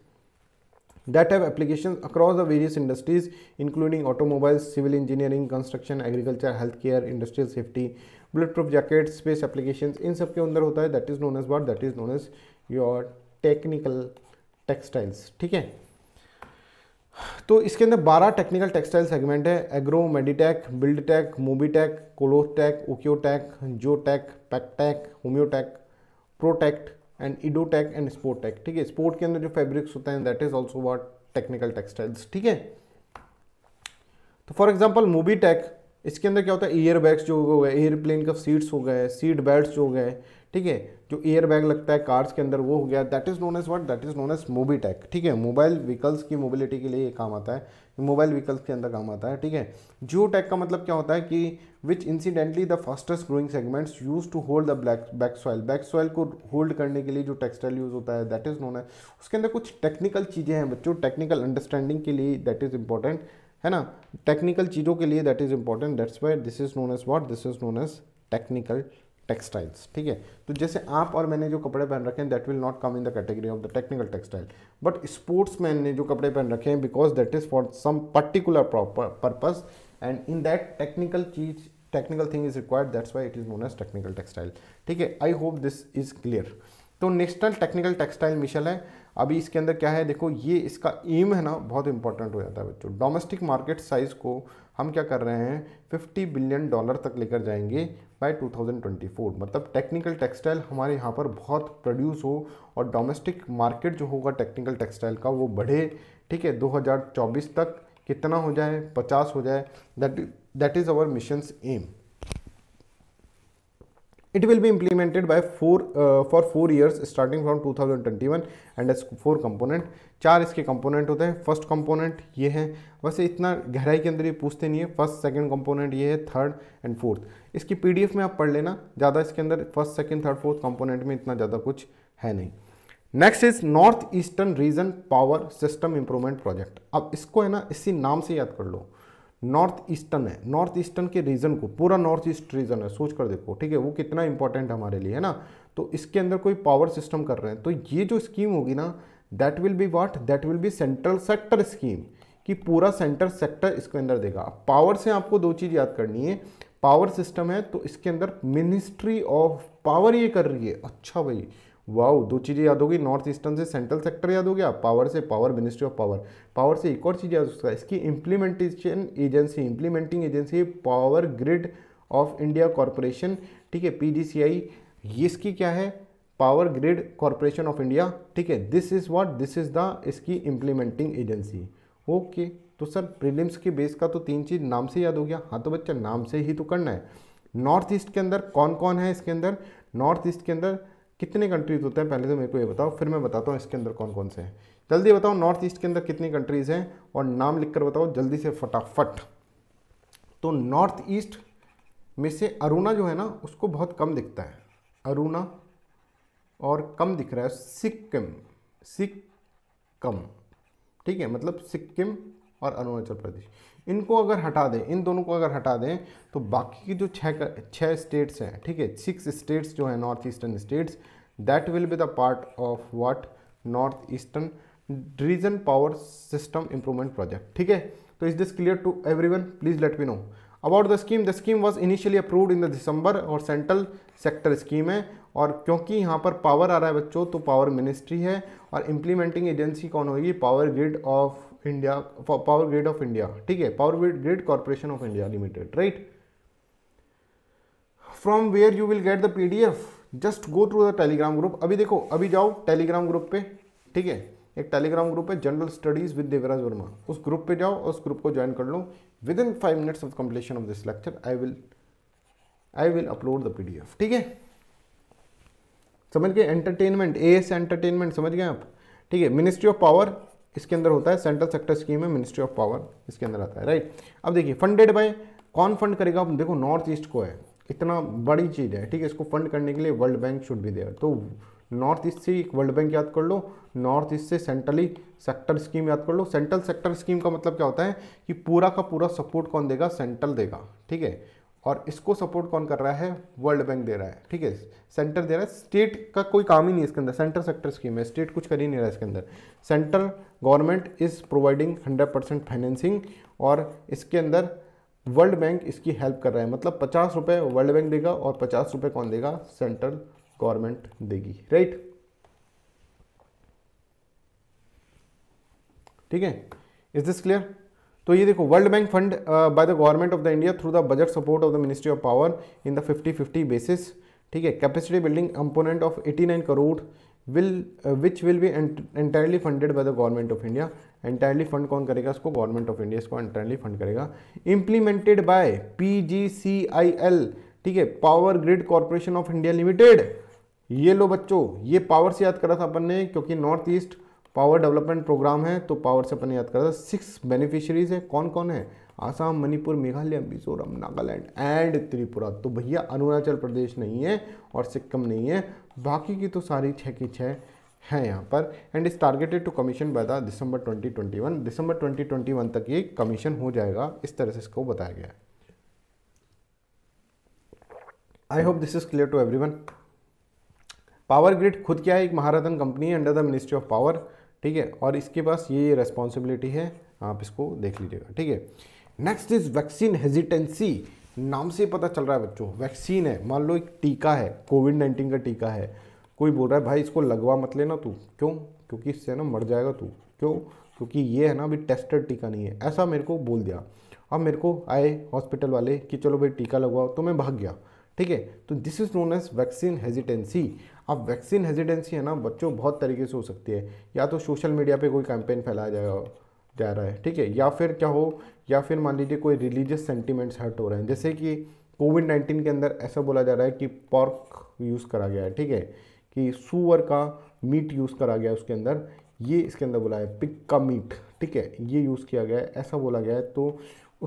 have application across the various industries including automobiles civil engineering construction agriculture health care industrial safety bullet proof jacket space application इन सब के अंदर होता है that is known as what that is known as your technical textiles ठीक है तो इसके अंदर बारह टेक्निकल टेक्सटाइल सेगमेंट है agro meditech buildtech mobitech clothtech geotech packtech hometech protect and इडोटेक एंड स्पोर्टेक ठीक है स्पोर्ट के अंदर जो फैब्रिक्स होते हैं that is also what technical textiles ठीक है तो फॉर एग्जाम्पल मोबीटेक इसके अंदर क्या होता है ईयर बैग्स जो हो गए एयरप्लेन का सीट्स हो गए सीट बेल्ट जो हो गए ठीक है जो ईयर बैग लगता है कार्स के अंदर वो हो गया that is known as what that is known as mobitech ठीक है मोबाइल व्हीकल्स की मोबिलिटी के लिए ये काम आता है मोबाइल व्हीकल्स के अंदर काम आता है ठीक है जियो टैक का मतलब क्या होता है कि which incidentally the fastest growing segments use to hold the black back soil back soil को होल्ड करने के लिए जो टेक्सटाइल यूज़ होता है दैट इज़ नोन है उसके अंदर कुछ टेक्निकल चीज़ें हैं बच्चों टेक्निकल अंडरस्टैंडिंग के लिए दैट इज़ इंपॉर्टेंट है ना टेक्निकल चीज़ों के लिए that is important that's why this is known as what this is known as technical textiles ठीक है तो जैसे आप और मैंने जो कपड़े पहन रखे हैं that will not come in the category of the technical textile but sports man ने जो कपड़े पहन रखे हैं because that is for some particular purpose and in that technical चीज technical thing is required that's why it is known as technical textile ठीक है I hope this is clear तो नेशनल टेक्निकल टेक्सटाइल मिशन है अभी इसके अंदर क्या है देखो ये इसका एम है ना बहुत इंपॉर्टेंट हो जाता है बच्चों डोमेस्टिक मार्केट साइज़ को हम क्या कर रहे हैं 50 बिलियन डॉलर तक लेकर जाएंगे बाय 2024 मतलब टेक्निकल टेक्सटाइल हमारे यहाँ पर बहुत प्रोड्यूस हो और डोमेस्टिक मार्केट जो होगा टेक्निकल टेक्सटाइल का वो बढ़े ठीक है 2024 तक कितना हो जाए 50 हो जाए that that is our missions aim it will be implemented by four uh, for four years starting from 2021 and as four component चार इसके कम्पोनेंट होते हैं फर्स्ट कम्पोनेंट ये है वैसे इतना गहराई के अंदर ये पूछते नहीं है फर्स्ट सेकेंड कम्पोनेंट ये है थर्ड एंड फोर्थ इसकी पी डी एफ में आप पढ़ लेना ज़्यादा इसके अंदर first second third fourth component में इतना ज़्यादा कुछ है नहीं next is north eastern region power system improvement project अब इसको है ना इसी नाम से याद कर लो नॉर्थ ईस्टर्न है नॉर्थ ईस्टर्न के रीजन को पूरा नॉर्थ ईस्ट रीजन है सोच कर देखो ठीक है वो कितना इंपॉर्टेंट हमारे लिए है ना तो इसके अंदर कोई पावर सिस्टम कर रहे हैं तो ये जो स्कीम होगी ना that will be what that will be central sector scheme कि पूरा सेंटर सेक्टर इसके अंदर देगा पावर से आपको दो चीज़ याद करनी है पावर सिस्टम है तो इसके अंदर मिनिस्ट्री ऑफ पावर ये कर रही है अच्छा भाई वाओ दो चीज़ें याद होगी नॉर्थ ईस्टर्न से सेंट्रल सेक्टर याद हो गया पावर से power ministry of power power से एक और चीज़ याद उसका इसकी implementation agency implementing agency power grid of India corporation ठीक है पीजीसीआई ये इसकी क्या है power grid corporation of India ठीक है this is what this is the इसकी इम्प्लीमेंटिंग एजेंसी ओके तो सर प्रीलिम्स के बेस का तो तीन चीज़ नाम से याद हो गया हाँ तो बच्चा नाम से ही तो करना है नॉर्थ ईस्ट के अंदर कौन कौन है इसके अंदर नॉर्थ ईस्ट के अंदर कितने कंट्रीज होते हैं पहले तो मेरे को ये बताओ फिर मैं बताता हूँ इसके अंदर कौन कौन से हैं जल्दी बताओ नॉर्थ ईस्ट के अंदर कितनी कंट्रीज़ हैं और नाम लिख कर बताओ जल्दी से फटाफट तो नॉर्थ ईस्ट में से अरुणा जो है ना उसको बहुत कम दिखता है अरुणा और कम दिख रहा है सिक्किम सिक्कम ठीक है मतलब सिक्किम और अरुणाचल प्रदेश इनको अगर हटा दें इन दोनों को अगर हटा दें तो बाकी की जो छः छः स्टेट्स हैं ठीक है सिक्स स्टेट्स जो हैं north eastern states that will be the part of what eastern region power system improvement project ठीक है तो is this clear to one please let we know about the scheme the scheme was initially approved in the December और central sector scheme है और क्योंकि यहाँ पर power आ रहा है बच्चों तो पावर मिनिस्ट्री है और इम्प्लीमेंटिंग एजेंसी कौन होगी power grid of India power grid of India ठीक है power grid corporation of India limited right from where you will get the PDF just go through the Telegram group अभी देखो अभी जाओ टेलीग्राम ग्रुप पे ठीक है एक टेलीग्राम ग्रुप है general studies with Devraj Verma उस ग्रुप पे जाओ और उस ग्रुप को ज्वाइन कर लो within five minutes of completion of this lecture I will I will upload the P ठीक है समझ गए एंटरटेनमेंट ए एस एंटरटेनमेंट समझ गए आप ठीक है मिनिस्ट्री ऑफ पावर इसके अंदर होता है सेंट्रल सेक्टर स्कीम है मिनिस्ट्री ऑफ पावर इसके अंदर आता है राइट अब देखिए फंडेड बाय कौन फंड करेगा देखो नॉर्थ ईस्ट को है इतना बड़ी चीज़ है ठीक है इसको फंड करने के लिए वर्ल्ड बैंक शुड भी देयर तो नॉर्थ ईस्ट से वर्ल्ड बैंक याद कर लो नॉर्थ ईस्ट से सेंट्रली सेक्टर स्कीम याद कर लो सेंट्रल सेक्टर स्कीम का मतलब क्या होता है कि पूरा का पूरा सपोर्ट कौन देगा सेंट्रल देगा ठीक है और इसको सपोर्ट कौन कर रहा है वर्ल्ड बैंक दे रहा है ठीक है सेंटर दे रहा है स्टेट का कोई काम ही नहीं इसके अंदर सेंटर सेक्टर स्कीम है स्टेट कुछ कर ही नहीं रहा है इसके अंदर centre government is providing hundred percent financing और इसके अंदर वर्ल्ड बैंक इसकी हेल्प कर रहा है मतलब पचास रुपये वर्ल्ड बैंक देगा और पचास रुपये कौन देगा सेंट्रल गवर्नमेंट देगी राइट ठीक है इज दिस क्लियर तो ये देखो world bank fund by the government of the India through the budget support of the ministry of power in the fifty fifty basis ठीक है capacity building component of 89 crore will which will be entirely funded by the government of India entirely fund कौन करेगा इसको government of India इसको entirely fund करेगा implemented by PGCIL ठीक है power grid corporation of India limited ये लो बच्चों ये पावर से याद करा था अपन ने क्योंकि north east power development programme है तो पावर से अपन ने याद करा था सिक्स बेनिफिशरीज है कौन कौन है आसाम मणिपुर मेघालय मिजोरम नागालैंड एंड त्रिपुरा तो भैया अरुणाचल प्रदेश नहीं है और सिक्किम नहीं है बाकी की तो सारी छः की छः हैं यहाँ पर and is targeted to commission by the December 2021 December 2021 तक ये कमीशन हो जाएगा इस तरह से इसको बताया गया है I hope this is clear to everyone power grid खुद क्या है एक महारत्न कंपनी है under the ministry of power ठीक है और इसके पास ये रेस्पॉन्सिबिलिटी है आप इसको देख लीजिएगा ठीक है नेक्स्ट इज वैक्सीन हेजिटेंसी नाम से पता चल रहा है बच्चों वैक्सीन है मान लो एक टीका है कोविड नाइन्टीन का टीका है कोई बोल रहा है भाई इसको लगवा मत लेना तू क्यों क्योंकि इससे ना मर जाएगा तू क्यों क्योंकि ये है ना अभी टेस्टेड टीका नहीं है ऐसा मेरे को बोल दिया अब मेरे को आए हॉस्पिटल वाले कि चलो भाई टीका लगवाओ तो मैं भाग गया ठीक है तो this is known as vaccine hesitancy अब वैक्सीन हेजिटेंसी है ना बच्चों बहुत तरीके से हो सकती है या तो सोशल मीडिया पे कोई कैंपेन फैलाया जाएगा कह रहा है ठीक है या फिर क्या हो या फिर मान लीजिए कोई रिलीजियस सेंटिमेंट्स हर्ट हो रहे हैं जैसे कि कोविड नाइन्टीन के अंदर ऐसा बोला जा रहा है कि पॉर्क यूज़ करा गया है ठीक है कि सूअर का मीट यूज़ करा गया है उसके अंदर ये इसके अंदर बोला है पिक का मीट ठीक है ये यूज़ किया गया है ऐसा बोला गया है तो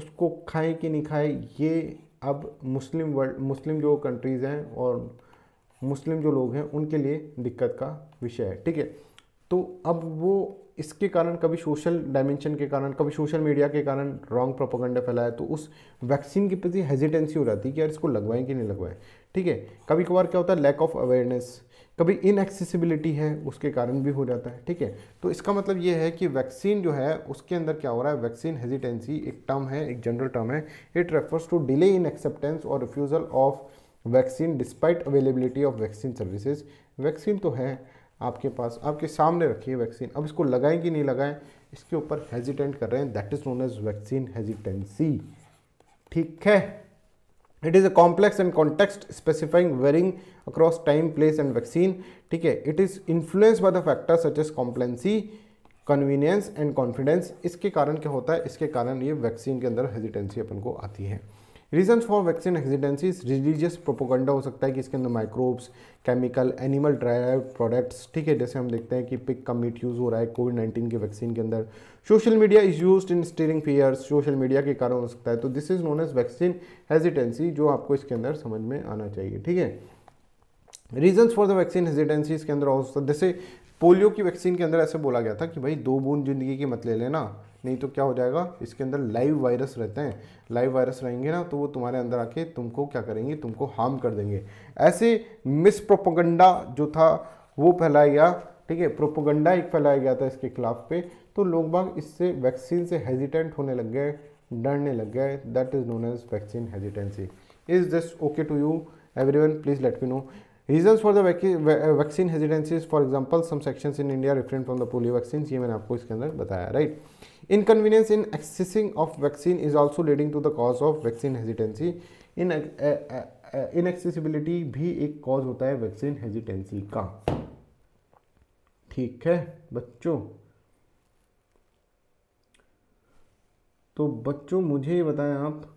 उसको खाएं कि नहीं खाएं ये अब मुस्लिम वर्ल्ड मुस्लिम जो कंट्रीज़ हैं और मुस्लिम जो लोग हैं उनके लिए दिक्कत का विषय है ठीक है तो अब वो इसके कारण कभी सोशल डायमेंशन के कारण कभी सोशल मीडिया के कारण रॉन्ग प्रोपोगंडा फैलाया तो उस वैक्सीन के प्रति हेजिटेंसी हो जाती है कि यार इसको लगवाएं कि नहीं लगवाएं ठीक है कभी कभार क्या होता है लैक ऑफ अवेयरनेस कभी इनएक्सेसिबिलिटी है उसके कारण भी हो जाता है ठीक है तो इसका मतलब ये है कि वैक्सीन जो है उसके अंदर क्या हो रहा है वैक्सीन हेजिटेंसी एक टर्म है एक जनरल टर्म है it refers to delay in acceptance और refusal of vaccine despite availability of vaccine services vaccine तो है आपके पास आपके सामने रखी है वैक्सीन अब इसको लगाएं कि नहीं लगाएं इसके ऊपर हेजिटेंट कर रहे हैं that is known as vaccine hesitancy ठीक है it is a complex and context specifying varying across time place and vaccine ठीक है it is influence by the factor such as complacency convenience and confidence इसके कारण क्या होता है इसके कारण ये वैक्सीन के अंदर हेजिटेंसी अपन को आती है reason for vaccine exigencies religious propaganda हो सकता है कि इसके अंदर microbes chemical animal drive products ठीक है जैसे हम देखते हैं कि पिक का मीट यूज़ हो रहा है कोविड नाइन्टीन के वैक्सीन के अंदर social media is use in steering fear social media के कारण हो सकता है तो this is known as vaccine hesitancy जो आपको इसके अंदर समझ में आना चाहिए ठीक है reasons for the vaccine hesitancy के अंदर हो सकता है जैसे पोलियो की वैक्सीन के अंदर ऐसे बोला गया था कि भाई दो बूंद ज़िंदगी की मत ले लेना नहीं तो क्या हो जाएगा इसके अंदर लाइव वायरस रहते हैं लाइव वायरस रहेंगे ना तो वो तुम्हारे अंदर आके तुमको क्या करेंगे तुमको हार्म कर देंगे ऐसे मिस प्रोपोगंडा जो था वो फैलाया गया ठीक है प्रोपोगंडा एक फैलाया गया था इसके खिलाफ पे तो लोग बाग इससे वैक्सीन से हेजिटेंट होने लग गए डरने लग गए that is known as vaccine hesitancy is this okay to you everyone please let me know reason for the vaccine hesitancies for example some section in India referent from the polio vaccine ये मैंने आपको इसके अंदर बताया right inconvenience in accessing of vaccine is also leading to the cause of vaccine hesitancy in inaccessibility भी एक cause होता है वैक्सीन हेजिटेंसी का ठीक है बच्चों तो बच्चों मुझे ये बताएं आप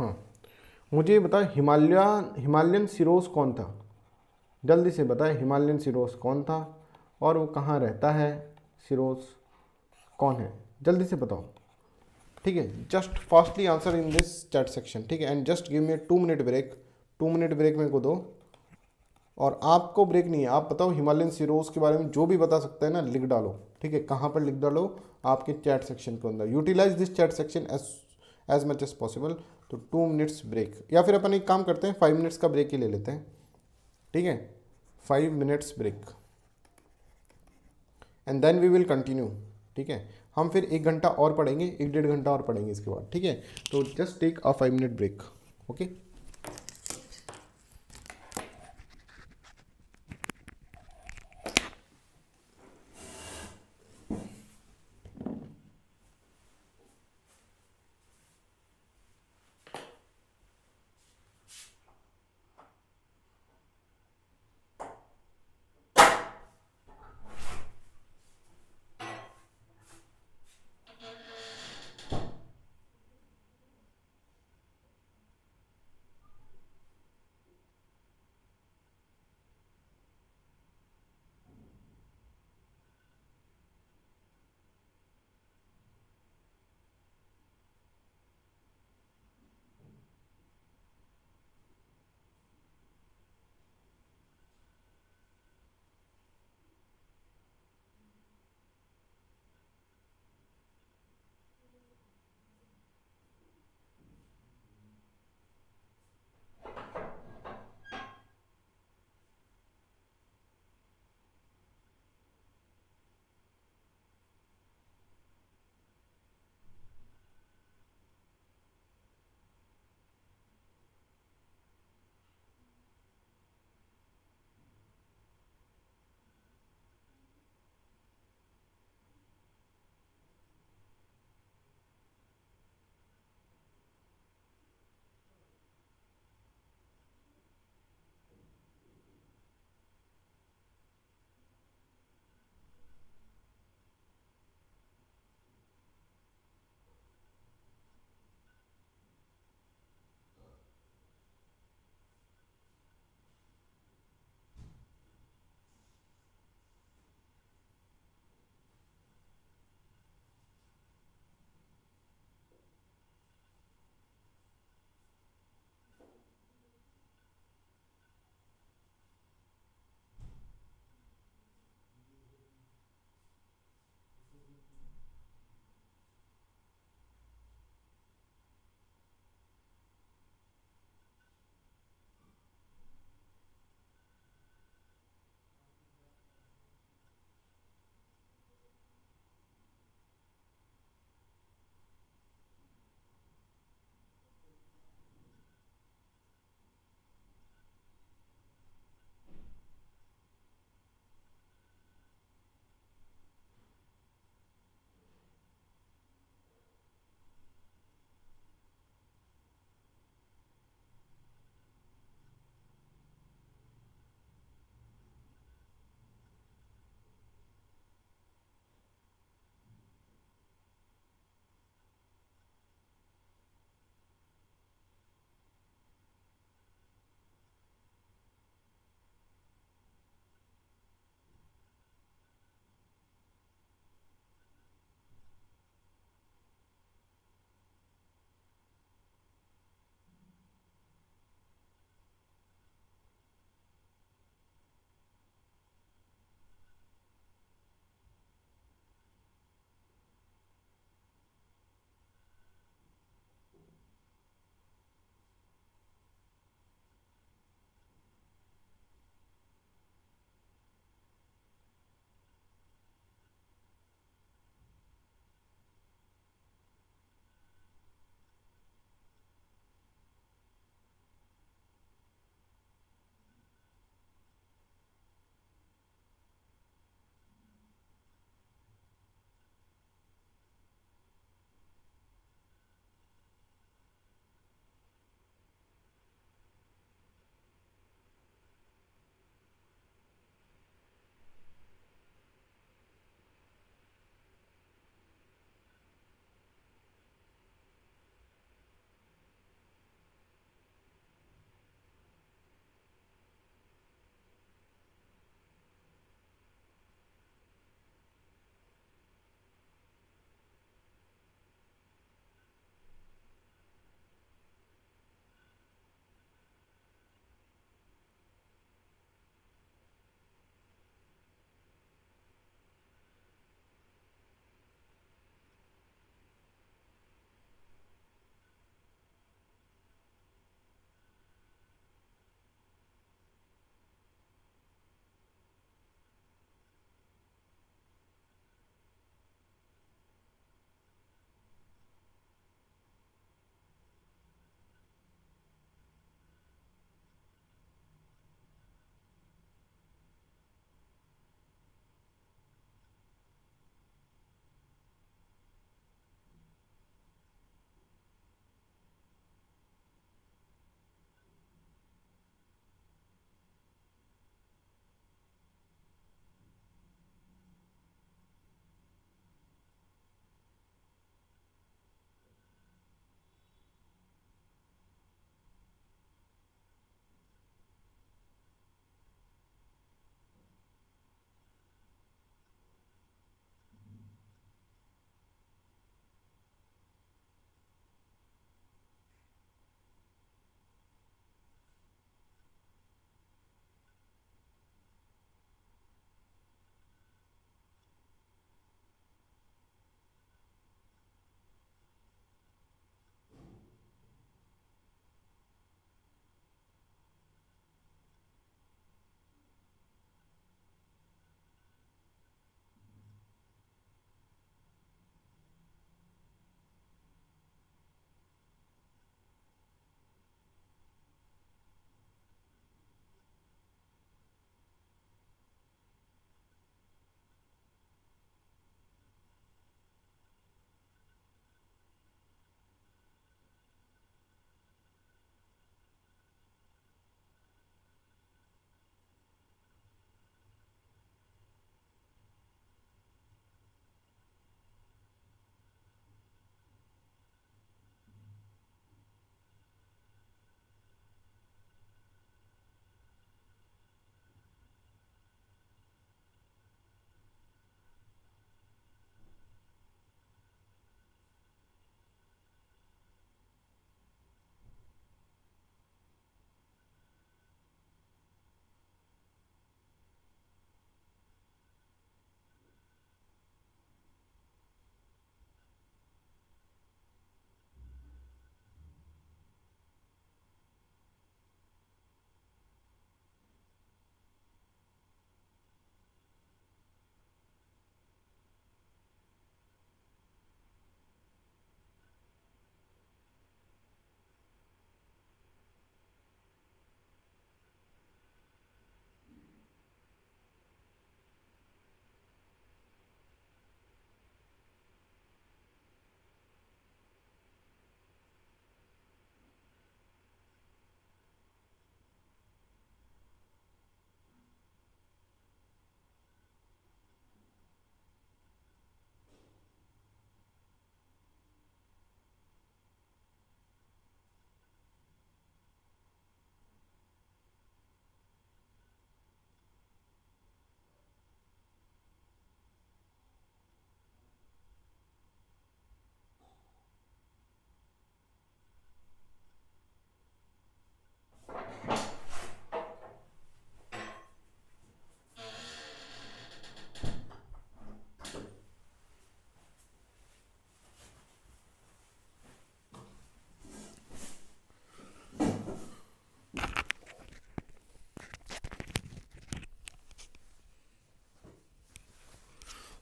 हाँ मुझे बता हिमालय हिमालयन सिरोस कौन था जल्दी से बताए हिमालयन सिरोस कौन था और वो कहाँ रहता है सिरोस कौन है जल्दी से बताओ ठीक है just fastly answer in this chat section ठीक है and just give me two minute break two minute break मेरे को दो और आपको ब्रेक नहीं है आप बताओ हिमालयन सिरोस के बारे में जो भी बता सकते हैं ना लिख डालो ठीक है कहाँ पर लिख डालो आपके चैट सेक्शन के अंदर utilize this chat section as as much as possible तो टू मिनट्स ब्रेक या फिर अपन एक काम करते हैं फाइव मिनट्स का ब्रेक ही ले लेते हैं ठीक है five minutes break and then we will continue ठीक है हम फिर एक घंटा और पढ़ेंगे एक डेढ़ घंटा और पढ़ेंगे इसके बाद ठीक है तो just take a five minute break okay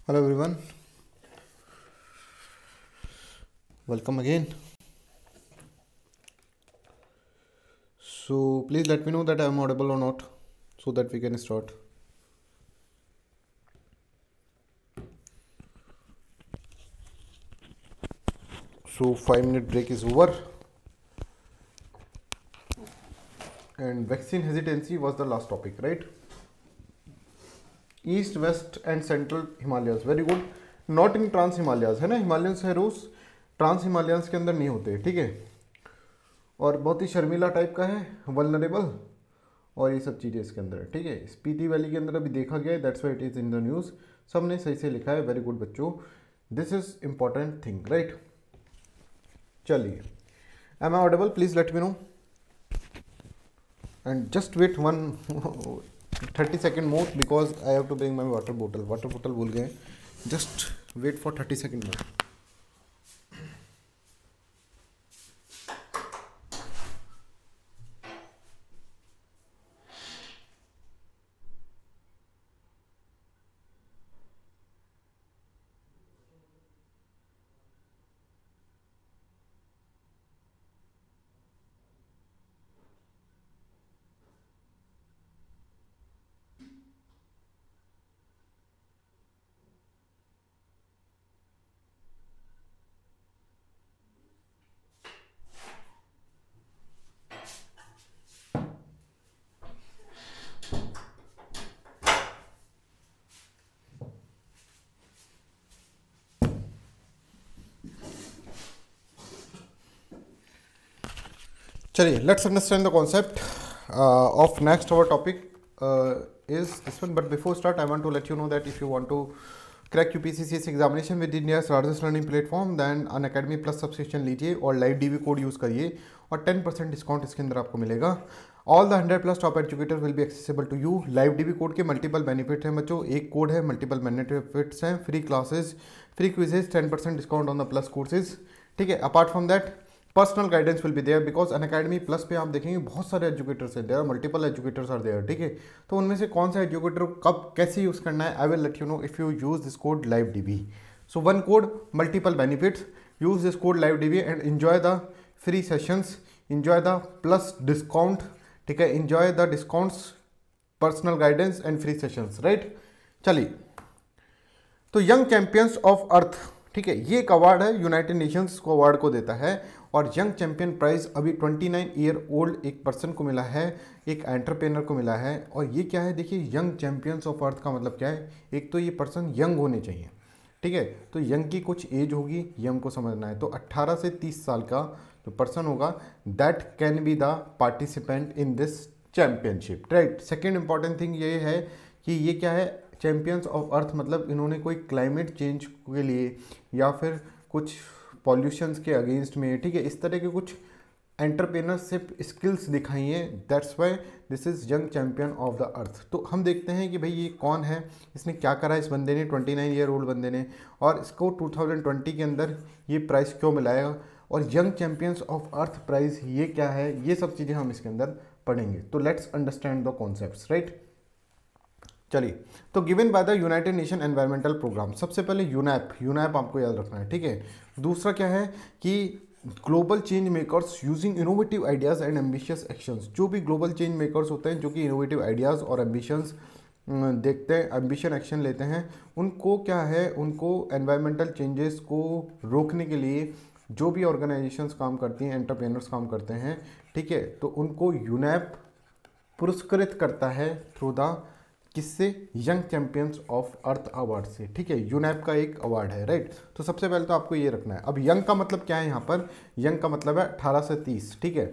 hello everyone welcome again so please let me know that i am audible or not so that we can start so 5 minute break is over and vaccine hesitancy was the last topic right east west and central Himalaya very good not in trans Himalaya है ना हिमालय है रूस trans Himalaya के अंदर नहीं होते ठीक है और बहुत ही शर्मिला टाइप का है वलनरेबल और ये सब चीज़ें इसके अंदर ठीक है स्पीति वैली के अंदर अभी देखा गया है that's why it is in the news सब ने सही से लिखा है वेरी गुड बच्चों this is important thing right चलिए am I audible please let me know and just wait one thirty second more because I have to bring my water bottle water bottle भूल गए just wait for thirty second more चलिए let's understand the concept of next our topic is this one but before start I want to let you know that if you want to crack U P examination with India largest learning platform than Unacademy plus subscription लीजिए और live D code use करिए और ten percent discount इसके अंदर आपको मिलेगा all the hundred plus top educator will भी accessible to you live D code के मल्टीपल बेनिफिट हैं बच्चों एक कोड है मल्टीपल बेनिफिट्स हैं free classes free quizzes ten percent discount on the plus courses ठीक है apart from that personal guidance will भी there because Unacademy plus पे आप देखेंगे बहुत सारे एजुकेटर्स हैं there multiple educators are there ठीक है तो उनमें से कौन सा एजुकेटर कब कैसे यूज़ करना है I will let you know if you use this code live D B so one code multiple benefits use this code live D B and enjoy the free sessions enjoy the plus discount ठीक है enjoy the discounts personal guidance and free sessions right चलिए तो young champions of अर्थ ठीक है ये एक award है United Nations को अवार्ड को देता है और यंग चैम्पियन प्राइज़ अभी 29 ईयर ओल्ड एक पर्सन को मिला है एक एंटरप्रेनर को मिला है और ये क्या है देखिए यंग चैम्पियंस ऑफ अर्थ का मतलब क्या है एक तो ये पर्सन यंग होने चाहिए ठीक है तो यंग की कुछ एज होगी यंग को समझना है तो 18 से 30 साल का जो पर्सन होगा that can be the participant in this championship right second important thing ये है कि ये क्या है चैम्पियंस ऑफ अर्थ मतलब इन्होंने कोई क्लाइमेट चेंज के लिए या फिर कुछ पॉल्यूशंस के अगेंस्ट में ठीक है इस तरह के कुछ एंटरप्रेनरशिप स्किल्स दिखाई हैं that's why this is young champion of the earth तो हम देखते हैं कि भाई ये कौन है इसने क्या करा इस बंदे ने 29 ईयर ओल्ड बंदे ने और इसको 2020 के अंदर ये प्राइज़ क्यों मिलाया और young champions of earth prize ये क्या है ये सब चीज़ें हम इसके अंदर पढ़ेंगे तो let's understand the concept right चलिए तो given by the united nation environmental program सबसे पहले यूनैप यूनैप आपको याद रखना है ठीक है दूसरा क्या है कि global change makers using innovative ideas and ambitious actions जो भी ग्लोबल चेंज मेकर्स होते हैं जो कि इनोवेटिव आइडियाज़ और एम्बिशंस देखते हैं एम्बिशन एक्शन लेते हैं उनको क्या है उनको एनवायरमेंटल चेंजेस को रोकने के लिए जो भी ऑर्गेनाइजेशंस काम करती हैं एंटरप्रेनर्स काम करते हैं ठीक है तो उनको यूनैप पुरस्कृत करता है थ्रू द किससे young champions of earth award से ठीक है यूनैप का एक अवार्ड है राइट तो सबसे पहले तो आपको ये रखना है अब यंग का मतलब क्या है यहाँ पर यंग का मतलब है अठारह से तीस ठीक है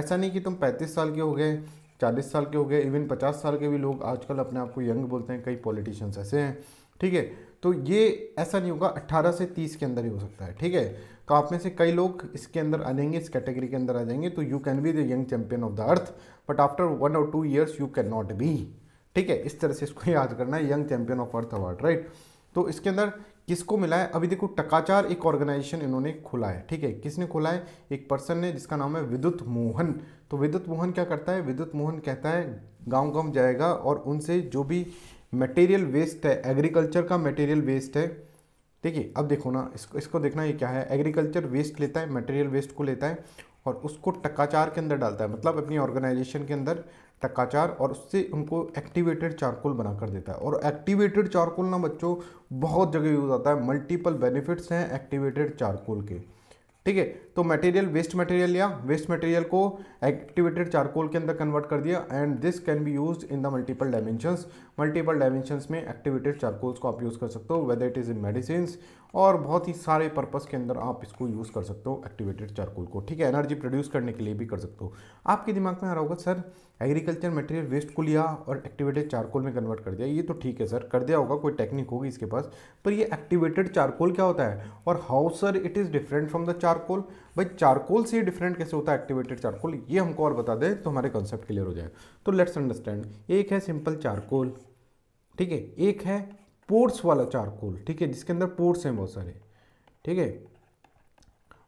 ऐसा नहीं कि तुम पैंतीस साल के हो गए चालीस साल के हो गए इवन पचास साल के भी लोग आजकल अपने आप को यंग बोलते हैं कई पॉलिटिशियंस ऐसे हैं ठीक है तो ये ऐसा नहीं होगा अट्ठारह से तीस के अंदर ही हो सकता है ठीक है तो आप में से कई लोग इसके अंदर आ जाएंगे इस कैटेगरी के अंदर आ जाएंगे तो you can be the young champion of the earth but after one और two years you can not be ठीक है इस तरह से इसको याद करना है young champion of earth award right तो इसके अंदर किसको मिला है अभी देखो टकाचार एक ऑर्गेनाइजेशन इन्होंने खोला है ठीक है किसने खोला है एक पर्सन ने जिसका नाम है विद्युत मोहन तो विद्युत मोहन क्या करता है विद्युत मोहन कहता है गांव गांव जाएगा और उनसे जो भी मटेरियल वेस्ट है एग्रीकल्चर का मटेरियल वेस्ट है ठीक है अब देखो ना इसको इसको देखना ये क्या है एग्रीकल्चर वेस्ट लेता है मटेरियल वेस्ट को लेता है और उसको टकाचार के अंदर डालता है मतलब अपनी ऑर्गेनाइजेशन के अंदर तकाचार और उससे उनको एक्टिवेटेड चारकोल बना कर देता है और एक्टिवेटेड चारकोल ना बच्चों बहुत जगह यूज़ आता है मल्टीपल बेनिफिट्स हैं एक्टिवेटेड चारकोल के ठीक है तो मटेरियल वेस्ट मटेरियल या वेस्ट मटेरियल को एक्टिवेटेड चारकोल के अंदर कन्वर्ट कर दिया and this can be use in the multiple dimensions multiple dimensions में एक्टिवेटेड चारकोल्स को आप यूज़ कर सकते हो whether it is in medicine और बहुत ही सारे पर्पज़ के अंदर आप इसको यूज़ कर सकते हो एक्टिवेटेड चारकोल को ठीक है एनर्जी प्रोड्यूस करने के लिए भी कर सकते हो आपके दिमाग में आ रहा होगा सर एग्रीकल्चर मटेरियल वेस्ट को लिया और एक्टिवेटेड चारकोल में कन्वर्ट कर दिया ये तो ठीक है सर कर दिया होगा कोई टेक्निक होगी इसके पास पर ये एक्टिवेटेड चारकोल क्या होता है और how sir it is different from the charcoal भाई चारकोल से डिफरेंट कैसे होता है एक्टिवेटेड चारकोल ये हमको और बता दें तो हमारे कॉन्सेप्ट क्लियर हो जाए तो लेट्स अंडरस्टैंड एक है सिंपल चारकोल ठीक है एक है पोर्ट्स वाला चारकोल ठीक है जिसके अंदर पोर्ट्स हैं बहुत सारे ठीक है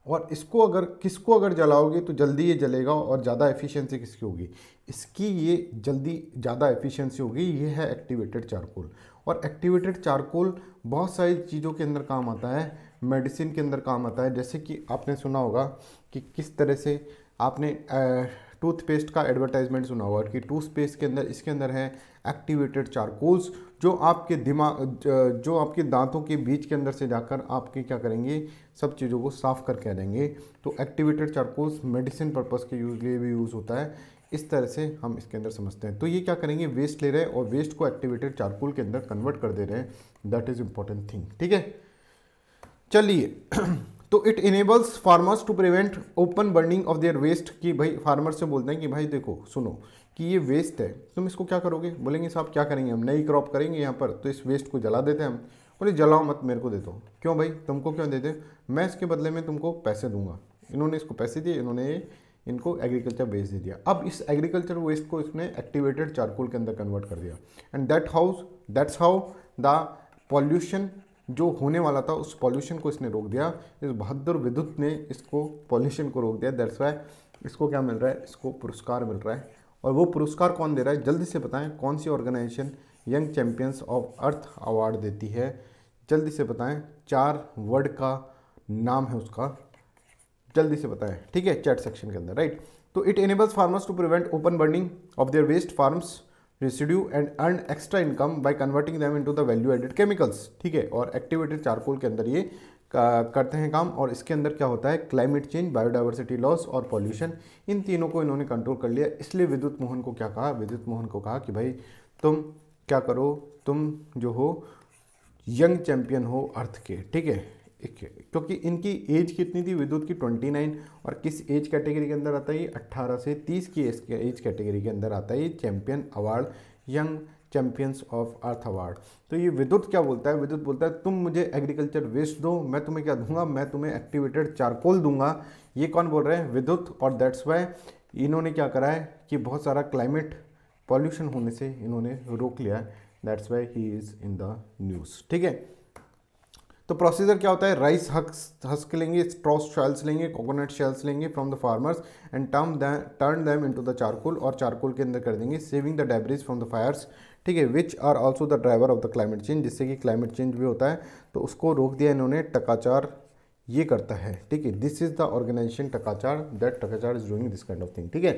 और इसको अगर किसको अगर जलाओगे तो जल्दी ये जलेगा और ज़्यादा एफिशिएंसी किसकी होगी इसकी ये जल्दी ज़्यादा एफिशिएंसी होगी ये है एक्टिवेटेड चारकोल और एक्टिवेटेड चारकोल बहुत सारी चीज़ों के अंदर काम आता है मेडिसिन के अंदर काम आता है जैसे कि आपने सुना होगा कि किस तरह से आपने टूथपेस्ट का एडवर्टाइजमेंट सुना होगा कि टूथपेस्ट के अंदर इसके अंदर है एक्टिवेटेड चारकोल्स जो आपके दिमाग जो आपके दांतों के बीच के अंदर से जाकर आपके क्या करेंगे सब चीज़ों को साफ़ करके आ जाएंगे तो एक्टिवेटेड चारकोल्स मेडिसिन पर्पज़ के यूज लिए भी यूज़ होता है इस तरह से हम इसके अंदर समझते हैं तो ये क्या करेंगे वेस्ट ले रहे हैं और वेस्ट को एक्टिवेटेड चारकोल के अंदर कन्वर्ट कर दे रहे हैं दैट इज़ इम्पॉर्टेंट थिंग ठीक है चलिए तो it enables farmers to prevent open burning of their waste कि भाई फार्मर से बोलते हैं कि भाई देखो सुनो कि ये वेस्ट है तुम इसको क्या करोगे बोलेंगे साहब क्या करेंगे हम नई क्रॉप करेंगे यहाँ पर तो इस वेस्ट को जला देते हैं हम बोले जलाओ मत मेरे को दे दो क्यों भाई तुमको क्यों देते मैं इसके बदले में तुमको पैसे दूंगा इन्होंने इसको पैसे दिए इन्होंने इनको एग्रीकल्चर वेस्ट दे दिया अब इस एग्रीकल्चर वेस्ट को इसने एक्टिवेटेड चारकोल के अंदर कन्वर्ट कर दिया and that house that's how the pollution जो होने वाला था उस पॉल्यूशन को इसने रोक दिया इस बहादुर विद्युत ने इसको पॉल्यूशन को रोक दिया दैट्स वाई इसको क्या मिल रहा है इसको पुरस्कार मिल रहा है और वो पुरस्कार कौन दे रहा है जल्दी से बताएं कौन सी organization young champions of earth award देती है जल्दी से बताएं चार वर्ड का नाम है उसका जल्दी से बताएं ठीक है चैट सेक्शन के अंदर राइट तो it enables farmers to prevent open burning of their waste farms residue and earn extra income by converting them into the value added chemicals ठीक है और एक्टिवेटेड चारकोल के अंदर ये करते हैं काम और इसके अंदर क्या होता है क्लाइमेट चेंज बायोडाइवर्सिटी लॉस और पॉल्यूशन इन तीनों को इन्होंने कंट्रोल कर लिया इसलिए विद्युत मोहन को क्या कहा विद्युत मोहन को कहा कि भाई तुम क्या करो तुम जो हो यंग चैंपियन हो अर्थ के ठीक है क्योंकि इनकी एज कितनी थी विद्युत की 29 और किस एज कैटेगरी के अंदर आता है ये 18 से 30 की एज कैटेगरी के अंदर आता है ये champion award young champions of earth award तो ये विद्युत क्या बोलता है विद्युत बोलता है तुम मुझे एग्रीकल्चर वेस्ट दो मैं तुम्हें क्या दूंगा मैं तुम्हें एक्टिवेटेड चारकोल दूंगा ये कौन बोल रहे हैं विद्युत और दैट्स वाई इन्होंने क्या करा है कि बहुत सारा क्लाइमेट पॉल्यूशन होने से इन्होंने रोक लिया that's why he is in the news ठीक है तो प्रोसीजर क्या होता है राइस हक्स हस्क लेंगे स्ट्रॉस शेल्स लेंगे कोकोनट शेल्स लेंगे from the farmers and term turn them into the charcoal और चारकोल के अंदर कर देंगे saving the debris from the fires ठीक है which are also the driver of the climate change जिससे कि क्लाइमेट चेंज भी होता है तो उसको रोक दिया इन्होंने टकाचार ये करता है ठीक है this is the organization Takachar that Takachar is doing this kind of thing ठीक है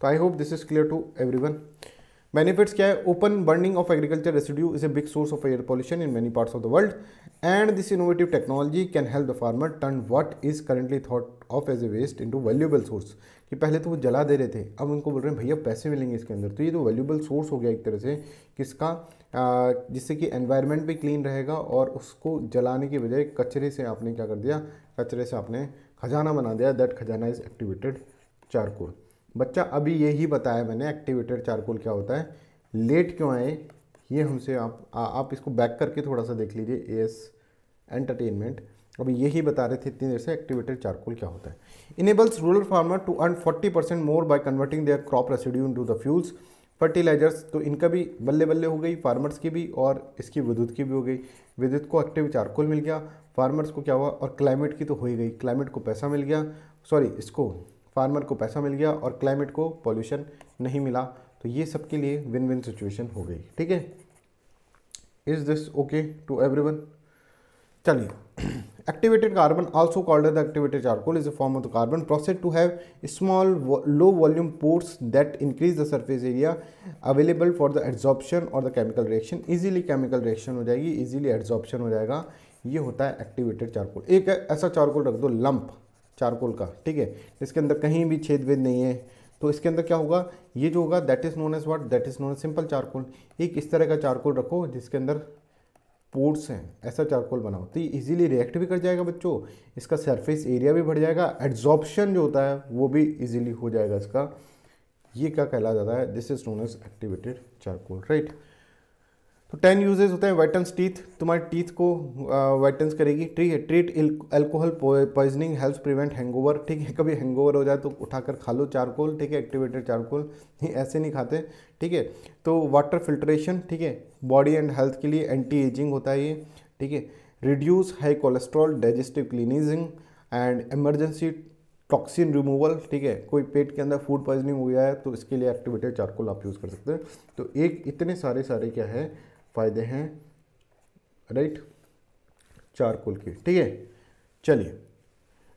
तो I hope this is clear to one benefits क्या है open burning of agriculture residue is a big source of air pollution in many parts of the world and this innovative technology can help the farmer turn what is currently thought of as a waste into valuable source कि पहले तो वो जला दे रहे थे अब उनको बोल रहे हैं भैया पैसे मिलेंगे इसके अंदर तो ये तो वैल्यूबल सोर्स हो गया एक तरह से किसका जिससे कि एनवायरनमेंट भी क्लीन रहेगा और उसको जलाने के बजाय कचरे से आपने क्या कर दिया कचरे से आपने खजाना बना दिया दैट खजाना इज़ एक्टिवेटेड चारकोल बच्चा अभी यही बताया मैंने एक्टिवेटेड चारकोल क्या होता है लेट क्यों आए ये हमसे आप आ, आप इसको बैक करके थोड़ा सा देख लीजिए ए एस एंटरटेनमेंट अभी यही बता रहे थे इतनी देर से एक्टिवेटेड चारकोल क्या होता है enables rural farmer to earn 40% by converting their crop residue in to the fuels fertilizers तो इनका भी बल्ले बल्ले हो गई फार्मर्स की भी और इसकी विद्युत की भी हो गई विद्युत को एक्टिव चारकोल मिल गया फार्मर्स को क्या हुआ और क्लाइमेट की तो हो ही गई क्लाइमेट को पैसा मिल गया सॉरी इसको फार्मर को पैसा मिल गया और क्लाइमेट को पॉल्यूशन नहीं मिला तो ये सबके लिए विन विन सिचुएशन हो गई ठीक है is this okay to everyone चलिए activated carbon also called the activated charcoal is a form of the carbon processed to have small low volume pores that increase the surface area available for the adsorption और the chemical reaction easily chemical reaction हो जाएगी easily adsorption हो जाएगा ये होता है activated charcoal एक ऐसा चारकोल रख दो लंप चारकोल का ठीक है इसके अंदर कहीं भी छेद वेद नहीं है तो इसके अंदर क्या होगा ये जो होगा that is known as what that is known as simple charcoal एक इस तरह का चारकोल रखो जिसके अंदर पोर्ट्स हैं ऐसा चारकोल बनाओ तो ये इजीली रिएक्ट भी कर जाएगा बच्चों इसका सरफेस एरिया भी बढ़ जाएगा एड्जॉर्प्शन जो होता है वो भी इजीली हो जाएगा इसका ये क्या कहला जाता है this is known as activated charcoal right तो टेन यूजेज होते हैं वेटन्स टीथ तुम्हारे टीथ को वेटन्स करेगी ठीक है treat alcohol poisoning help prevent hangover ठीक है कभी हैंगओवर हो जाए तो उठाकर खा लो चारकोल ठीक है एक्टिवेटेड चारकोल ऐसे नहीं खाते ठीक है तो वाटर फिल्ट्रेशन ठीक है बॉडी एंड हेल्थ के लिए एंटी एजिंग होता है ये ठीक है reduce high cholesterol digestive cleansing and emergency toxin removal ठीक है कोई पेट के अंदर फूड पॉइजनिंग हो गया है तो इसके लिए एक्टिवेटेड चारकोल आप यूज़ कर सकते हैं तो एक इतने सारे सारे क्या है फ़ायदे हैं राइट चार कुल के ठीक है चलिए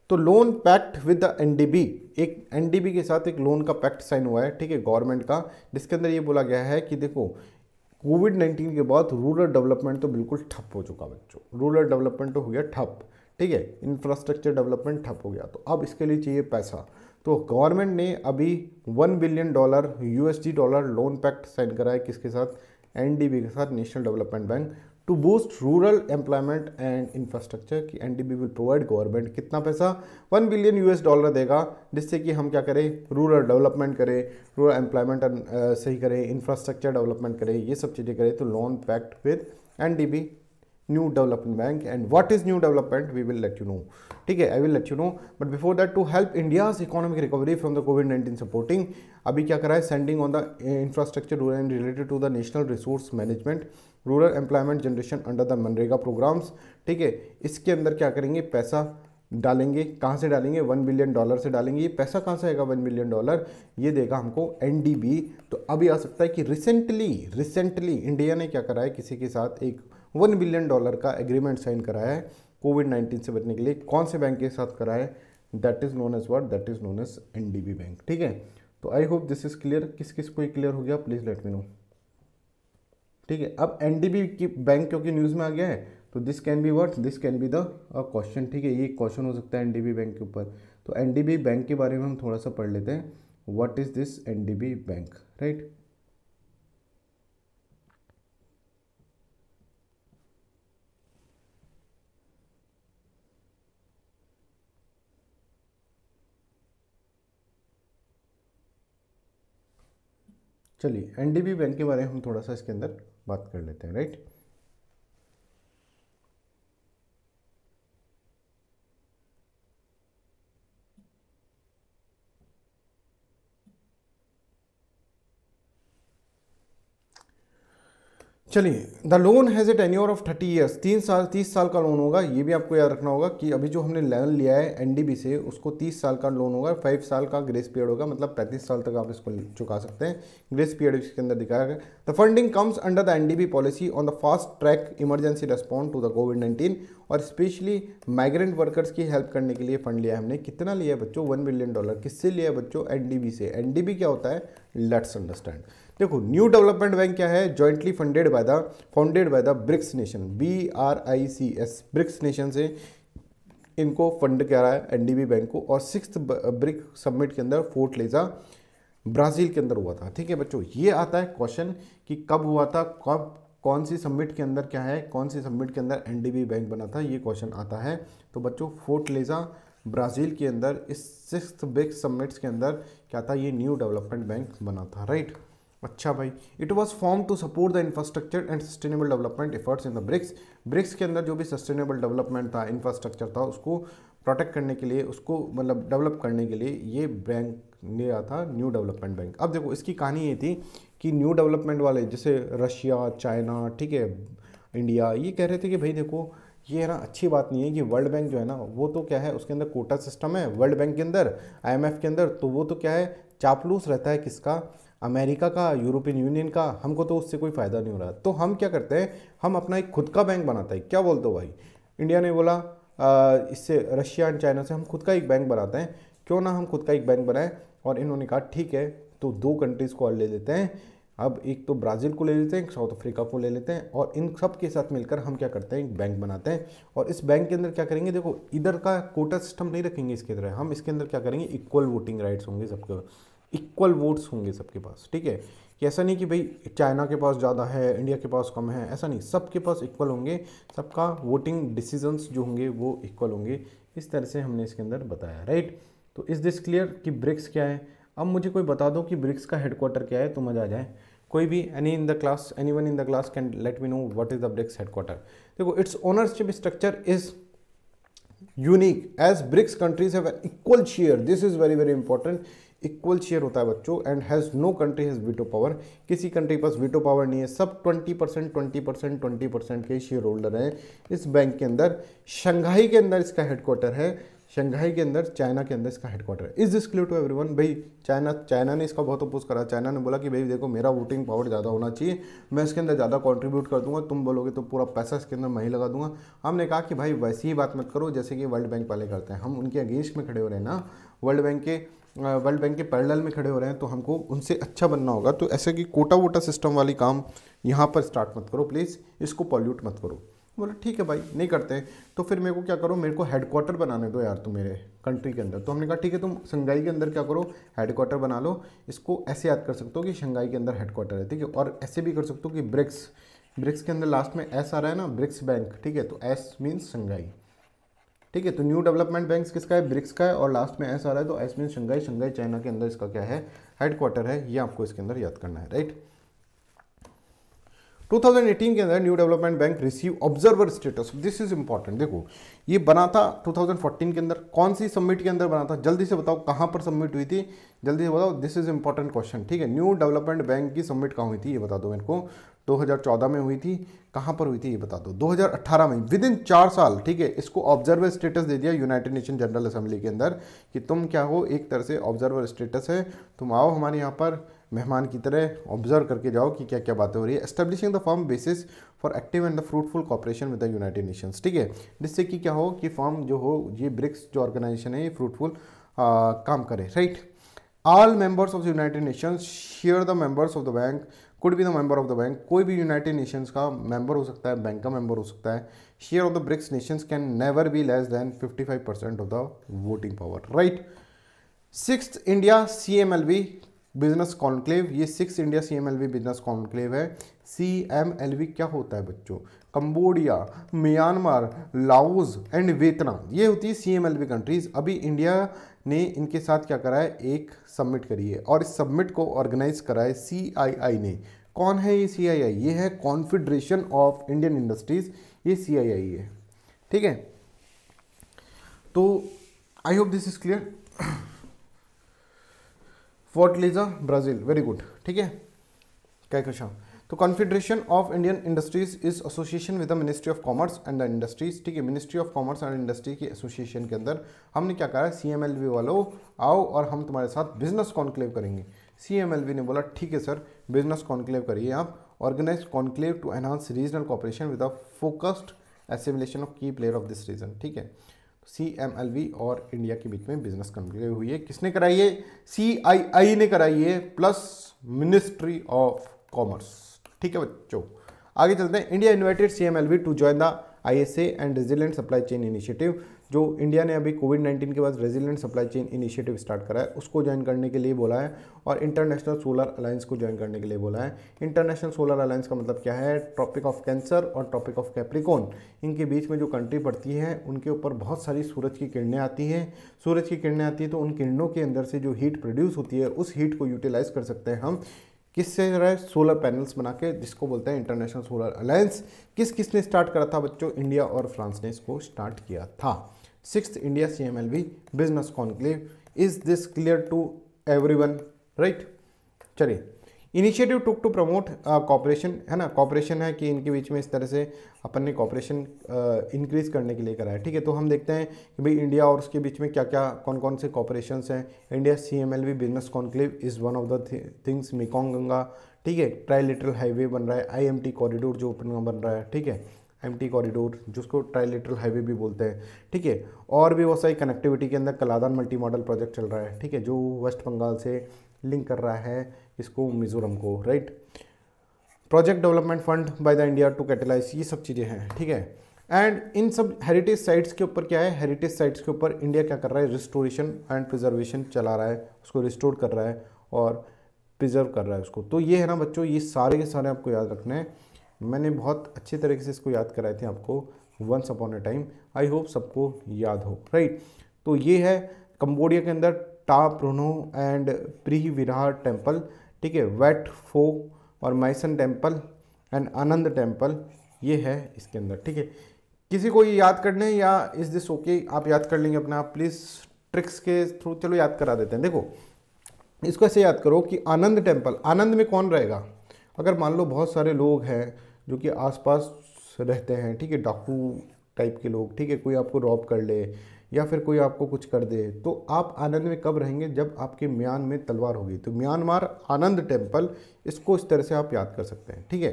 तो loan pact with the NDB एक एनडीबी के साथ एक लोन का पैक्ट साइन हुआ है ठीक है गवर्नमेंट का जिसके अंदर ये बोला गया है कि देखो कोविड नाइन्टीन के बाद रूरल डेवलपमेंट तो बिल्कुल ठप हो चुका बच्चों रूरल डेवलपमेंट तो हो गया ठप ठीक है इंफ्रास्ट्रक्चर डेवलपमेंट ठप हो गया तो अब इसके लिए चाहिए पैसा तो गवर्नमेंट ने अभी one billion dollar USD dollar loan pact sign करा है किसके साथ एनडीबी के साथ national development bank to boost rural employment and infrastructure कि N D B will provide government कितना पैसा one billion U S dollar देगा जिससे कि हम क्या करें रूरल डेवलपमेंट करें रूरल एम्प्लॉयमेंट सही करें इंफ्रास्ट्रक्चर डेवलपमेंट करें ये सब चीज़ें करें तो loan pact with N D B new development bank and what is new development we will let you know ठीक है I will let you know but before that to help India's economic recovery from the covid nineteen supporting अभी क्या करा है sending on the infrastructure rural and related to the national resource management rural employment generation under the MNREGA programs ठीक है इसके अंदर क्या करेंगे पैसा डालेंगे कहाँ से डालेंगे वन बिलियन डॉलर से डालेंगे ये पैसा कहाँ से आएगा वन बिलियन डॉलर ये देगा हमको एन तो अभी आ सकता है कि रिसेंटली रिसेंटली इंडिया ने क्या करा है किसी के साथ एक वन बिलियन डॉलर का एग्रीमेंट साइन कराया है कोविड नाइन्टीन से बचने के लिए कौन से बैंक के साथ कराया है that is known as what that is known as N bank ठीक है तो I hope this is clear किस किस को क्लियर हो गया प्लीज़ लेट मी नो ठीक है अब एन की बैंक क्योंकि न्यूज़ में आ गया है तो this can be word this can be the question ठीक है ये क्वेश्चन हो सकता है एन बैंक के ऊपर तो एन बैंक के बारे में हम थोड़ा सा पढ़ लेते हैं what is this N bank right चलिए एनडीबी बैंक के बारे में हम थोड़ा सा इसके अंदर बात कर लेते हैं राइट चलिए the loan has a tenure of thirty years तीन साल तीस साल का लोन होगा ये भी आपको याद रखना होगा कि अभी जो हमने लोन लिया है एनडीबी से उसको तीस साल का लोन होगा फाइव साल का ग्रेस पीरियड होगा मतलब पैंतीस साल तक आप इसको चुका सकते हैं ग्रेस पीरियड इसके अंदर दिखाया गया the funding comes under the NDB policy on the fast track emergency respond to the covid nineteen और स्पेशली माइग्रेंट वर्कर्स की हेल्प करने के लिए फंड लिया हमने कितना लिया बच्चों वन बिलियन डॉलर किससे लिया है बच्चों एन से एन क्या होता है लेट्स अंडरस्टैंड देखो न्यू डेवलपमेंट बैंक क्या है jointly funded by the founded by the BRICS nation B R I C S BRICS nation से इनको फंड रहा है एनडीबी बैंक को और सिक्स ब्रिक सबमिट के अंदर फोर्ट लेजा ब्राज़ील के अंदर हुआ था ठीक है बच्चों ये आता है क्वेश्चन कि कब हुआ था कब कौन सी सबमिट के अंदर क्या है कौन सी सबमिट के अंदर एनडीबी बैंक बना था ये क्वेश्चन आता है तो बच्चों फोर्ट लेजा ब्राज़ील के अंदर इस सिक्स ब्रिक्स सबमिट्स के अंदर क्या था ये न्यू डेवलपमेंट बैंक बना था राइट अच्छा भाई it was form to support the infrastructure and sustainable development efforts in the BRICS BRICS के अंदर जो भी सस्टेनेबल डेवलपमेंट था इंफ्रास्ट्रक्चर था उसको प्रोटेक्ट करने के लिए उसको मतलब डेवलप करने के लिए ये बैंक लिया था न्यू डेवलपमेंट बैंक अब देखो इसकी कहानी ये थी कि न्यू डेवलपमेंट वाले जैसे रशिया चाइना ठीक है इंडिया ये कह रहे थे कि भाई देखो ये है ना अच्छी बात नहीं है कि वर्ल्ड बैंक जो है ना वो तो क्या है उसके अंदर कोटा सिस्टम है वर्ल्ड बैंक के अंदर आईएमएफ के अंदर तो वो तो क्या है चापलूस रहता है किसका अमेरिका का यूरोपियन यूनियन का हमको तो उससे कोई फ़ायदा नहीं हो रहा तो हम क्या करते हैं हम अपना एक खुद का बैंक बनाते हैं क्या बोलते हो भाई इंडिया ने बोला आ, इससे रशिया एंड चाइना से हम खुद का एक बैंक बनाते हैं क्यों ना हम खुद का एक बैंक बनाएं और इन्होंने कहा ठीक है तो दो कंट्रीज़ को और ले लेते हैं अब एक तो ब्राज़ील को ले लेते हैं साउथ अफ्रीका को ले लेते हैं और इन सब के साथ मिलकर हम क्या करते हैं एक बैंक बनाते हैं और इस बैंक के अंदर क्या करेंगे देखो इधर का कोटा सिस्टम नहीं रखेंगे इसके अंदर हम इसके अंदर क्या करेंगे इक्वल वोटिंग राइट्स होंगे सबके इक्वल वोट्स होंगे सबके पास ठीक है कि ऐसा नहीं कि भाई चाइना के पास ज़्यादा है इंडिया के पास कम है ऐसा नहीं सबके पास इक्वल होंगे सबका वोटिंग डिसीजंस जो होंगे वो इक्वल होंगे इस तरह से हमने इसके अंदर बताया राइट तो इज़ दिस क्लियर कि ब्रिक्स क्या है अब मुझे कोई बता दो कि ब्रिक्स का हेडक्वार्टर क्या है तो मज़ा आ जाए कोई भी any in the class any one in the class can let me know what is the BRICS headquarter देखो it's ownership structure is unique as BRICS countries है equal share this is very very important equal share होता है बच्चों and has no country has veto power किसी country के पास veto power नहीं है सब 20 percent twenty percent twenty percent के शेयर होल्डर हैं इस बैंक के अंदर शंघाई के अंदर इसका हेडक्वार्टर है शंघाई के अंदर चाइना के अंदर इसका हेडक्वार्टर है is this clear to everyone भाई चाइना चाइना ने इसका बहुत अपोज करा चाइना ने बोला कि भाई देखो मेरा वोटिंग पावर ज़्यादा होना चाहिए मैं इसके अंदर ज़्यादा कंट्रीब्यूट कर दूंगा तुम बोलोगे तो पूरा पैसा इसके अंदर मैं ही लगा दूंगा हमने कहा कि भाई वैसी ही बात मत करो जैसे कि वर्ल्ड बैंक वाले करते हैं हम उनके अगेंस्ट में खड़े हो रहे हैं ना वर्ल्ड बैंक के वर्ल्ड बैंक के पैरल में खड़े हो रहे हैं तो हमको उनसे अच्छा बनना होगा तो ऐसे कि कोटा वोटा सिस्टम वाली काम यहाँ पर स्टार्ट मत करो प्लीज़ इसको पॉल्यूट मत करो बोला ठीक है भाई नहीं करते तो फिर मेरे को क्या करो मेरे को हेडक्वार्टर बनाने दो यार तुम मेरे कंट्री के अंदर तो हमने कहा ठीक है तुम शंघाई के अंदर क्या करो हेडक्वार्टर बना लो इसको ऐसे याद कर सकते हो कि शंघाई के अंदर हेडक्वार्टर है ठीक है और ऐसे भी कर सकते हो कि ब्रिक्स ब्रिक्स के अंदर लास्ट में एस आ रहा है ना ब्रिक्स बैंक ठीक है तो एस मीन्स शंघाई ठीक है तो न्यू डेवलपमेंट बैंक किसका है ब्रिक्स का है और लास्ट में एस आ रहा है तो as mean Shanghai Shanghai China के अंदर इसका क्या है हेडक्वार्टर है ये आपको इसके अंदर याद करना है राइट 2018 के अंदर new development bank receive observer status this is important देखो ये बना था 2014 के अंदर कौन सी सबमिट के अंदर बना था जल्दी से बताओ कहाँ पर सबमिट हुई थी जल्दी से बताओ दिस इज इंपॉर्टेंट क्वेश्चन ठीक है न्यू डेवलपमेंट बैंक की सबमिट कहाँ हुई थी ये बता दो मेरे को 2014 में हुई थी कहाँ पर हुई थी ये बता दो 2018 में विद इन चार साल ठीक है इसको ऑब्जर्वर स्टेटस दे दिया यूनाइटेड नेशन जनरल असेंबली के अंदर कि तुम क्या हो एक तरह से ऑब्जर्वर स्टेटस है तुम आओ हमारे यहाँ पर मेहमान की तरह ऑब्जर्व करके जाओ कि क्या क्या बातें हो रही है establishing the form basis for active and the fruitful cooperation with the United Nations ठीक है जिससे कि क्या हो कि फॉर्म जो हो ये ब्रिक्स जो ऑर्गेनाइजेशन है ये फ्रूटफुल काम करे right all members of the United Nations share the members of the bank could be the member of the bank कोई भी यूनाइटेड नेशंस का मेंबर हो सकता है बैंक का मेंबर हो सकता है share of the BRICS nations can never be less than 55 percent of the voting power right six India C M L B business conclave ये six India C M L V business conclave है C M L V क्या होता है बच्चों Cambodia Myanmar Laos and Vietnam ये होती है C M L V countries अभी इंडिया ने इनके साथ क्या करा है एक सबमिट करी है और इस सबमिट को ऑर्गेनाइज करा है सी आई आई ने कौन है ये सी आई आई ये है कॉन्फेडरेशन ऑफ इंडियन इंडस्ट्रीज़ ये सी आई आई है ठीक है तो I hope this is clear Fortaleza Brazil very good ठीक है कहकशा तो confederation of Indian industries is association with the ministry of commerce and the industries ठीक है ministry of commerce and industry की एसोसिएशन के अंदर हमने क्या कहा सी एम एल वी वालों आओ और हम तुम्हारे साथ बिजनेस कॉन्क्लेव करेंगे सी एम एल वी ने बोला ठीक है सर बिजनेस कॉन्क्लेव करिए आप organise conclave to enhance regional cooperation with a focused assimilation of key player of this region ठीक है सी एम एल वी और इंडिया के बीच में बिजनेस कंप्लीट हुई है किसने कराई है सी आई आई ने कराई है प्लस मिनिस्ट्री ऑफ कॉमर्स ठीक है बच्चों आगे चलते हैं India invited C M L V to join the I S and resilient supply chain initiative जो इंडिया ने अभी कोविड नाइन्टीन के बाद resilient supply chain initiative start करा है उसको ज्वाइन करने के लिए बोला है और इंटरनेशनल सोलर अलायंस को ज्वाइन करने के लिए बोला है इंटरनेशनल सोलर अलायंस का मतलब क्या है ट्रॉपिक ऑफ कैंसर और ट्रॉपिक ऑफ कैप्रिकोन इनके बीच में जो कंट्री पड़ती है उनके ऊपर बहुत सारी सूरज की किरणें आती हैं सूरज की किरणें आती हैं तो उन किरणों के अंदर से जो हीट प्रोड्यूस होती है उस हीट को यूटिलाइज कर सकते हैं हम किससे रहे सोलर पैनल्स बना के जिसको बोलते हैं इंटरनेशनल सोलर अलायंस किस किसने स्टार्ट करा था बच्चों इंडिया और फ्रांस ने इसको स्टार्ट किया था sixth India business business conclave. Is this clear to everyone? Right? चलिए initiative took to promote cooperation है ना कॉपरेशन है कि इनके बीच में इस तरह से अपन ने कॉपरेशन इंक्रीज uh, करने के लिए कराया ठीक है तो हम देखते हैं कि भाई इंडिया और उसके बीच में क्या क्या कौन कौन से कॉपरेशन हैं India C M L V business conclave is one of the things Mekong Ganga ठीक है ट्राई लिटरल हाईवे बन रहा है आई एम टी कॉरिडोर जो ओपन बन रहा है ठीक है एम टी कॉरिडोर जिसको ट्राइलेटरल हाईवे भी बोलते हैं ठीक है और भी बहुत सारी कनेक्टिविटी के अंदर कलादान मल्टी मॉडल प्रोजेक्ट चल रहा है ठीक है जो वेस्ट बंगाल से लिंक कर रहा है इसको मिजोरम को right project development fund by the India to catalyse ये सब चीज़ें हैं ठीक है एंड इन सब हेरिटेज साइट्स के ऊपर क्या है हेरिटेज साइट्स के ऊपर इंडिया क्या कर रहा है रिस्टोरेशन एंड प्रिजर्वेशन चला रहा है उसको रिस्टोर कर रहा है और प्रिजर्व कर रहा है उसको तो ये है ना बच्चों ये सारे के सारे आपको याद रखना है मैंने बहुत अच्छे तरीके से इसको याद कराए थे आपको once upon a time I hope सबको याद हो राइट तो ये है कंबोडिया के अंदर Ta Prohm and Preah Vihear temple ठीक है वेट फो और My Son temple and Ananda temple ये है इसके अंदर ठीक है किसी को ये याद करने या इस दिस ओके आप याद कर लेंगे अपना प्लीज़ ट्रिक्स के थ्रू चलो याद करा देते हैं देखो इसको ऐसे याद करो कि आनंद टेम्पल आनंद में कौन रहेगा अगर मान लो बहुत सारे लोग हैं जो कि आसपास रहते हैं ठीक है डाकू टाइप के लोग ठीक है कोई आपको रॉब कर ले या फिर कोई आपको कुछ कर दे तो आप आनंद में कब रहेंगे जब आपके म्यान में तलवार होगी तो म्यांमार आनंद टेम्पल इसको इस तरह से आप याद कर सकते हैं ठीक है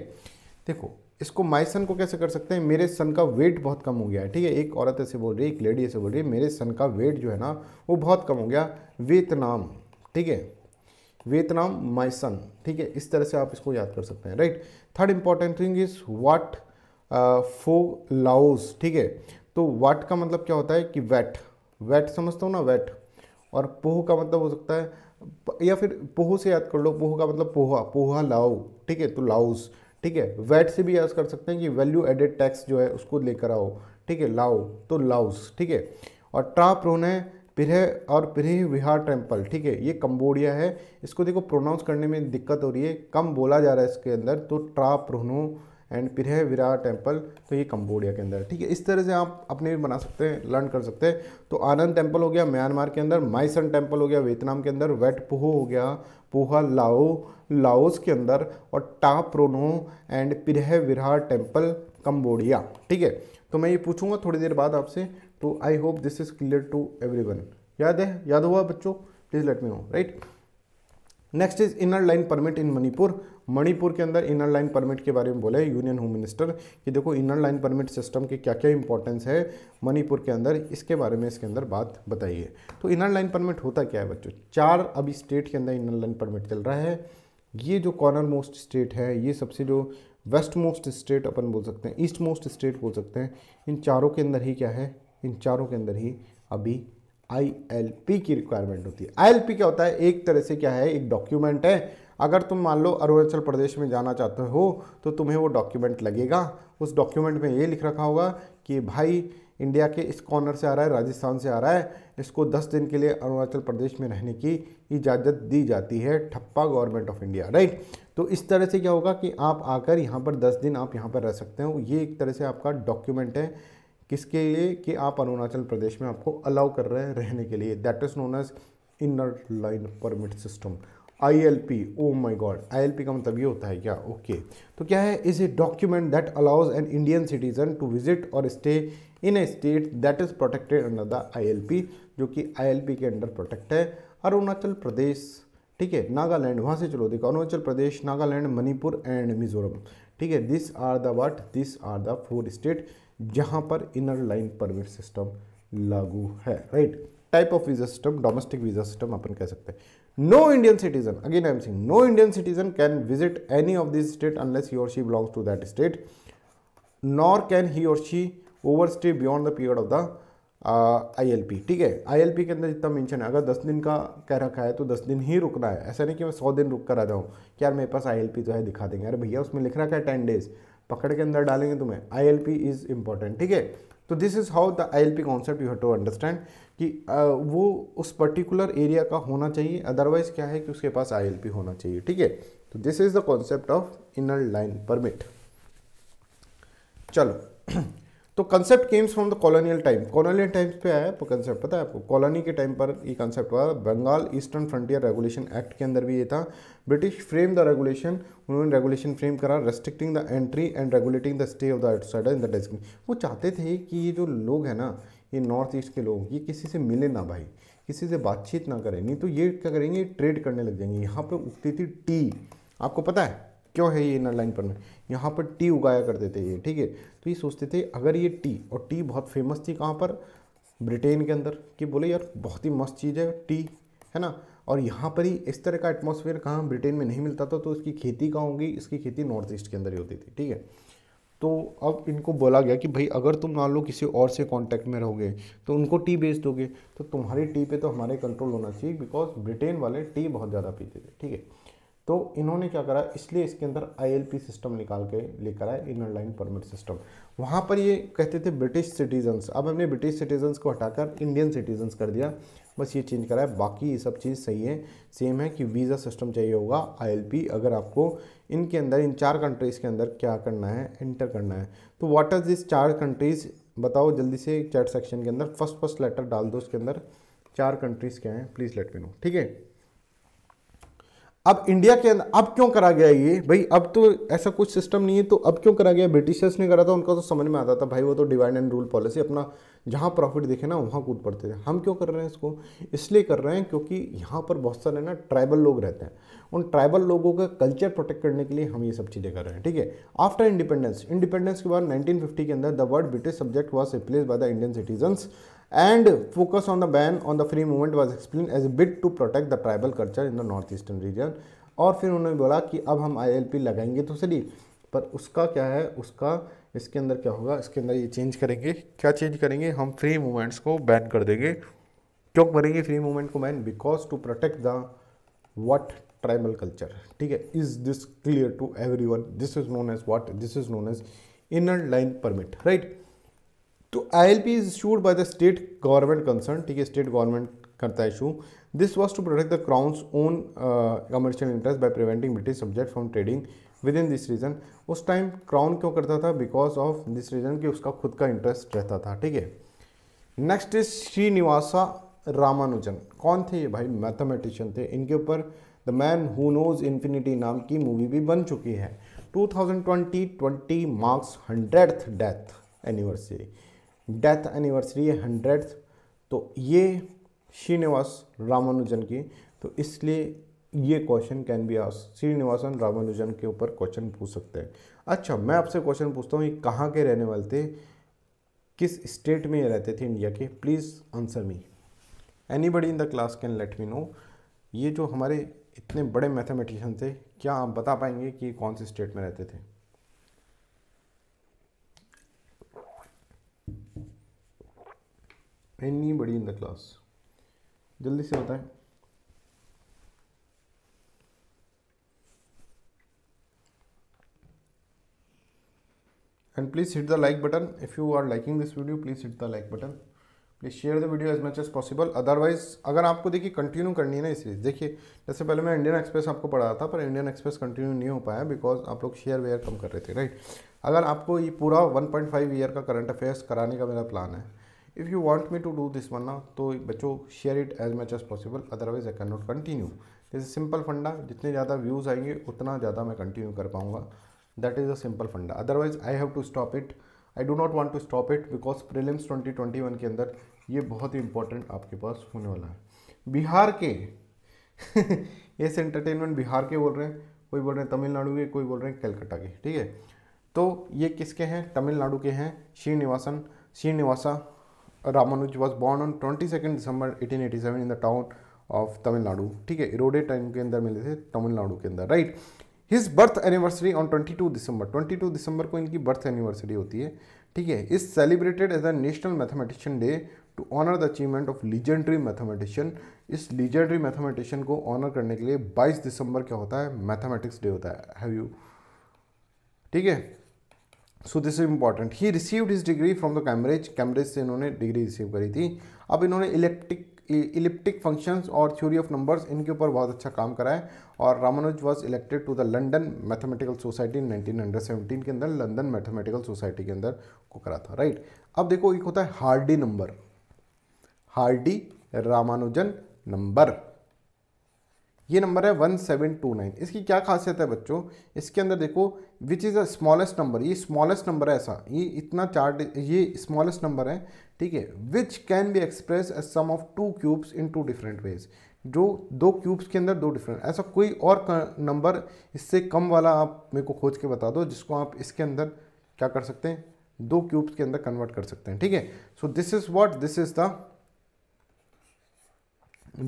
देखो इसको माय सन को कैसे कर सकते हैं मेरे सन का वेट बहुत कम हो गया है ठीक है एक औरत ऐसे बोल रही है एक लेडी ऐसे बोल रही है मेरे सन का वेट जो है ना वो बहुत कम हो गया वेतनाम ठीक है वियतनाम माई सन ठीक है इस तरह से आप इसको याद कर सकते हैं right third important thing is Wat Phou Laos ठीक है तो वाट का मतलब क्या होता है कि वेट वेट समझते हो ना वेट और पोह का मतलब हो सकता है या फिर पोह से याद कर लो पोह का मतलब पोहा पोहा लाओ ठीक है तो लाउस ठीक है वैट से भी याद कर सकते हैं कि वैल्यू एडेड टैक्स जो है उसको लेकर आओ ठीक है लाओ तो लाउस ठीक है और ट्रा प्रोन है पिरे और पिरे विहार टेम्पल ठीक है ये कम्बोडिया है इसको देखो प्रोनाउंस करने में दिक्कत हो रही है कम बोला जा रहा है इसके अंदर तो Ta Prohm and Preah Vihear temple तो ये कम्बोडिया के अंदर ठीक है इस तरह से आप अपने भी बना सकते हैं लर्न कर सकते हैं तो आनंद टेम्पल हो गया म्यांमार के अंदर माइसन टेम्पल हो गया वियतनाम के अंदर वेट पोहो हो गया पोहा लाओ लाओस के अंदर और Prohm and Preah Vihear temple Cambodia ठीक है तो मैं ये पूछूंगा थोड़ी देर बाद आपसे तो I hope this is clear to everyone याद है याद हुआ बच्चों please let me know right next is inner line permit in Manipur Manipur के अंदर इनर लाइन परमिट के बारे में बोले यूनियन होम मिनिस्टर कि देखो इनर लाइन परमिट सिस्टम के क्या क्या इंपॉर्टेंस है मणिपुर के अंदर इसके बारे में इसके अंदर बात बताइए तो इनर लाइन परमिट होता क्या है बच्चों चार अभी स्टेट के अंदर इनर लाइन परमिट चल रहा है ये जो कॉर्नर मोस्ट स्टेट है ये सबसे जो वेस्ट मोस्ट स्टेट अपन बोल सकते हैं ईस्ट मोस्ट स्टेट बोल सकते हैं इन चारों के अंदर ही क्या है इन चारों के अंदर ही अभी आई एल पी की रिक्वायरमेंट होती है आई एल पी क्या होता है एक तरह से क्या है एक डॉक्यूमेंट है अगर तुम मान लो अरुणाचल प्रदेश में जाना चाहते हो तो तुम्हें वो डॉक्यूमेंट लगेगा उस डॉक्यूमेंट में ये लिख रखा होगा कि भाई इंडिया के इस कॉर्नर से आ रहा है राजस्थान से आ रहा है इसको 10 दिन के लिए अरुणाचल प्रदेश में रहने की इजाज़त दी जाती है ठप्पा गवर्नमेंट ऑफ इंडिया राइट तो इस तरह से क्या होगा कि आप आकर यहाँ पर दस दिन आप यहाँ पर रह सकते हो ये एक तरह से आपका डॉक्यूमेंट है किसके लिए कि आप अरुणाचल प्रदेश में आपको अलाउ कर रहे हैं रहने के लिए that is known as inner line permit system I L P oh my god I L P का मतलब ये होता है क्या ओके okay. तो क्या है is a document that allows an Indian citizen to visit or stay in a state that is protected under the I L P जो कि आई एल पी के अंडर प्रोटेक्ट है अरुणाचल प्रदेश ठीक है नागालैंड वहाँ से चलो देखो अरुणाचल प्रदेश नागालैंड मणिपुर एंड मिजोरम ठीक है this are the what this are the four state जहाँ पर इनर लाइन परमिट सिस्टम लागू है right type of visa system domestic visa system अपन कह सकते हैं no Indian citizen again I am saying no Indian citizen can visit any of this state unless he or she belongs to that state nor can he or she stay beyond the period of the P ठीक है P के अंदर जितना mention है अगर दस दिन का कह रखा है तो दस दिन ही रुकना है ऐसा नहीं कि मैं सौ दिन रुक कर आ जाऊँ कि यार मेरे पास पी तो है दिखा देंगे अरे भैया उसमें लिख रखा है टेन डेज पकड़ के अंदर डालेंगे तुम्हें पी इज़ इम्पॉर्टेंट ठीक है तो this is how the I L P concept you have to understand कि वो उस पर्टिकुलर एरिया का होना चाहिए अदरवाइज़ क्या है कि उसके पास आई एल पी होना चाहिए ठीक है तो this is the concept of inner line permit चलो तो concept comes from the colonial time colonial times पे आया आपको तो कंसेप्ट पता है आपको कॉलोनी के टाइम पर ये कंसेप्ट हुआ Bengal eastern frontier regulation act के अंदर भी ये था ब्रिटिश फ्रेम द रेगुलेशन उन्होंने रेगुलेशन फ्रेम करा restricting the entry and regulating the stay of the outsider in the desk वो चाहते थे कि ये जो लोग हैं ना ये नॉर्थ ईस्ट के लोग ये किसी से मिले ना भाई किसी से बातचीत ना करें नहीं तो ये क्या करेंगे ट्रेड करने लग जाएंगे यहाँ पर उगती थी टी आपको पता है क्यों है ये इनर लाइन पर में यहाँ पर टी उगाया करते थे ये ठीक है तो ये सोचते थे अगर ये टी और टी बहुत फेमस थी कहाँ पर ब्रिटेन के अंदर कि बोले यार बहुत ही मस्त चीज़ है टी है ना और यहाँ पर ही इस तरह का एटमोसफेयर कहाँ ब्रिटेन में नहीं मिलता था तो इसकी खेती कहाँ होगी इसकी खेती नॉर्थ ईस्ट के अंदर ही होती थी ठीक है तो अब इनको बोला गया कि भाई अगर तुम मान लो किसी और से कांटेक्ट में रहोगे तो उनको टी बेच दोगे तो तुम्हारी टी पे तो हमारे कंट्रोल होना चाहिए बिकॉज ब्रिटेन वाले टी बहुत ज़्यादा पीते थे ठीक है तो इन्होंने क्या करा इसलिए इसके अंदर आईएलपी सिस्टम निकाल के लेकर आए इनर लाइन परमिट सिस्टम वहाँ पर ये कहते थे ब्रिटिश सिटीजन्स अब हमने ब्रिटिश सिटीजन्स को हटाकर इंडियन सिटीजन्स कर दिया बस ये चेंज करा है बाकी ये सब चीज़ सही है सेम है कि वीज़ा सिस्टम चाहिए होगा आईएलपी अगर आपको इनके अंदर इन चार कंट्रीज़ के अंदर क्या करना है इंटर करना है तो वाट आर दिस चार कंट्रीज़ बताओ जल्दी से चैट सेक्शन के अंदर फर्स्ट फर्स्ट लेटर डाल दो उसके अंदर चार कंट्रीज़ क्या हैं प्लीज़ लेट मी नो ठीक है अब इंडिया के अंदर अब क्यों करा गया ये भाई अब तो ऐसा कुछ सिस्टम नहीं है तो अब क्यों करा गया ब्रिटिशर्स ने करा था उनका तो समझ में आता था भाई वो तो डिवाइड एंड रूल पॉलिसी अपना जहाँ प्रॉफिट देखे ना वहाँ कूद पड़ते थे हम क्यों कर रहे हैं इसको इसलिए कर रहे हैं क्योंकि यहाँ पर बहुत सारे ना ट्राइबल लोग रहते हैं उन ट्राइबल लोगों का कल्चर प्रोटेक्ट करने के लिए हम ये सब चीज़ें कर रहे हैं ठीक है आफ्टर इंडिपेंडेंस इंडिपेंडेंस के बाद 1950 के अंदर the word British subject was replace by the Indian citizens and focus on the ban on the free movement was explained as a bid to protect the tribal culture in the northeastern region और फिर उन्होंने बोला कि अब हम आई लगाएंगे तो सही पर उसका क्या है उसका इसके अंदर क्या होगा इसके अंदर ये चेंज करेंगे क्या चेंज करेंगे हम फ्री मूवमेंट्स को बैन कर देंगे क्यों करेंगे फ्री मूवमेंट को ban because to protect the what tribal culture ठीक है is this clear to everyone this is known as what this is known as inner line permit right तो I L P is issued by the state government concern ठीक है state government करता है issue this was to protect the crown's own commercial interest by preventing British subject from trading with in this reason उस time crown क्यों करता था because of this reason कि उसका खुद का इंटरेस्ट रहता था ठीक है नेक्स्ट इज श्रीनिवासा रामानुजन कौन थे ये भाई मैथमेटिशियन थे इनके ऊपर the man who knows infinity नाम की मूवी भी बन चुकी है 2020 20 marks hundred death anniversary death anniversary है हंड्रेड तो ये श्रीनिवास रामानुजन की तो इसलिए ये क्वेश्चन कैन बी आस श्रीनिवासन रामानुजन के ऊपर क्वेश्चन पूछ सकते हैं अच्छा मैं आपसे क्वेश्चन पूछता हूँ ये कहाँ के रहने वाले थे किस स्टेट में ये रहते थे इंडिया के please answer me anybody in the class can let me know ये जो हमारे इतने बड़े मैथमेटिशियन थे क्या आप बता पाएंगे कि कौन से स्टेट में रहते थे एनी इन द क्लास जल्दी से बताएं and please hit the like button if you are liking this video please hit the like button please share the video as much as possible otherwise अगर आपको देखिए continue करनी है ना series देखिए जैसे पहले मैं इंडियन एक्सप्रेस आपको पढ़ा था पर इंडियन एक्सप्रेस कंटिन्यू नहीं हो पाया बिकॉज आप लोग शेयर वेयर कम कर रहे थे राइट अगर आपको ये पूरा 1.5 ईयर का करंट अफेयर्स कराने का मेरा प्लान है if you want me to do this one ना तो बच्चों share it as much as possible otherwise I can not continue this simple फंडा जितने ज़्यादा व्यूज़ आएंगे उतना ज़्यादा मैं कंटिन्यू कर पाऊँगा दैट इज़ अ सिंपल फंडा otherwise I have to stop it I do not want to stop it because prelims twenty twenty one के अंदर ये बहुत ही इंपॉर्टेंट आपके पास होने वाला है बिहार के ये एंटरटेनमेंट बिहार के बोल रहे हैं कोई बोल रहे हैं तमिलनाडु के कोई बोल रहे हैं कलकत्ता के ठीक है तो ये किसके हैं तमिलनाडु के हैं Srinivasan Srinivasa was born on twenty second December eighteen seven in the town of Tamil Nadu ठीक है इरोडे टाइम के अंदर मिले थे तमिलनाडु के अंदर right his birth anniversary on twenty two December twenty two December को इनकी बर्थ एनिवर्सरी होती है ठीक है is celebrated as a national mathematician day to honour the achievement of legendary mathematician इस लीजेंडरी मैथमेटिशियन को ऑनर करने के लिए 22 दिसंबर क्या होता है मैथमेटिक्स डे होता है हैव यू ठीक है so this is important he received his degree from the Cambridge Cambridge से इन्होंने डिग्री रिसीव करी थी अब इन्होंने इलेक्ट्रिक इलिप्टिक फंक्शंस और थ्योरी ऑफ नंबर्स इनके ऊपर बहुत अच्छा काम करा है और Ramanuja was elected to the London mathematical society nineteen hundred seventeen के अंदर लंदन मैथमेटिकल सोसाइटी के अंदर को करा था राइट अब देखो एक होता है Hardy number Hardy Ramanujan number ये नंबर है वन सेवन टू नाइन इसकी क्या खासियत है बच्चों इसके अंदर देखो which is a smallest number ये स्मॉलेस्ट नंबर है ऐसा ये इतना चार्ट ये स्मॉलेस्ट नंबर है ठीक है which can be express a sum of two cubes in two different ways जो दो क्यूब्स के अंदर दो डिफरेंट ऐसा कोई और नंबर इससे कम वाला आप मेरे को खोज के बता दो जिसको आप इसके अंदर क्या कर सकते हैं दो क्यूब्स के अंदर कन्वर्ट कर सकते हैं ठीक है so this is what this is the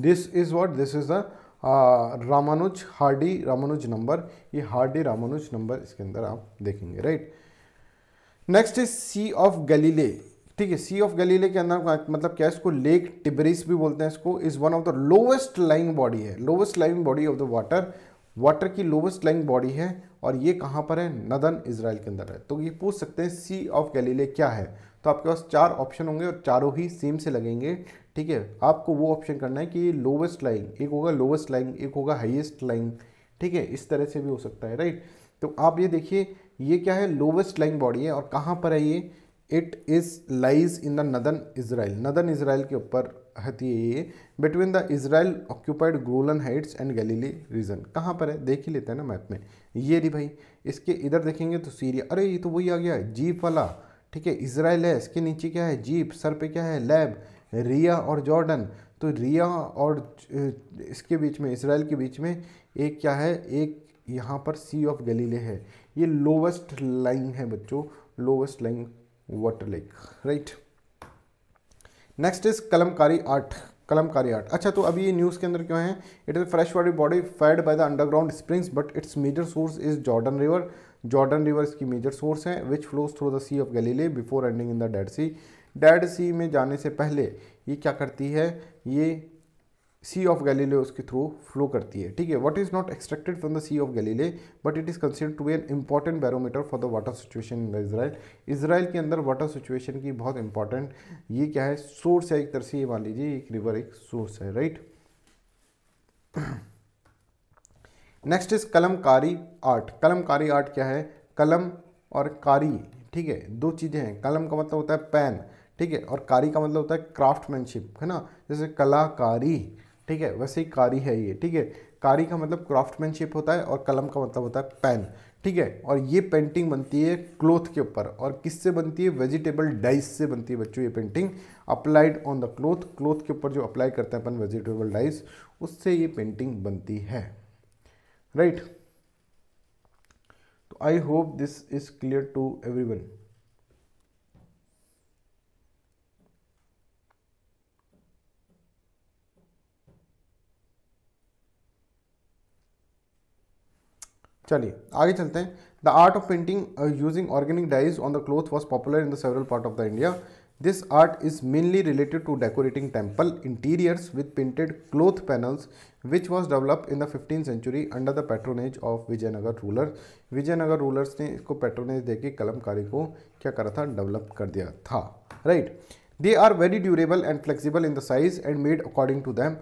this is what this is the Ramanuja Hardy Ramanuja number ये हार्डी रामानुज नंबर इसके अंदर आप देखेंगे right next is sea of Galilee ठीक है सी ऑफ गलीले के अंदर मतलब क्या है इसको लेक टिबरीस भी बोलते हैं इसको is one of the lowest lying body है lowest lying body of the water water की लोवेस्ट लाइंग बॉडी है और ये कहाँ पर है नदन इसराइल के अंदर है तो ये पूछ सकते हैं सी ऑफ गलीले क्या है तो आपके पास चार ऑप्शन होंगे और चारों ही सेम से लगेंगे ठीक है आपको वो ऑप्शन करना है कि लोवेस्ट लाइंग एक होगा लोवेस्ट लाइंग एक होगा हाईएस्ट लाइंग ठीक है इस तरह से भी हो सकता है राइट तो आप ये देखिए ये क्या है लोवेस्ट लाइंग बॉडी है और कहाँ पर है ये it is lies in the northern Israel northern Israel के ऊपर हती है ये between the Israel occupied Golan Heights and Galilee region कहाँ पर है देख ही लेते हैं ना मैप में ये री भाई इसके इधर देखेंगे तो सीरिया अरे ये तो वही आ गया जीप वाला ठीक है इसराइल है इसके नीचे क्या है जीप सर पे क्या है लैब रिया और जॉर्डन तो रिया और इसके बीच में इसराइल के बीच में एक क्या है एक यहाँ पर सी ऑफ गलीले है ये लोवेस्ट लाइन है बच्चों lowest line water lake right next is Kalamkari art Kalamkari art अच्छा तो अभी ये न्यूज़ के अंदर क्यों है it is fresh water body fed by the underground springs but its major source is Jordan river Jordan river इसकी मेजर सोर्स है which flows through the sea of Galilee before ending in the dead sea dead sea में जाने से पहले ये क्या करती है ये सी ऑफ गैलीले उसके थ्रू फ्लो करती है ठीक है what is not extracted from the sea of Galilee but it is considered to be an important barometer for the water situation in Israel Israel के अंदर वाटर सिचुएशन की बहुत इंपॉर्टेंट ये क्या है सोर्स है एक तरह से ये मान लीजिए एक रिवर एक सोर्स है right next is Kalamkari art Kalamkari art क्या है कलम और कारी ठीक है दो चीज़ें हैं कलम का मतलब होता है पेन ठीक है और कारी का मतलब होता है क्राफ्टमैनशिप है ना जैसे कलाकारी ठीक है वैसे ही कारी है ये ठीक है कारी का मतलब क्राफ्टमैनशिप होता है और कलम का मतलब होता है पेन ठीक है और ये पेंटिंग बनती है क्लोथ के ऊपर और किससे बनती है वेजिटेबल डाइस से बनती है बच्चों ये painting applied on the cloth cloth के ऊपर जो अप्लाई करते हैं अपन वेजिटेबल डाइस उससे ये पेंटिंग बनती है राइट तो I hope this is clear to one चलिए आगे चलते हैं the art of painting using organic dyes on the cloth was popular in the several part of the India this art is mainly related to decorating temple interiors with painted cloth panels which was develop in the fifteen century under the patronage of Vijayanagar ruler Vijayanagar rulers ने इसको patronage दे के कलमकारी को क्या करा था develop कर दिया था right they are very durable and flexible in the size and made according to them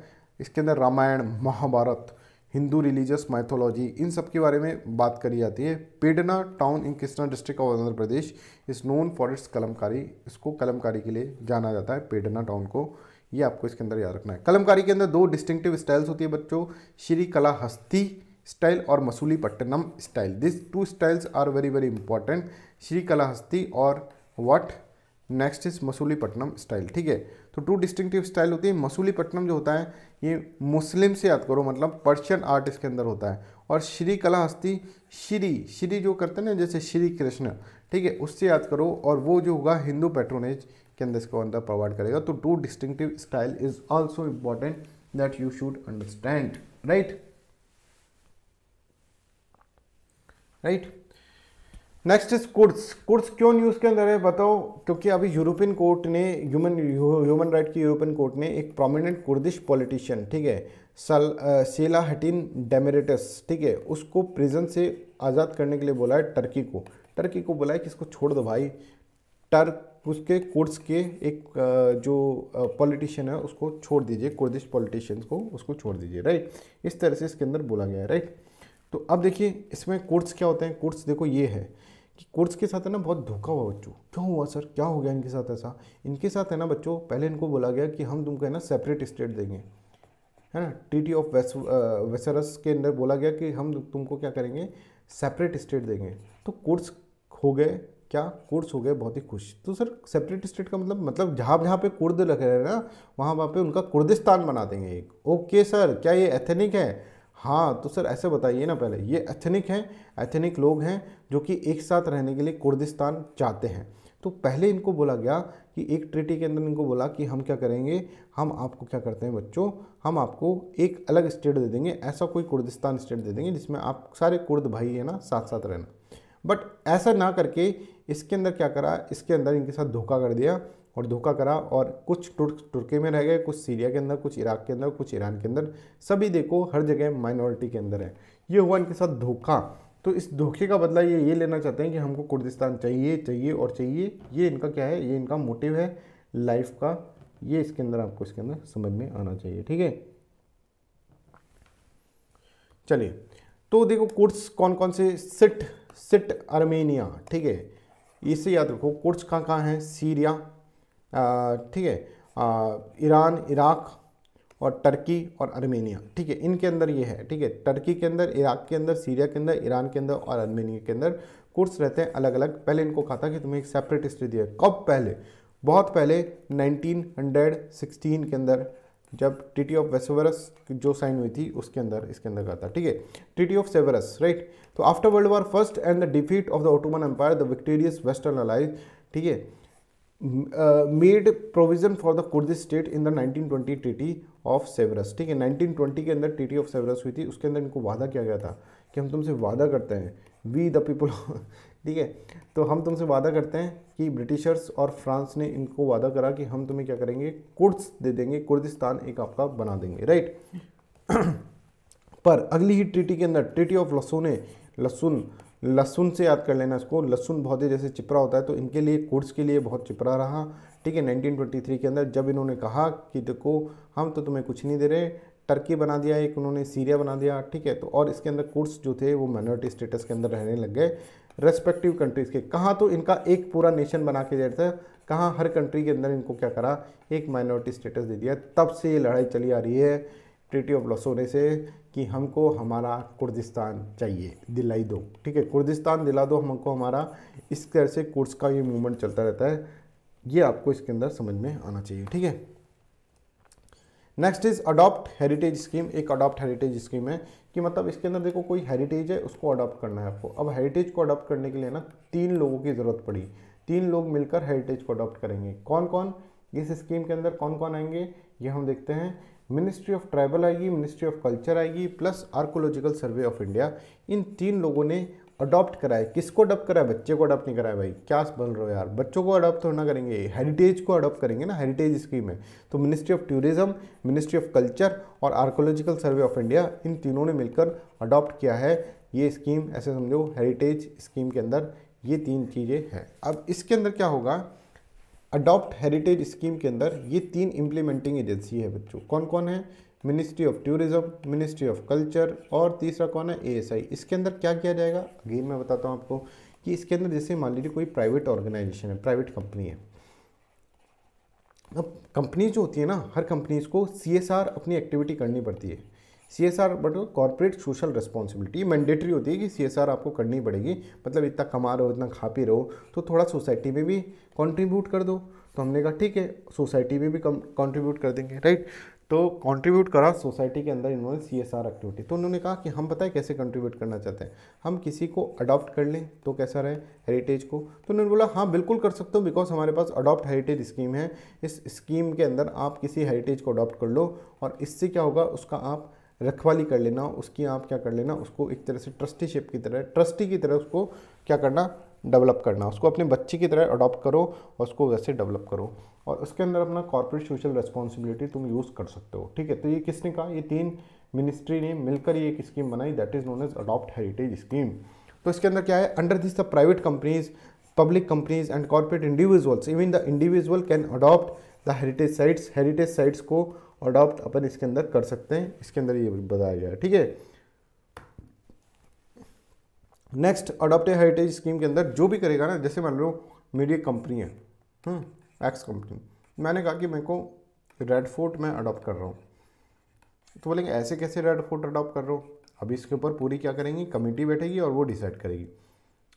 इसके अंदर रामायण महाभारत हिंदू रिलीजियस माइथोलॉजी इन सब के बारे में बात करी जाती है Pedana town in Krishna district of Andhra Pradesh is known for its Kalamkari इसको कलमकारी के लिए जाना जाता है पेडना टाउन को ये आपको इसके अंदर याद रखना है कलमकारी के अंदर दो डिस्टिंक्टिव स्टाइल्स होती है बच्चों श्री कला हस्ती स्टाइल और Masulipatnam style this two styles are very very important Srikalahasti और what next is Masulipatnam style ठीक है तो टू डिस्टिंक्टिव स्टाइल होती है मसूलीपट्टनम जो होता है ये मुस्लिम से याद करो मतलब पर्शियन आर्ट इसके अंदर होता है और श्री कला हस्ती श्री श्री जो करते हैं ना जैसे श्री कृष्ण ठीक है उससे याद करो और वो जो होगा हिंदू पैट्रोनेज के अंदर इसको अंदर प्रोवाइड करेगा तो two distinctive style is also important that you should understand right right next is Kurds Kurds क्यों न्यूज़ के अंदर है बताओ क्योंकि अभी यूरोपियन कोर्ट ने ह्यूमन ह्यूमन राइट की यूरोपियन कोर्ट ने एक प्रोमिनेंट कुर्दिश पॉलिटिशियन ठीक है सल सेला हटिन डेमेरेटस ठीक है उसको प्रिजन से आज़ाद करने के लिए बोला है टर्की को टर्की को बोला है कि इसको छोड़ दो भाई टर्क उसके कुर्स के एक uh, जो पॉलिटिशियन uh, है उसको छोड़ दीजिए कुर्दिश पॉलिटिशियंस को उसको छोड़ दीजिए राइट इस तरह से इसके अंदर बोला गया है राइट तो अब देखिए इसमें कुर्स क्या होते हैं कुर्स देखो ये है कि कोर्स के साथ है ना बहुत धोखा हुआ बच्चों क्यों हुआ सर क्या हो गया इनके साथ ऐसा इनके साथ है ना बच्चों पहले इनको बोला गया कि हम तुमको है ना सेपरेट स्टेट देंगे है ना ट्रीटी ऑफ वेसरस के अंदर बोला गया कि हम तुमको क्या करेंगे सेपरेट स्टेट देंगे तो कोर्स हो गए क्या कोर्स हो गए बहुत ही खुश तो सर सेपरेट स्टेट का मतलब मतलब जहाँ जहाँ पे कुर्द लग रहे हैं ना वहाँ वहाँ पे उनका कुर्दिस्तान बना देंगे एक ओके सर क्या ये एथेनिक है हाँ तो सर ऐसे बताइए ना पहले ये एथनिक हैं एथनिक लोग हैं जो कि एक साथ रहने के लिए कुर्दिस्तान चाहते हैं तो पहले इनको बोला गया कि एक ट्रिटी के अंदर इनको बोला कि हम क्या करेंगे हम आपको क्या करते हैं बच्चों हम आपको एक अलग स्टेट दे देंगे ऐसा कोई कुर्दिस्तान स्टेट दे देंगे जिसमें आप सारे कुर्द भाई है ना साथ साथ रहना बट ऐसा ना करके इसके अंदर क्या करा इसके अंदर इनके साथ धोखा कर दिया और धोखा करा और कुछ तुर्क तुर्की में रह गए कुछ सीरिया के अंदर कुछ इराक के अंदर कुछ ईरान के अंदर सभी देखो हर जगह माइनॉरिटी के अंदर है ये हुआ इनके साथ धोखा तो इस धोखे का बदला ये ये लेना चाहते हैं कि हमको कुर्दिस्तान चाहिए चाहिए और चाहिए ये इनका क्या है ये इनका मोटिव है लाइफ का ये इसके अंदर आपको इसके अंदर समझ में आना चाहिए ठीक है चलिए तो देखो कुर्स कौन कौन से सिट सिट आर्मेनिया ठीक है इसे याद रखो कुर्स कहाँ कहाँ है सीरिया ठीक है ईरान इराक़ और टर्की और अर्मेनिया ठीक है इनके अंदर ये है ठीक है टर्की के अंदर इराक के अंदर सीरिया के अंदर ईरान के अंदर और अर्मेनिया के अंदर कुर्स रहते हैं अलग अलग पहले इनको कहा था कि तुम्हें एक सेपरेट हिस्ट्री दिया कब पहले बहुत पहले 1916 के अंदर जब ट्रिटी ऑफ वेसोवरस जो साइन हुई थी उसके अंदर इसके अंदर कहा था ठीक है टी ऑफ सेवरस राइट तो after world war first and the defeat of the Ottoman empire the victorious western allies ठीक है made provision for the Kurdish state in the 1920 treaty of Sevres ठीक है 1920 के अंदर ट्रीटी ऑफ सेवरस हुई थी उसके अंदर इनको वादा किया गया था कि हम तुमसे वादा करते हैं वी द पीपल ठीक है तो हम तुमसे वादा करते हैं कि ब्रिटिशर्स और फ्रांस ने इनको वादा करा कि हम तुम्हें क्या करेंगे कुर्द्स दे देंगे कुर्दिस्तान एक आपका बना देंगे राइट पर अगली ही ट्रीटी के अंदर ट्रीटी ऑफ लसुने लसुन लहसुन से याद कर लेना इसको लहसुन बहुत ही जैसे चिपरा होता है तो इनके लिए कोर्स के लिए बहुत चिपरा रहा ठीक है 1923 के अंदर जब इन्होंने कहा कि देखो हम तो तुम्हें कुछ नहीं दे रहे टर्की बना दिया एक उन्होंने सीरिया बना दिया ठीक है तो और इसके अंदर कोर्स जो थे वो माइनॉरिटी स्टेटस के अंदर रहने लग गए रेस्पेक्टिव कंट्रीज़ के कहाँ तो इनका एक पूरा नेशन बना के देता है कहाँ हर कंट्री के अंदर इनको क्या करा एक माइनॉरिटी स्टेटस दे दिया तब से ये लड़ाई चली आ रही है ट्रिटी ऑफ लसोने से कि हमको हमारा कुर्दिस्तान चाहिए दिलाई दो ठीक है कुर्दिस्तान दिला दो हमको हमारा इस तरह से कुर्स का ये मूवमेंट चलता रहता है ये आपको इसके अंदर समझ में आना चाहिए ठीक है next is adopt heritage scheme एक अडॉप्ट हेरिटेज स्कीम है कि मतलब इसके अंदर देखो कोई हेरिटेज है उसको अडॉप्ट करना है आपको अब हेरिटेज को अडॉप्ट करने के लिए ना तीन लोगों की ज़रूरत पड़ी तीन लोग मिलकर हेरिटेज को अडॉप्ट करेंगे कौन कौन इस स्कीम के अंदर कौन कौन आएंगे ये हम देखते हैं मिनिस्ट्री ऑफ ट्राइबल आएगी मिनिस्ट्री ऑफ कल्चर आएगी plus archaeological survey of India इन तीन लोगों ने अडॉप्ट कराए किसको अडॉप्ट कराए बच्चे को अडॉप्ट नहीं कराया भाई क्या बन रहे हो यार बच्चों को अडॉप्ट होना करेंगे हेरिटेज को अडॉप्ट करेंगे ना हेरिटेज स्कीम है तो ministry of tourism ministry of culture और आर्कोलॉजिकल सर्वे ऑफ इंडिया इन तीनों ने मिलकर अडॉप्ट किया है ये स्कीम ऐसे समझो हेरिटेज स्कीम के अंदर ये तीन चीज़ें हैं अब इसके अंदर क्या होगा अडॉप्ट हेरिटेज स्कीम के अंदर ये तीन इम्प्लीमेंटिंग एजेंसी है बच्चों कौन कौन है ministry of tourism ministry of culture और तीसरा कौन है एएसआई इसके अंदर क्या किया जाएगा अगेन मैं बताता हूँ आपको कि इसके अंदर जैसे मान लीजिए कोई प्राइवेट ऑर्गेनाइजेशन है प्राइवेट कंपनी है अब कंपनी जो होती है ना हर कंपनीज को सी अपनी एक्टिविटी करनी पड़ती है सी एस आर मतलब कॉरपोरेट सोशल रिस्पॉन्सिबिलिटी ये मैंडेटरी होती है कि सी एस आर आपको करनी पड़ेगी मतलब इतना कमा रहे हो इतना खा पी रहे हो तो थोड़ा सोसाइटी में भी कॉन्ट्रीब्यूट कर दो तो हमने कहा ठीक है सोसाइटी में भी कॉन्ट्रीब्यूट कर देंगे राइट तो कंट्रीब्यूट करा सोसाइटी के अंदर इन्होंने सी एस आर एक्टिविटी तो उन्होंने कहा कि हम पता है कैसे कंट्रीब्यूट करना चाहते हैं हम किसी को अडॉप्ट कर लें तो कैसा रहे हेरिटेज को तो उन्होंने बोला हाँ बिल्कुल कर सकते हो बिकॉज हमारे पास अडॉप्ट हेरिटेज स्कीम है इस स्कीम के अंदर आप किसी हेरिटेज को अडॉप्ट कर लो और इससे क्या होगा उसका आप रखवाली कर लेना उसकी आप क्या कर लेना उसको एक तरह से ट्रस्टीशिप की तरह ट्रस्टी की तरह उसको क्या करना डेवलप करना उसको अपने बच्चे की तरह अडॉप्ट करो और उसको वैसे डेवलप करो और उसके अंदर अपना कॉर्पोरेट सोशल रेस्पॉन्सिबिलिटी तुम यूज़ कर सकते हो ठीक है तो ये किसने कहा ये तीन मिनिस्ट्री ने मिलकर ये एक स्कीम बनाई that is known as adopt heritage scheme तो इसके अंदर क्या है under this the private companies public companies and corporate individuals even the individual can adopt the heritage sites heritage sites को अडॉप्ट अपन इसके अंदर कर सकते हैं इसके अंदर ये बताया गया है ठीक है नेक्स्ट अडॉप्टे हेरिटेज स्कीम के अंदर जो भी करेगा ना जैसे मान लो मेरी एक कंपनी है एक्स हम्म, कंपनी मैंने कहा कि मेरे को रेड फोर्ट में अडॉप्ट कर रहा हूँ तो बोलेंगे ऐसे कैसे रेड फोर्ट अडॉप्ट कर रहा हूँ अभी इसके ऊपर पूरी क्या करेंगी कमेटी बैठेगी और वो डिसाइड करेगी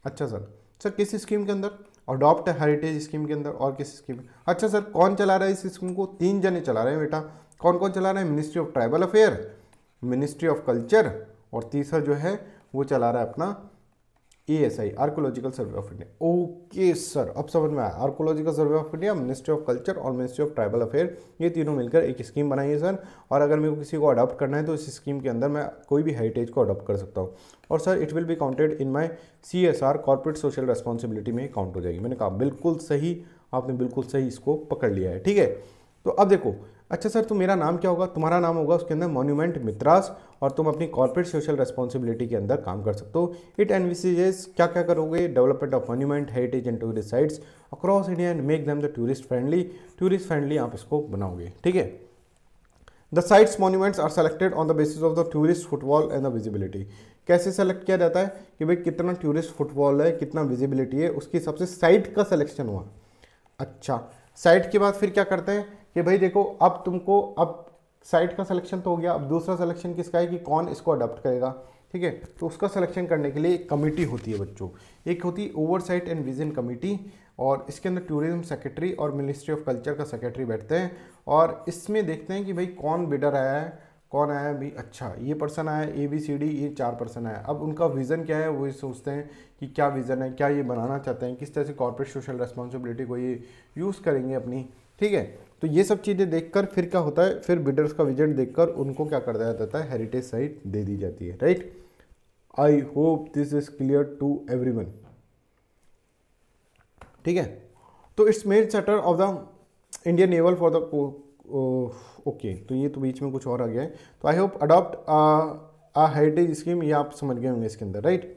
अच्छा सर सर किस स्कीम के अंदर अडॉप्ट हेरिटेज स्कीम के अंदर और किस स्कीम अच्छा सर कौन चला रहा है इस स्कीम को तीन जने चला रहे हैं बेटा कौन कौन चला रहा है ministry of tribal affair ministry of culture और तीसरा जो है वो चला रहा है अपना A S I archaeological survey of India okay sir अब समझ में आया archaeological survey of India ministry of culture और मिनिस्ट्री ऑफ ट्राइबल अफेयर ये तीनों मिलकर एक स्कीम बनाई है सर और अगर मेरे को किसी को अडॉप्ट करना है तो इस स्कीम के अंदर मैं कोई भी हेरिटेज को अडॉप्ट कर सकता हूँ और sir it will be counted in my C S R corporate social responsibility में काउंट हो जाएगी मैंने कहा बिल्कुल सही आपने बिल्कुल सही इसको पकड़ लिया है ठीक है तो अब देखो अच्छा सर तो मेरा नाम क्या होगा तुम्हारा नाम होगा उसके अंदर मोन्यूमेंट मित्रास और तुम अपनी कॉर्पोरेट सोशल रिस्पॉन्सिबिलिटी के अंदर काम कर सकते हो इट एनविसेजेस क्या क्या करोगे development of monument heritage and tourist sites across India and make them the tourist friendly tourist friendly आप इसको बनाओगे ठीक है the sites monuments are selected on the basis of the tourist footfall and the visibility कैसे select किया जाता है कि भाई कितना टूरिस्ट फुटबॉल है कितना विजिबिलिटी है उसके हिसाब से साइट का सिलेक्शन हुआ अच्छा साइट के बाद फिर क्या करते हैं कि भाई देखो अब तुमको अब साइट का सिलेक्शन तो हो गया अब दूसरा सिलेक्शन किसका है कि कौन इसको अडॉप्ट करेगा ठीक है तो उसका सिलेक्शन करने के लिए एक कमेटी होती है बच्चों एक होती है ओवरसाइट एंड विजन कमेटी और इसके अंदर टूरिज्म सेक्रेटरी और मिनिस्ट्री ऑफ कल्चर का सेक्रेटरी बैठते हैं और इसमें देखते हैं कि भाई कौन बिडर आया है कौन आया है भाई अच्छा ये पर्सन आया ए बी सी डी ये चार पर्सन आया अब उनका विज़न क्या है वो ये सोचते हैं कि क्या विज़न है क्या ये बनाना चाहते हैं किस तरह से कॉर्पोरेट सोशल रेस्पॉन्सिबिलिटी को ये यूज़ करेंगे अपनी ठीक है तो ये सब चीज़ें देखकर फिर क्या होता है फिर बिडर्स का विजन देखकर उनको क्या कर दिया जाता है हेरिटेज साइट दे दी जाती है right I hope this is clear to every ठीक है तो its main centre of the Indian naval for the okay तो ये तो बीच में कुछ और आ गया है तो I hope adopt heritage scheme ये आप समझ गए होंगे इसके अंदर राइट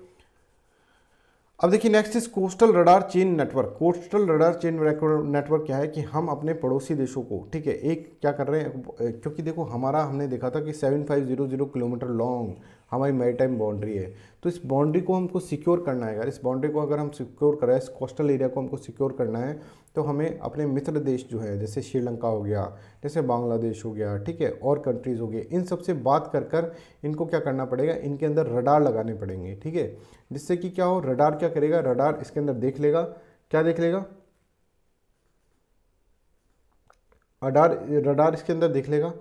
अब देखिए next is coastal radar chain network coastal radar chain network क्या है कि हम अपने पड़ोसी देशों को ठीक है एक क्या कर रहे हैं क्योंकि देखो हमारा हमने देखा था कि 7500 किलोमीटर लॉन्ग हमारी मेरी टाइम बाउंड्री है तो इस बाउंड्री को हमको सिक्योर करना है अगर इस बाउंड्री को अगर हम सिक्योर करें इस कोस्टल एरिया को हमको सिक्योर करना है तो हमें अपने मित्र देश जो है जैसे श्रीलंका हो गया जैसे बांग्लादेश हो गया ठीक है और कंट्रीज़ हो गई इन सब से बात कर कर इनको क्या करना पड़ेगा इनके अंदर रडार लगाने पड़ेंगे ठीक है जिससे कि क्या हो रडार क्या करेगा रडार इसके अंदर देख लेगा क्या देख लेगा रडार इसके अंदर देख लेगा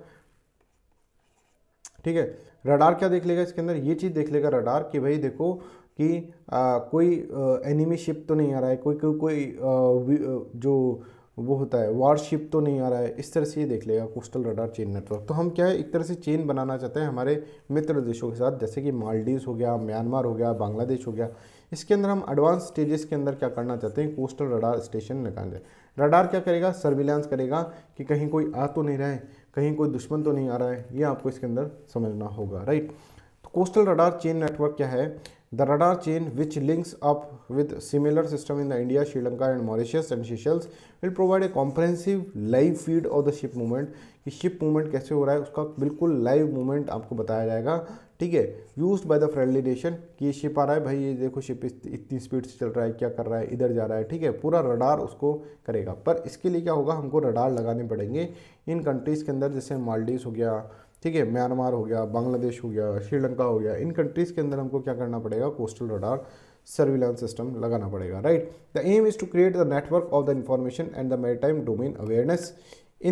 ठीक है रडार क्या देख लेगा इसके अंदर ये चीज़ देख लेगा रडार कि भाई देखो कि आ, कोई आ, एनिमी शिप तो नहीं आ रहा है कोई कोई कोई आ, जो वो होता है वारशिप तो नहीं आ रहा है इस तरह से ये देख लेगा कोस्टल रडार चेन नेटवर्क तो हम क्या है एक तरह से चेन बनाना चाहते हैं हमारे मित्र देशों के साथ जैसे कि मालदीव्स हो गया म्यांमार हो गया बांग्लादेश हो गया इसके अंदर हम एडवांस स्टेजेस के अंदर क्या करना चाहते हैं कोस्टल रडार स्टेशन निकाल रडार क्या करेगा सर्विलांस करेगा कि कहीं कोई आ तो नहीं रहा है कहीं कोई दुश्मन तो नहीं आ रहा है ये आपको इसके अंदर समझना होगा राइट तो कोस्टल रडार चेन नेटवर्क क्या है the radar chain which links up with similar system in the India Sri Lanka and Mauritius and Seychelles will provide a comprehensive live feed of the ship movement कि ship movement कैसे हो रहा है उसका बिल्कुल live movement आपको बताया जाएगा ठीक है use by the friendly nation कि ये शिप आ रहा है भाई ये देखो शिप इतनी स्पीड से चल रहा है क्या कर रहा है इधर जा रहा है ठीक है पूरा रडार उसको करेगा पर इसके लिए क्या होगा हमको रडार लगाने पड़ेंगे इन कंट्रीज़ के अंदर जैसे मालदीव्स हो गया ठीक है म्यांमार हो गया बांग्लादेश हो गया श्रीलंका हो गया इन कंट्रीज़ के अंदर हमको क्या करना पड़ेगा कोस्टल रडार सर्विलांस सिस्टम लगाना पड़ेगा right the aim is to create the network of the information and the time domain awareness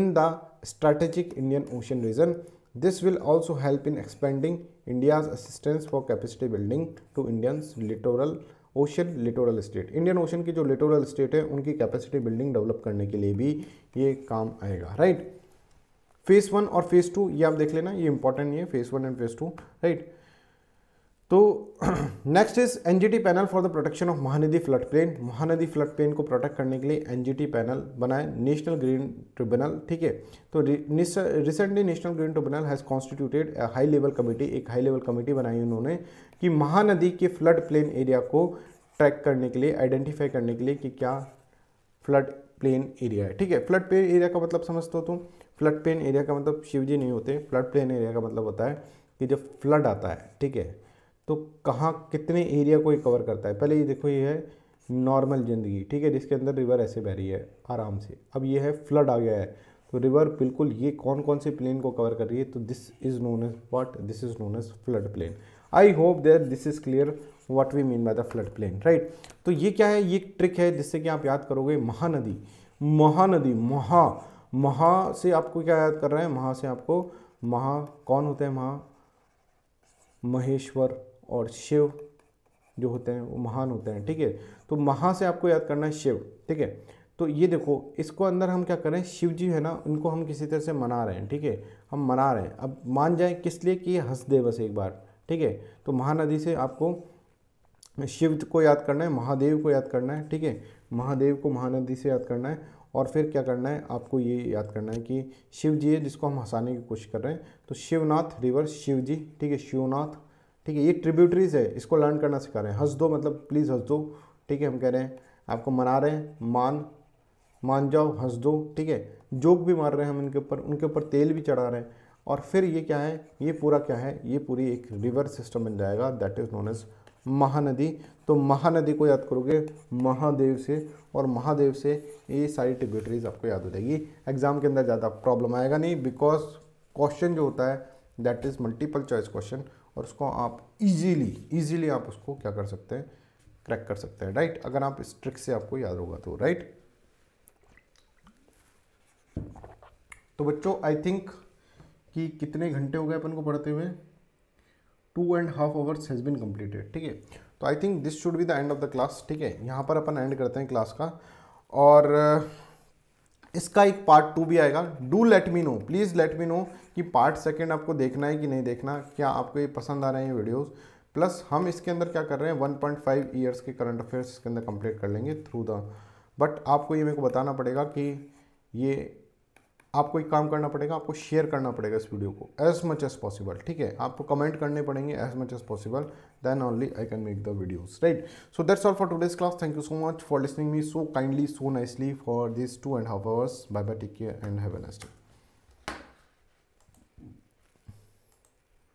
in the strategic Indian ocean region this will also help in expanding India's assistance for capacity building to Indian littoral ocean littoral state Indian ocean की जो littoral state है उनकी capacity building develop करने के लिए भी ये काम आएगा राइट फेज़ वन और फेज़ टू ये आप देख लेना ये इंपॉर्टेंट नहीं है phase one and phase two right तो next is NGT panel for the protection of Mahanadi flood plain Mahanadi flood plain को प्रोटेक्ट करने के लिए एनजीटी पैनल बनाए नेशनल ग्रीन ट्रिब्यूनल ठीक है तो recently national green tribunal has constituted high level committee एक हाई लेवल कमेटी बनाई उन्होंने कि महानदी के फ्लड प्लेन एरिया को ट्रैक करने के लिए आइडेंटिफाई करने के लिए कि क्या फ्लड प्लेन एरिया है ठीक है फ्लड प्लेन एरिया का मतलब समझते हो तुम फ्लड प्लेन एरिया का मतलब शिवजी नहीं होते फ्लड प्लेन एरिया का मतलब होता है कि जब फ्लड आता है ठीक है तो कहाँ कितने एरिया को ये कवर करता है पहले ये देखो ये है नॉर्मल ज़िंदगी ठीक है जिसके अंदर रिवर ऐसे बह रही है आराम से अब ये है फ्लड आ गया है तो रिवर बिल्कुल ये कौन कौन से प्लेन को कवर कर रही है तो this is known as what this is known as flood plain I hope there this is clear what we mean by the flood plain right तो ये क्या है ये ट्रिक है जिससे कि आप याद करोगे महानदी महानदी महा महा से आपको क्या याद कर रहे हैं महा से आपको महा कौन होते हैं महा महेश्वर और शिव जो होते हैं वो महान होते हैं ठीक है तो महा से आपको याद करना है शिव ठीक है तो ये देखो इसको अंदर हम क्या करें शिव जी है ना उनको हम किसी तरह से मना रहे हैं ठीक है हम मना रहे हैं अब मान जाए किस लिए कि हंस दे बस एक बार ठीक है तो महानदी से आपको शिव को याद करना है महादेव को याद करना है ठीक है महादेव को महानदी से याद करना है और फिर क्या करना है आपको ये याद करना है कि शिव जी है जिसको हम हंसाने की कोशिश कर रहे हैं तो शिवनाथ रिवर शिव जी ठीक है शिवनाथ ठीक है ये ट्रिब्यूटरीज है इसको लर्न करना सिखा रहे हैं हंस दो मतलब प्लीज़ हंस दो ठीक है हम कह रहे हैं आपको मना रहे हैं मान मान जाओ हंस दो ठीक है जोक भी मार रहे हैं हम इनके ऊपर उनके ऊपर तेल भी चढ़ा रहे हैं और फिर ये क्या है ये पूरा क्या है ये पूरी एक रिवर सिस्टम बन जाएगा that is known as Mahanadi तो महानदी को याद करोगे महादेव से और महादेव से ये सारी ट्रिब्यूटरीज आपको याद हो जाएगी एग्जाम के अंदर ज़्यादा प्रॉब्लम आएगा नहीं बिकॉज क्वेश्चन जो होता है that is multiple choice question और उसको आप इजीली इजीली आप उसको क्या कर सकते हैं क्रैक कर सकते हैं राइट अगर आप इस ट्रिक से आपको याद होगा तो राइट तो बच्चों आई थिंक कि कितने घंटे हो गए अपन को पढ़ते हुए two and half hours has been completed ठीक है तो I think this should be the end of the class ठीक है यहाँ पर अपन एंड करते हैं क्लास का और इसका एक पार्ट टू भी आएगा do let me know please let me know कि पार्ट सेकेंड आपको देखना है कि नहीं देखना क्या आपको ये पसंद आ रहे हैं वीडियोज़ प्लस हम इसके अंदर क्या कर रहे हैं 1.5 पॉइंट ईयर्स के करंट अफेयर्स इसके अंदर कंप्लीट कर लेंगे थ्रू द बट आपको ये मेरे को बताना पड़ेगा कि ये आपको एक काम करना पड़ेगा आपको शेयर करना पड़ेगा इस वीडियो को एज मच एज पॉसिबल ठीक है आपको कमेंट करने पड़ेंगे as much as possible then only I can make the videos right so that's all for today's class thank you so much for listening me so kindly so nicely for this two and half hours bye bye take care and have a nice